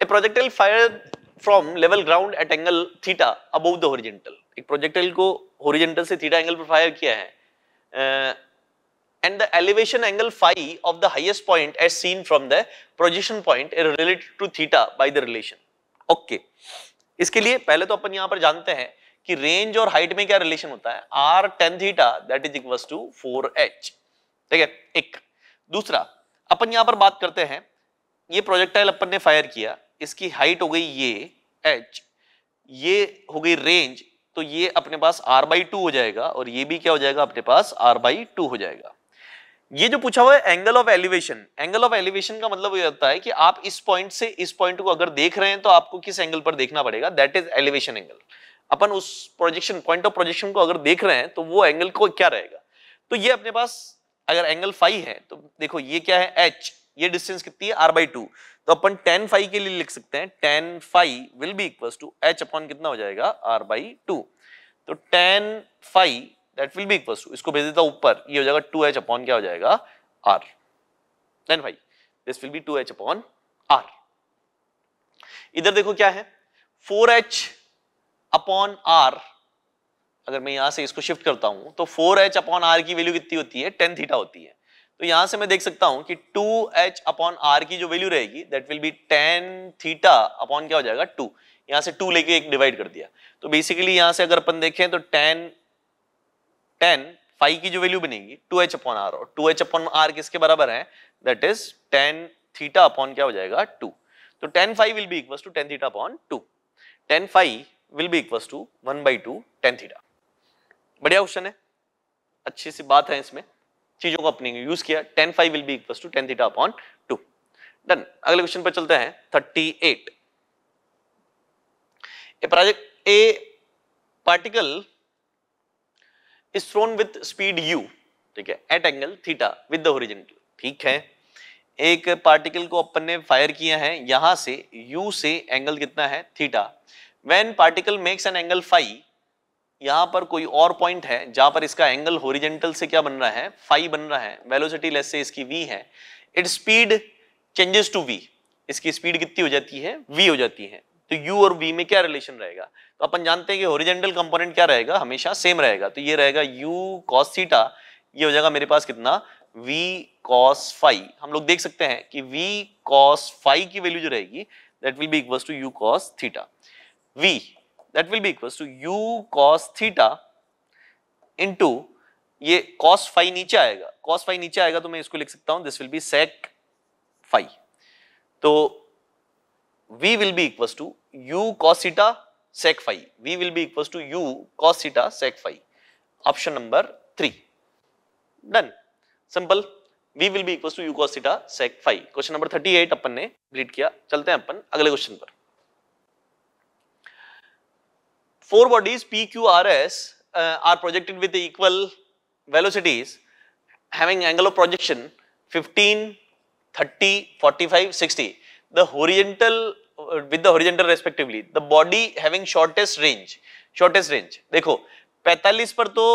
A projectile fired from level ground at angle theta above the horizontal. एक projectile को horizontal से theta angle पर fire किया है uh, and the elevation angle phi of the highest point as seen from the projection point is related to theta by the relation. Okay. इसके लिए पहले तो अपन यहाँ पर जानते हैं कि रेंज और हाइट में क्या रिलेशन होता है R tan theta that is equal to four H ठीक है एक दूसरा अपन यहाँ पर बात करते हैं ये प्रोजेक्टाइल अपन ने फायर किया इसकी हाइट हो गई ये एच ये हो गई रेंज तो ये अपने पास आर बाई टू हो जाएगा और ये भी क्या हो जाएगा अपने पास आर बाई टू हो जाएगा ये जो पूछा हुआ है angle of elevation angle of elevation का मतलब ये होता है कि आप इस पॉइंट से इस पॉइंट को अगर देख रहे हैं तो आपको किस एंगल पर देखना पड़ेगा दैट इज एलिवेशन एंगल अपन उस प्रोजेक्शन पॉइंट ऑफ प्रोजेक्शन को अगर देख रहे हैं तो वो एंगल को क्या रहेगा तो ये अपने पास अगर एंगल फाइव है तो देखो ये क्या है एच ये डिस्टेंस कितनी है आर बाई टू तो अपन टेन फाइव के लिए लिख सकते हैं tan phi will be equal to H upon कितना हो जाएगा आर बाई टू तो tan phi that will be equal to इसको भेज देता ऊपर ये हो जाएगा टू एच अपॉन क्या हो जाएगा R tan phi this will be two H upon R इधर देखो क्या है फोर एच अपॉन आर अगर मैं यहां से इसको शिफ्ट करता हूं तो फोर एच अपॉन आर की वैल्यू कितनी होती है टेन थीटा होती है तो यहां से मैं देख सकता हूं कि 2h अपॉन आर की जो वैल्यू रहेगी that will be tan theta upon क्या हो जाएगा 2 यहां से 2 लेके एक डिवाइड कर दिया तो बेसिकली यहां से अगर अपन देखें तो टेन टेन फाइव की जो वैल्यू बनेगी 2h अपॉन आर और 2h अपॉन आर किसके बराबर है that is tan theta upon क्या हो जाएगा टू तो tan phi will be equal to tan theta upon two tan phi will be equal to one by two tan theta बढ़िया question है अच्छी सी बात है इसमें चीजों को अपने यूज किया tan phi will be equal to tan theta upon two done अगले क्वेश्चन पर चलते हैं thirty eight a project a particle is thrown with speed u ठीक है at angle theta with the original ठीक है एक पार्टिकल को अपन ने फायर किया है यहां से यू से एंगल कितना है theta when particle makes an angle phi यहाँ पर कोई और पॉइंट है जहां पर इसका एंगल होरिजेंटल से क्या बन रहा है फाइव बन रहा है वेलोसिटी लेस से इसकी वी है its speed changes to v इसकी स्पीड कितनी हो जाती है वी हो जाती है तो यू और वी में क्या रिलेशन रहेगा तो अपन जानते हैं कि ओरिजेंटल कंपोनेंट क्या रहेगा हमेशा सेम रहेगा तो ये रहेगा यू कॉस थीटा ये हो जाएगा मेरे पास कितना वी कॉस फाइव हम लोग देख सकते हैं कि वी कॉस फाइव की वैल्यू जो रहेगी that will be equal to u cos theta v that will be equals to u cos theta into ये cos phi नीचे आएगा cos phi नीचे आएगा तो मैं इसको लिख सकता हूं this will be sec phi तो v will be equals to u cos theta sec phi v will be equals to u cos theta sec phi option number 3 done simple v will be equals to u cos theta sec phi question number 38 अपन ने complete किया चलते हैं अपन अगले question पर four bodies P, Q, R, S uh, are projected with the equal velocities having angle of projection 15, 30, 45, 60. The horizontal uh, with the horizontal respectively. The body having shortest range, shortest range. dekho 45 par to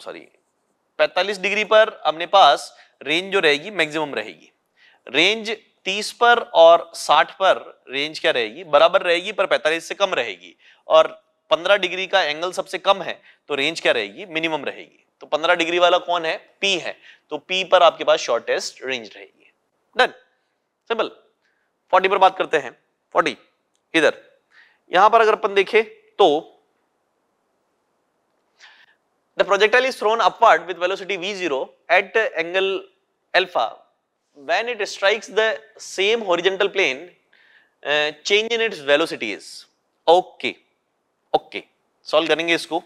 sorry 45 degree पर अपने पास range जो रहेगी maximum रहेगी range तीस पर और साठ पर रेंज क्या रहेगी बराबर रहेगी पर पैंतालीस से कम रहेगी और पंद्रह डिग्री का एंगल सबसे कम है तो रेंज क्या रहेगी मिनिमम रहेगी तो पंद्रह डिग्री वाला कौन है पी है तो पी पर आपके पास शॉर्टेस्ट रेंज रहेगी डन सिंपल फोर्टी पर बात करते हैं फोर्टी इधर यहां पर अगर अपन देखे तो the projectile is thrown upward with velocity zero at angle alpha when it strikes the same horizontal plane, uh, change in its velocity is okay, okay. solve करेंगे इसको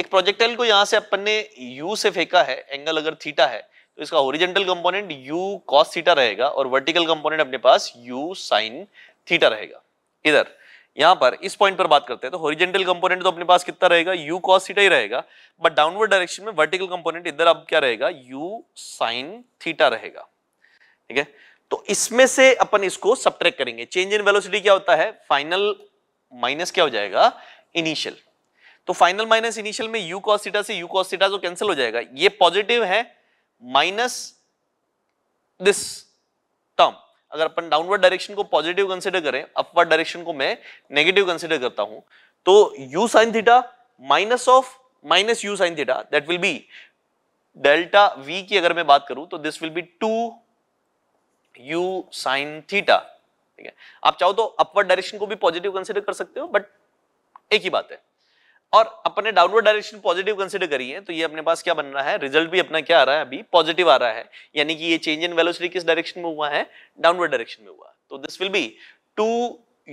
एक projectile को यहां से अपन ने u से फेंका है angle अगर theta है तो इसका horizontal component u cos theta रहेगा और vertical component अपने पास u sin theta रहेगा इधर यहां पर इस पॉइंट पर बात करते हैं तो होरिजेंटल कंपोनेंट तो अपने पास कितना रहेगा u cos थीटा ही रहेगा बट डाउनवर्ड डायरेक्शन में वर्टिकल कंपोनेंट इधर अब क्या रहेगा u sin थीटा रहेगा ठीक है तो इसमें से अपन इसको सब करेंगे चेंज इन वेलोसिटी क्या होता है फाइनल माइनस क्या हो जाएगा इनिशियल तो फाइनल माइनस इनिशियल में यू कॉस से यू कॉस तो कैंसिल हो जाएगा ये पॉजिटिव है माइनस दिस टर्म अगर अपन डाउनवर्ड डायरेक्शन को पॉजिटिव कंसिडर करें अपवर्ड डायरेक्शन को मैं नेगेटिव कंसिडर करता हूं तो u sine theta minus of minus u sine theta that will be delta v की अगर मैं बात करूं तो this will be two u sin theta ठीक है आप चाहो तो अपवर्ड डायरेक्शन को भी पॉजिटिव कंसिडर कर सकते हो बट एक ही बात है और अपने डाउनवर्ड डायरेक्शन पॉजिटिव कंसिडर करिए तो ये अपने पास क्या बन रहा है रिजल्ट भी अपना क्या आ रहा है अभी पॉजिटिव आ रहा है यानी कि ये चेंज इन वेलोसिटी किस डायरेक्शन में हुआ है डाउनवर्ड डायरेक्शन में हुआ तो this will be two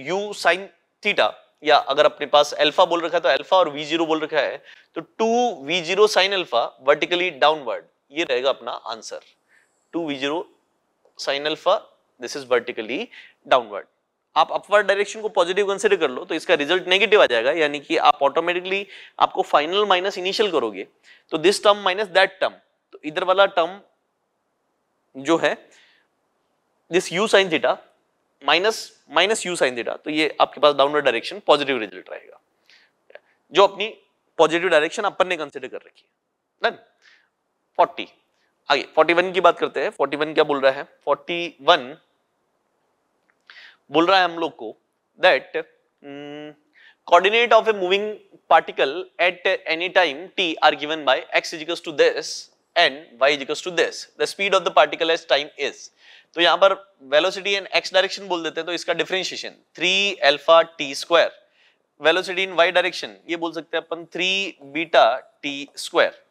you sine theta या अगर अपने पास अल्फा बोल रखा है तो अल्फा और वी जीरो बोल रखा है तो two v zero sine alpha vertically downward ये रहेगा अपना answer two v zero sine alpha this is vertically downward आप अपवर्ड डायरेक्शन को पॉजिटिव कंसिडर कर लो तो इसका रिजल्ट नेगेटिव आ जाएगा यानी कि आप ऑटोमेटिकली आपको फाइनल माइनस इनिशियल करोगे तो this term minus that term तो इधर वाला टर्म जो है this u sine theta minus minus u sine theta तो ये आपके पास डाउनवर्ड डायरेक्शन पॉजिटिव रिजल्ट रहेगा जो अपनी पॉजिटिव डायरेक्शन अपन ने कंसिडर कर रखी है डन 40 आगे 41 की बात करते हैं 41 क्या बोल रहा है 41 बोल रहा है हम लोग को that coordinate of a moving particle at any time t are given by x is equals to this and y is equals to this the speed of the particle as time is तो यहां पर velocity and x direction बोल देते हैं तो इसका differentiation 3 alpha t square velocity in y direction ये बोल सकते हैं अपन 3 बीटा t स्क्वायर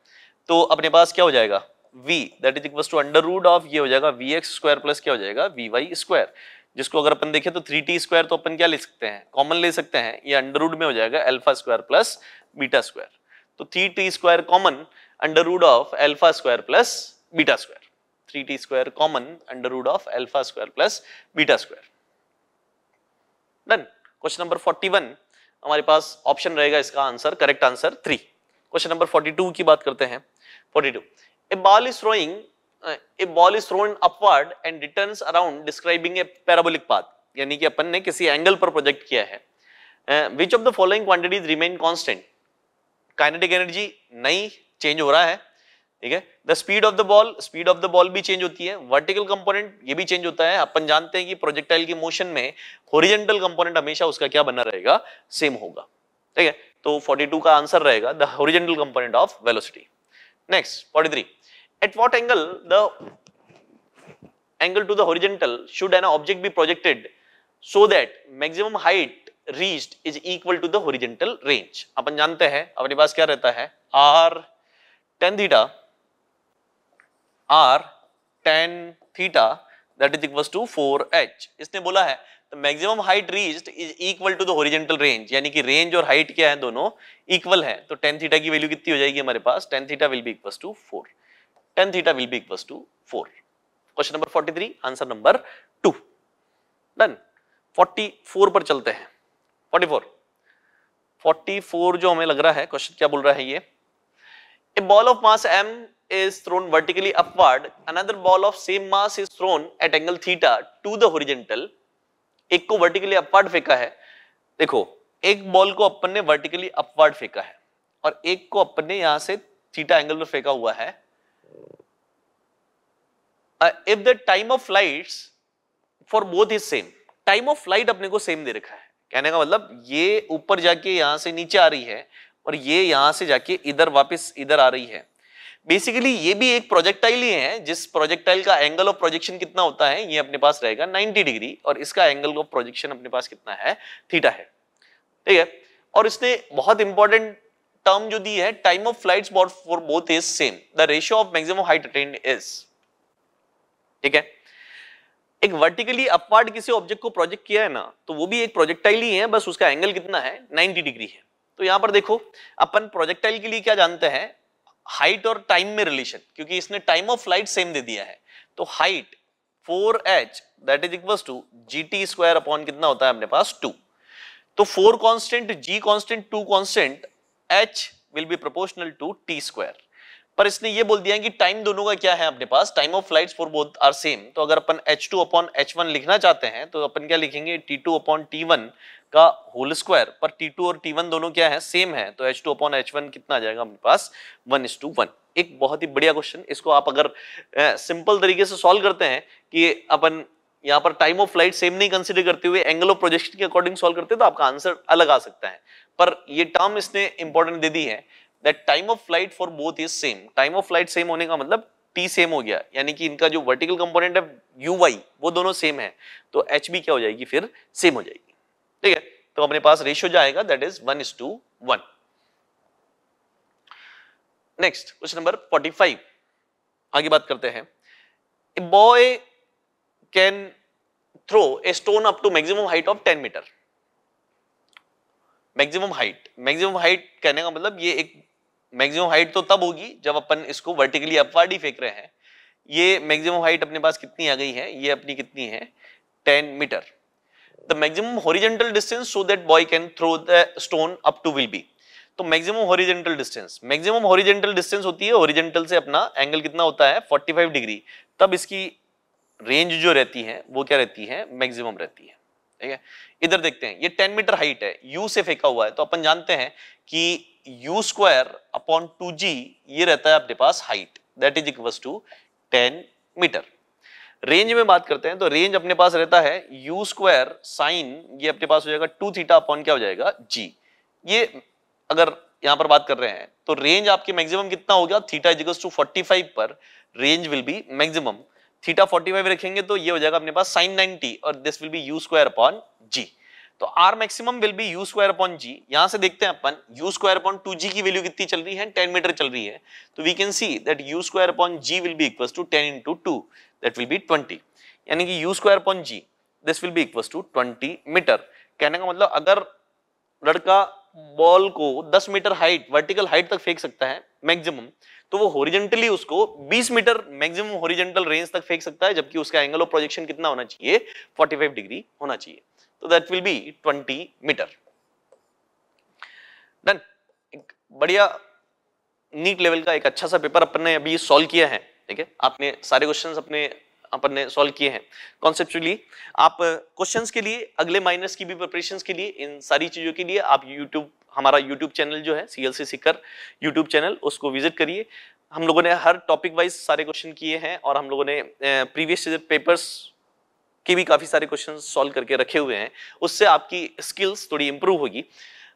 तो अपने पास क्या हो जाएगा v that is equal to under root of ये हो जाएगा वी एक्स स्क्वायर प्लस क्या हो जाएगा वी वाई स्क्वायर जिसको अगर अपन देखें तो थ्री टी स्क्वायर तो अपन क्या ले सकते हैं कॉमन ले सकते हैं ये अंडर रूट में हो जाएगा alpha square plus beta square तो three T square common under root of alpha square plus beta square three T square common under root of alpha square plus beta square done question number 41 हमारे पास option रहेगा इसका answer correct answer three question number 42 की बात करते हैं 42 A ball is throwing, uh, a ball is thrown upward and returns around describing a parabolic path. यानी कि अपन ने किसी एंगल पर प्रोजेक्ट किया है which of the following quantities remain constant kinetic energy नहीं चेंज हो रहा है ठीक है the speed of the ball speed of the ball भी चेंज होती है वर्टिकल कंपोनेंट ये भी चेंज होता है अपन जानते हैं कि प्रोजेक्टाइल की मोशन में होरिजेंटल कंपोनेंट हमेशा उसका क्या बना रहेगा सेम होगा ठीक है तो 42 का आंसर रहेगा the horizontal component of velocity next 43 at what angle the angle to the horizontal should an object be projected so that maximum height reached is equal to the horizontal range अपन जानते हैं अपने पास क्या रहता है r tan theta r tan theta that is equals to 4h इसने बोला है the maximum height reached is equal to the horizontal range यानी कि range और height क्या है दोनों equal है तो tan theta की value कितनी हो जाएगी हमारे पास tan theta will be equals to 4 tan theta will be equals to 4. Question number 43 answer number 2 done 44 पर चलते हैं 44 44 जो हमें लग रहा है क्वेश्चन क्या बोल रहा है ये a ball of mass m is thrown vertically upward another ball of same mass is thrown at angle theta to the horizontal एक को वर्टिकली अपवर्ड फेंका है देखो एक बॉल को अपन ने वर्टिकली अपवर्ड फेंका है और एक को अपन ने यहां से थीटा एंगल पर फेंका हुआ है uh, if the time of flights for both is same time of flight अपने को same दे रखा है कहने का मतलब ये ऊपर जाके यहां से नीचे आ रही है और ये यहां से जाके इधर वापस इधर आ रही है बेसिकली ये भी एक प्रोजेक्टाइल ही है जिस प्रोजेक्टाइल का एंगल ऑफ प्रोजेक्शन कितना होता है ये अपने पास रहेगा 90 डिग्री और इसका एंगल ऑफ प्रोजेक्शन अपने पास कितना है थीटा है ठीक है और इसने बहुत इंपॉर्टेंट टर्म जो दी है time of flight for both is same the ratio of maximum height attained is ठीक है एक वर्टिकली अपवार्ड किसी ऑब्जेक्ट को प्रोजेक्ट किया है ना तो वो भी एक प्रोजेक्टाइल ही है बस उसका एंगल कितना है 90 डिग्री है तो यहां पर देखो अपन प्रोजेक्टाइल के लिए क्या जानते हैं हाइट और टाइम में रिलेशन क्योंकि इसने टाइम ऑफ फ्लाइट सेम दे दिया है तो height 4h H that is equal to ji T square upon कितना होता है अपने पास 2 तो 4 constant g constant 2 constant H will be proportional to T square पर इसने ये बोल दिया कि टाइम दोनों का क्या है अपने पास time of flights for both are same तो अगर अपन H two upon H one लिखना चाहते हैं तो अपन क्या लिखेंगे T two upon T one का होल स्क्वायर पर टी टू और टी वन दोनों क्या है सेम है तो H two upon H one कितना आ जाएगा अपने पास वन इज टू वन एक बहुत ही बढ़िया क्वेश्चन इसको आप अगर सिंपल तरीके से सॉल्व करते हैं कि अपन यहाँ पर टाइम ऑफ फ्लाइट सेम नहीं कंसिडर करते हुए एंगल ऑफ प्रोजेक्शन के अकॉर्डिंग सॉल्व करते हैं तो आपका आंसर अलग आ सकता है पर ये टर्म इसने इंपॉर्टेंट दे दी है that time of flight for both is same time of flight same होने का मतलब टी सेम हो गया यानी कि इनका जो वर्टिकल कंपोनेंट है यू वाई वो दोनों सेम है तो एच बी क्या हो जाएगी फिर सेम हो जाएगी ठीक है तो अपने पास रेशियो जाएगा that is one is to one next question number forty five आगे बात करते हैं boy can throw a stone up to maximum height of ten metre maximum height maximum height कहने का मतलब ये एक मैक्सिमम हाइट तो तब होगी जब अपन इसको वर्टिकली अपवार्ड ही फेंक रहे हैं ये मैक्सिमम हाइट अपने पास कितनी आ गई है ये अपनी कितनी है 10 metre the maximum horizontal distance so that boy can throw the stone up to will be तो maximum horizontal distance maximum horizontal distance होती है ओरिजेंटल से अपना एंगल कितना होता है 45 डिग्री तब इसकी रेंज जो रहती है वो क्या रहती है मैक्सिमम रहती है ठीक है इधर देखते हैं ये टेन मीटर हाइट है यू से फेंका हुआ है तो अपन जानते हैं कि u square upon two G ये रहता है आपके पास height that is equal to ten metre range में बात करते हैं तो रेंज अपने पास रहता है यू स्क्वायर साइन ये अपने पास हो जाएगा टू थीटा अपॉन क्या हो जाएगा जी ये अगर यहां पर बात कर रहे हैं तो रेंज आपकी मैक्सिमम कितना हो गया थीटा इजिकल्स टू 45 पर range will be maximum theta 45 रखेंगे तो ये हो जाएगा अपने पास साइन 90 और this will be u square upon G तो R maximum will be u square upon G यहां से देखते हैं अपन यू स्क्वायर अपॉन टू जी की वैल्यू कितनी चल रही है टेन मीटर चल रही है तो we can see that u square upon G will be equal to ten into two that will be twenty यानी कि u square upon G this will be equal to twenty metre कहने का मतलब अगर लड़का बॉल को दस metre height vertical height तक फेंक सकता है मैक्सिमम तो वो होरिजेंटली उसको 20 मीटर मैक्सिमम होरिजेंटल रेंज तक फेंक सकता है जबकि उसका एंगल ऑफ प्रोजेक्शन कितना होना चाहिए 45 डिग्री होना चाहिए तो that will be 20 metre done एक बढ़िया नीट लेवल का एक अच्छा सा पेपर अपन ने अभी सॉल्व किया है ठीक है आपने सारे क्वेश्चंस अपने अपन ने सॉल्व किए हैं कॉन्सेप्चुअली आप क्वेश्चन के लिए अगले माइनस की भी प्रिपरेशन के लिए इन सारी चीज़ों के लिए आप यूट्यूब हमारा यूट्यूब चैनल जो है C L C Sikar YouTube channel उसको विजिट करिए हम लोगों ने हर टॉपिक वाइज सारे क्वेश्चन किए हैं और हम लोगों ने प्रीवियस पेपर्स के भी काफ़ी सारे क्वेश्चन सॉल्व करके रखे हुए हैं उससे आपकी स्किल्स थोड़ी इंप्रूव होगी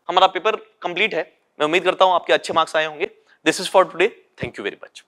हमारा पेपर कंप्लीट है मैं उम्मीद करता हूँ आपके अच्छे मार्क्स आए होंगे this is for today thank you very much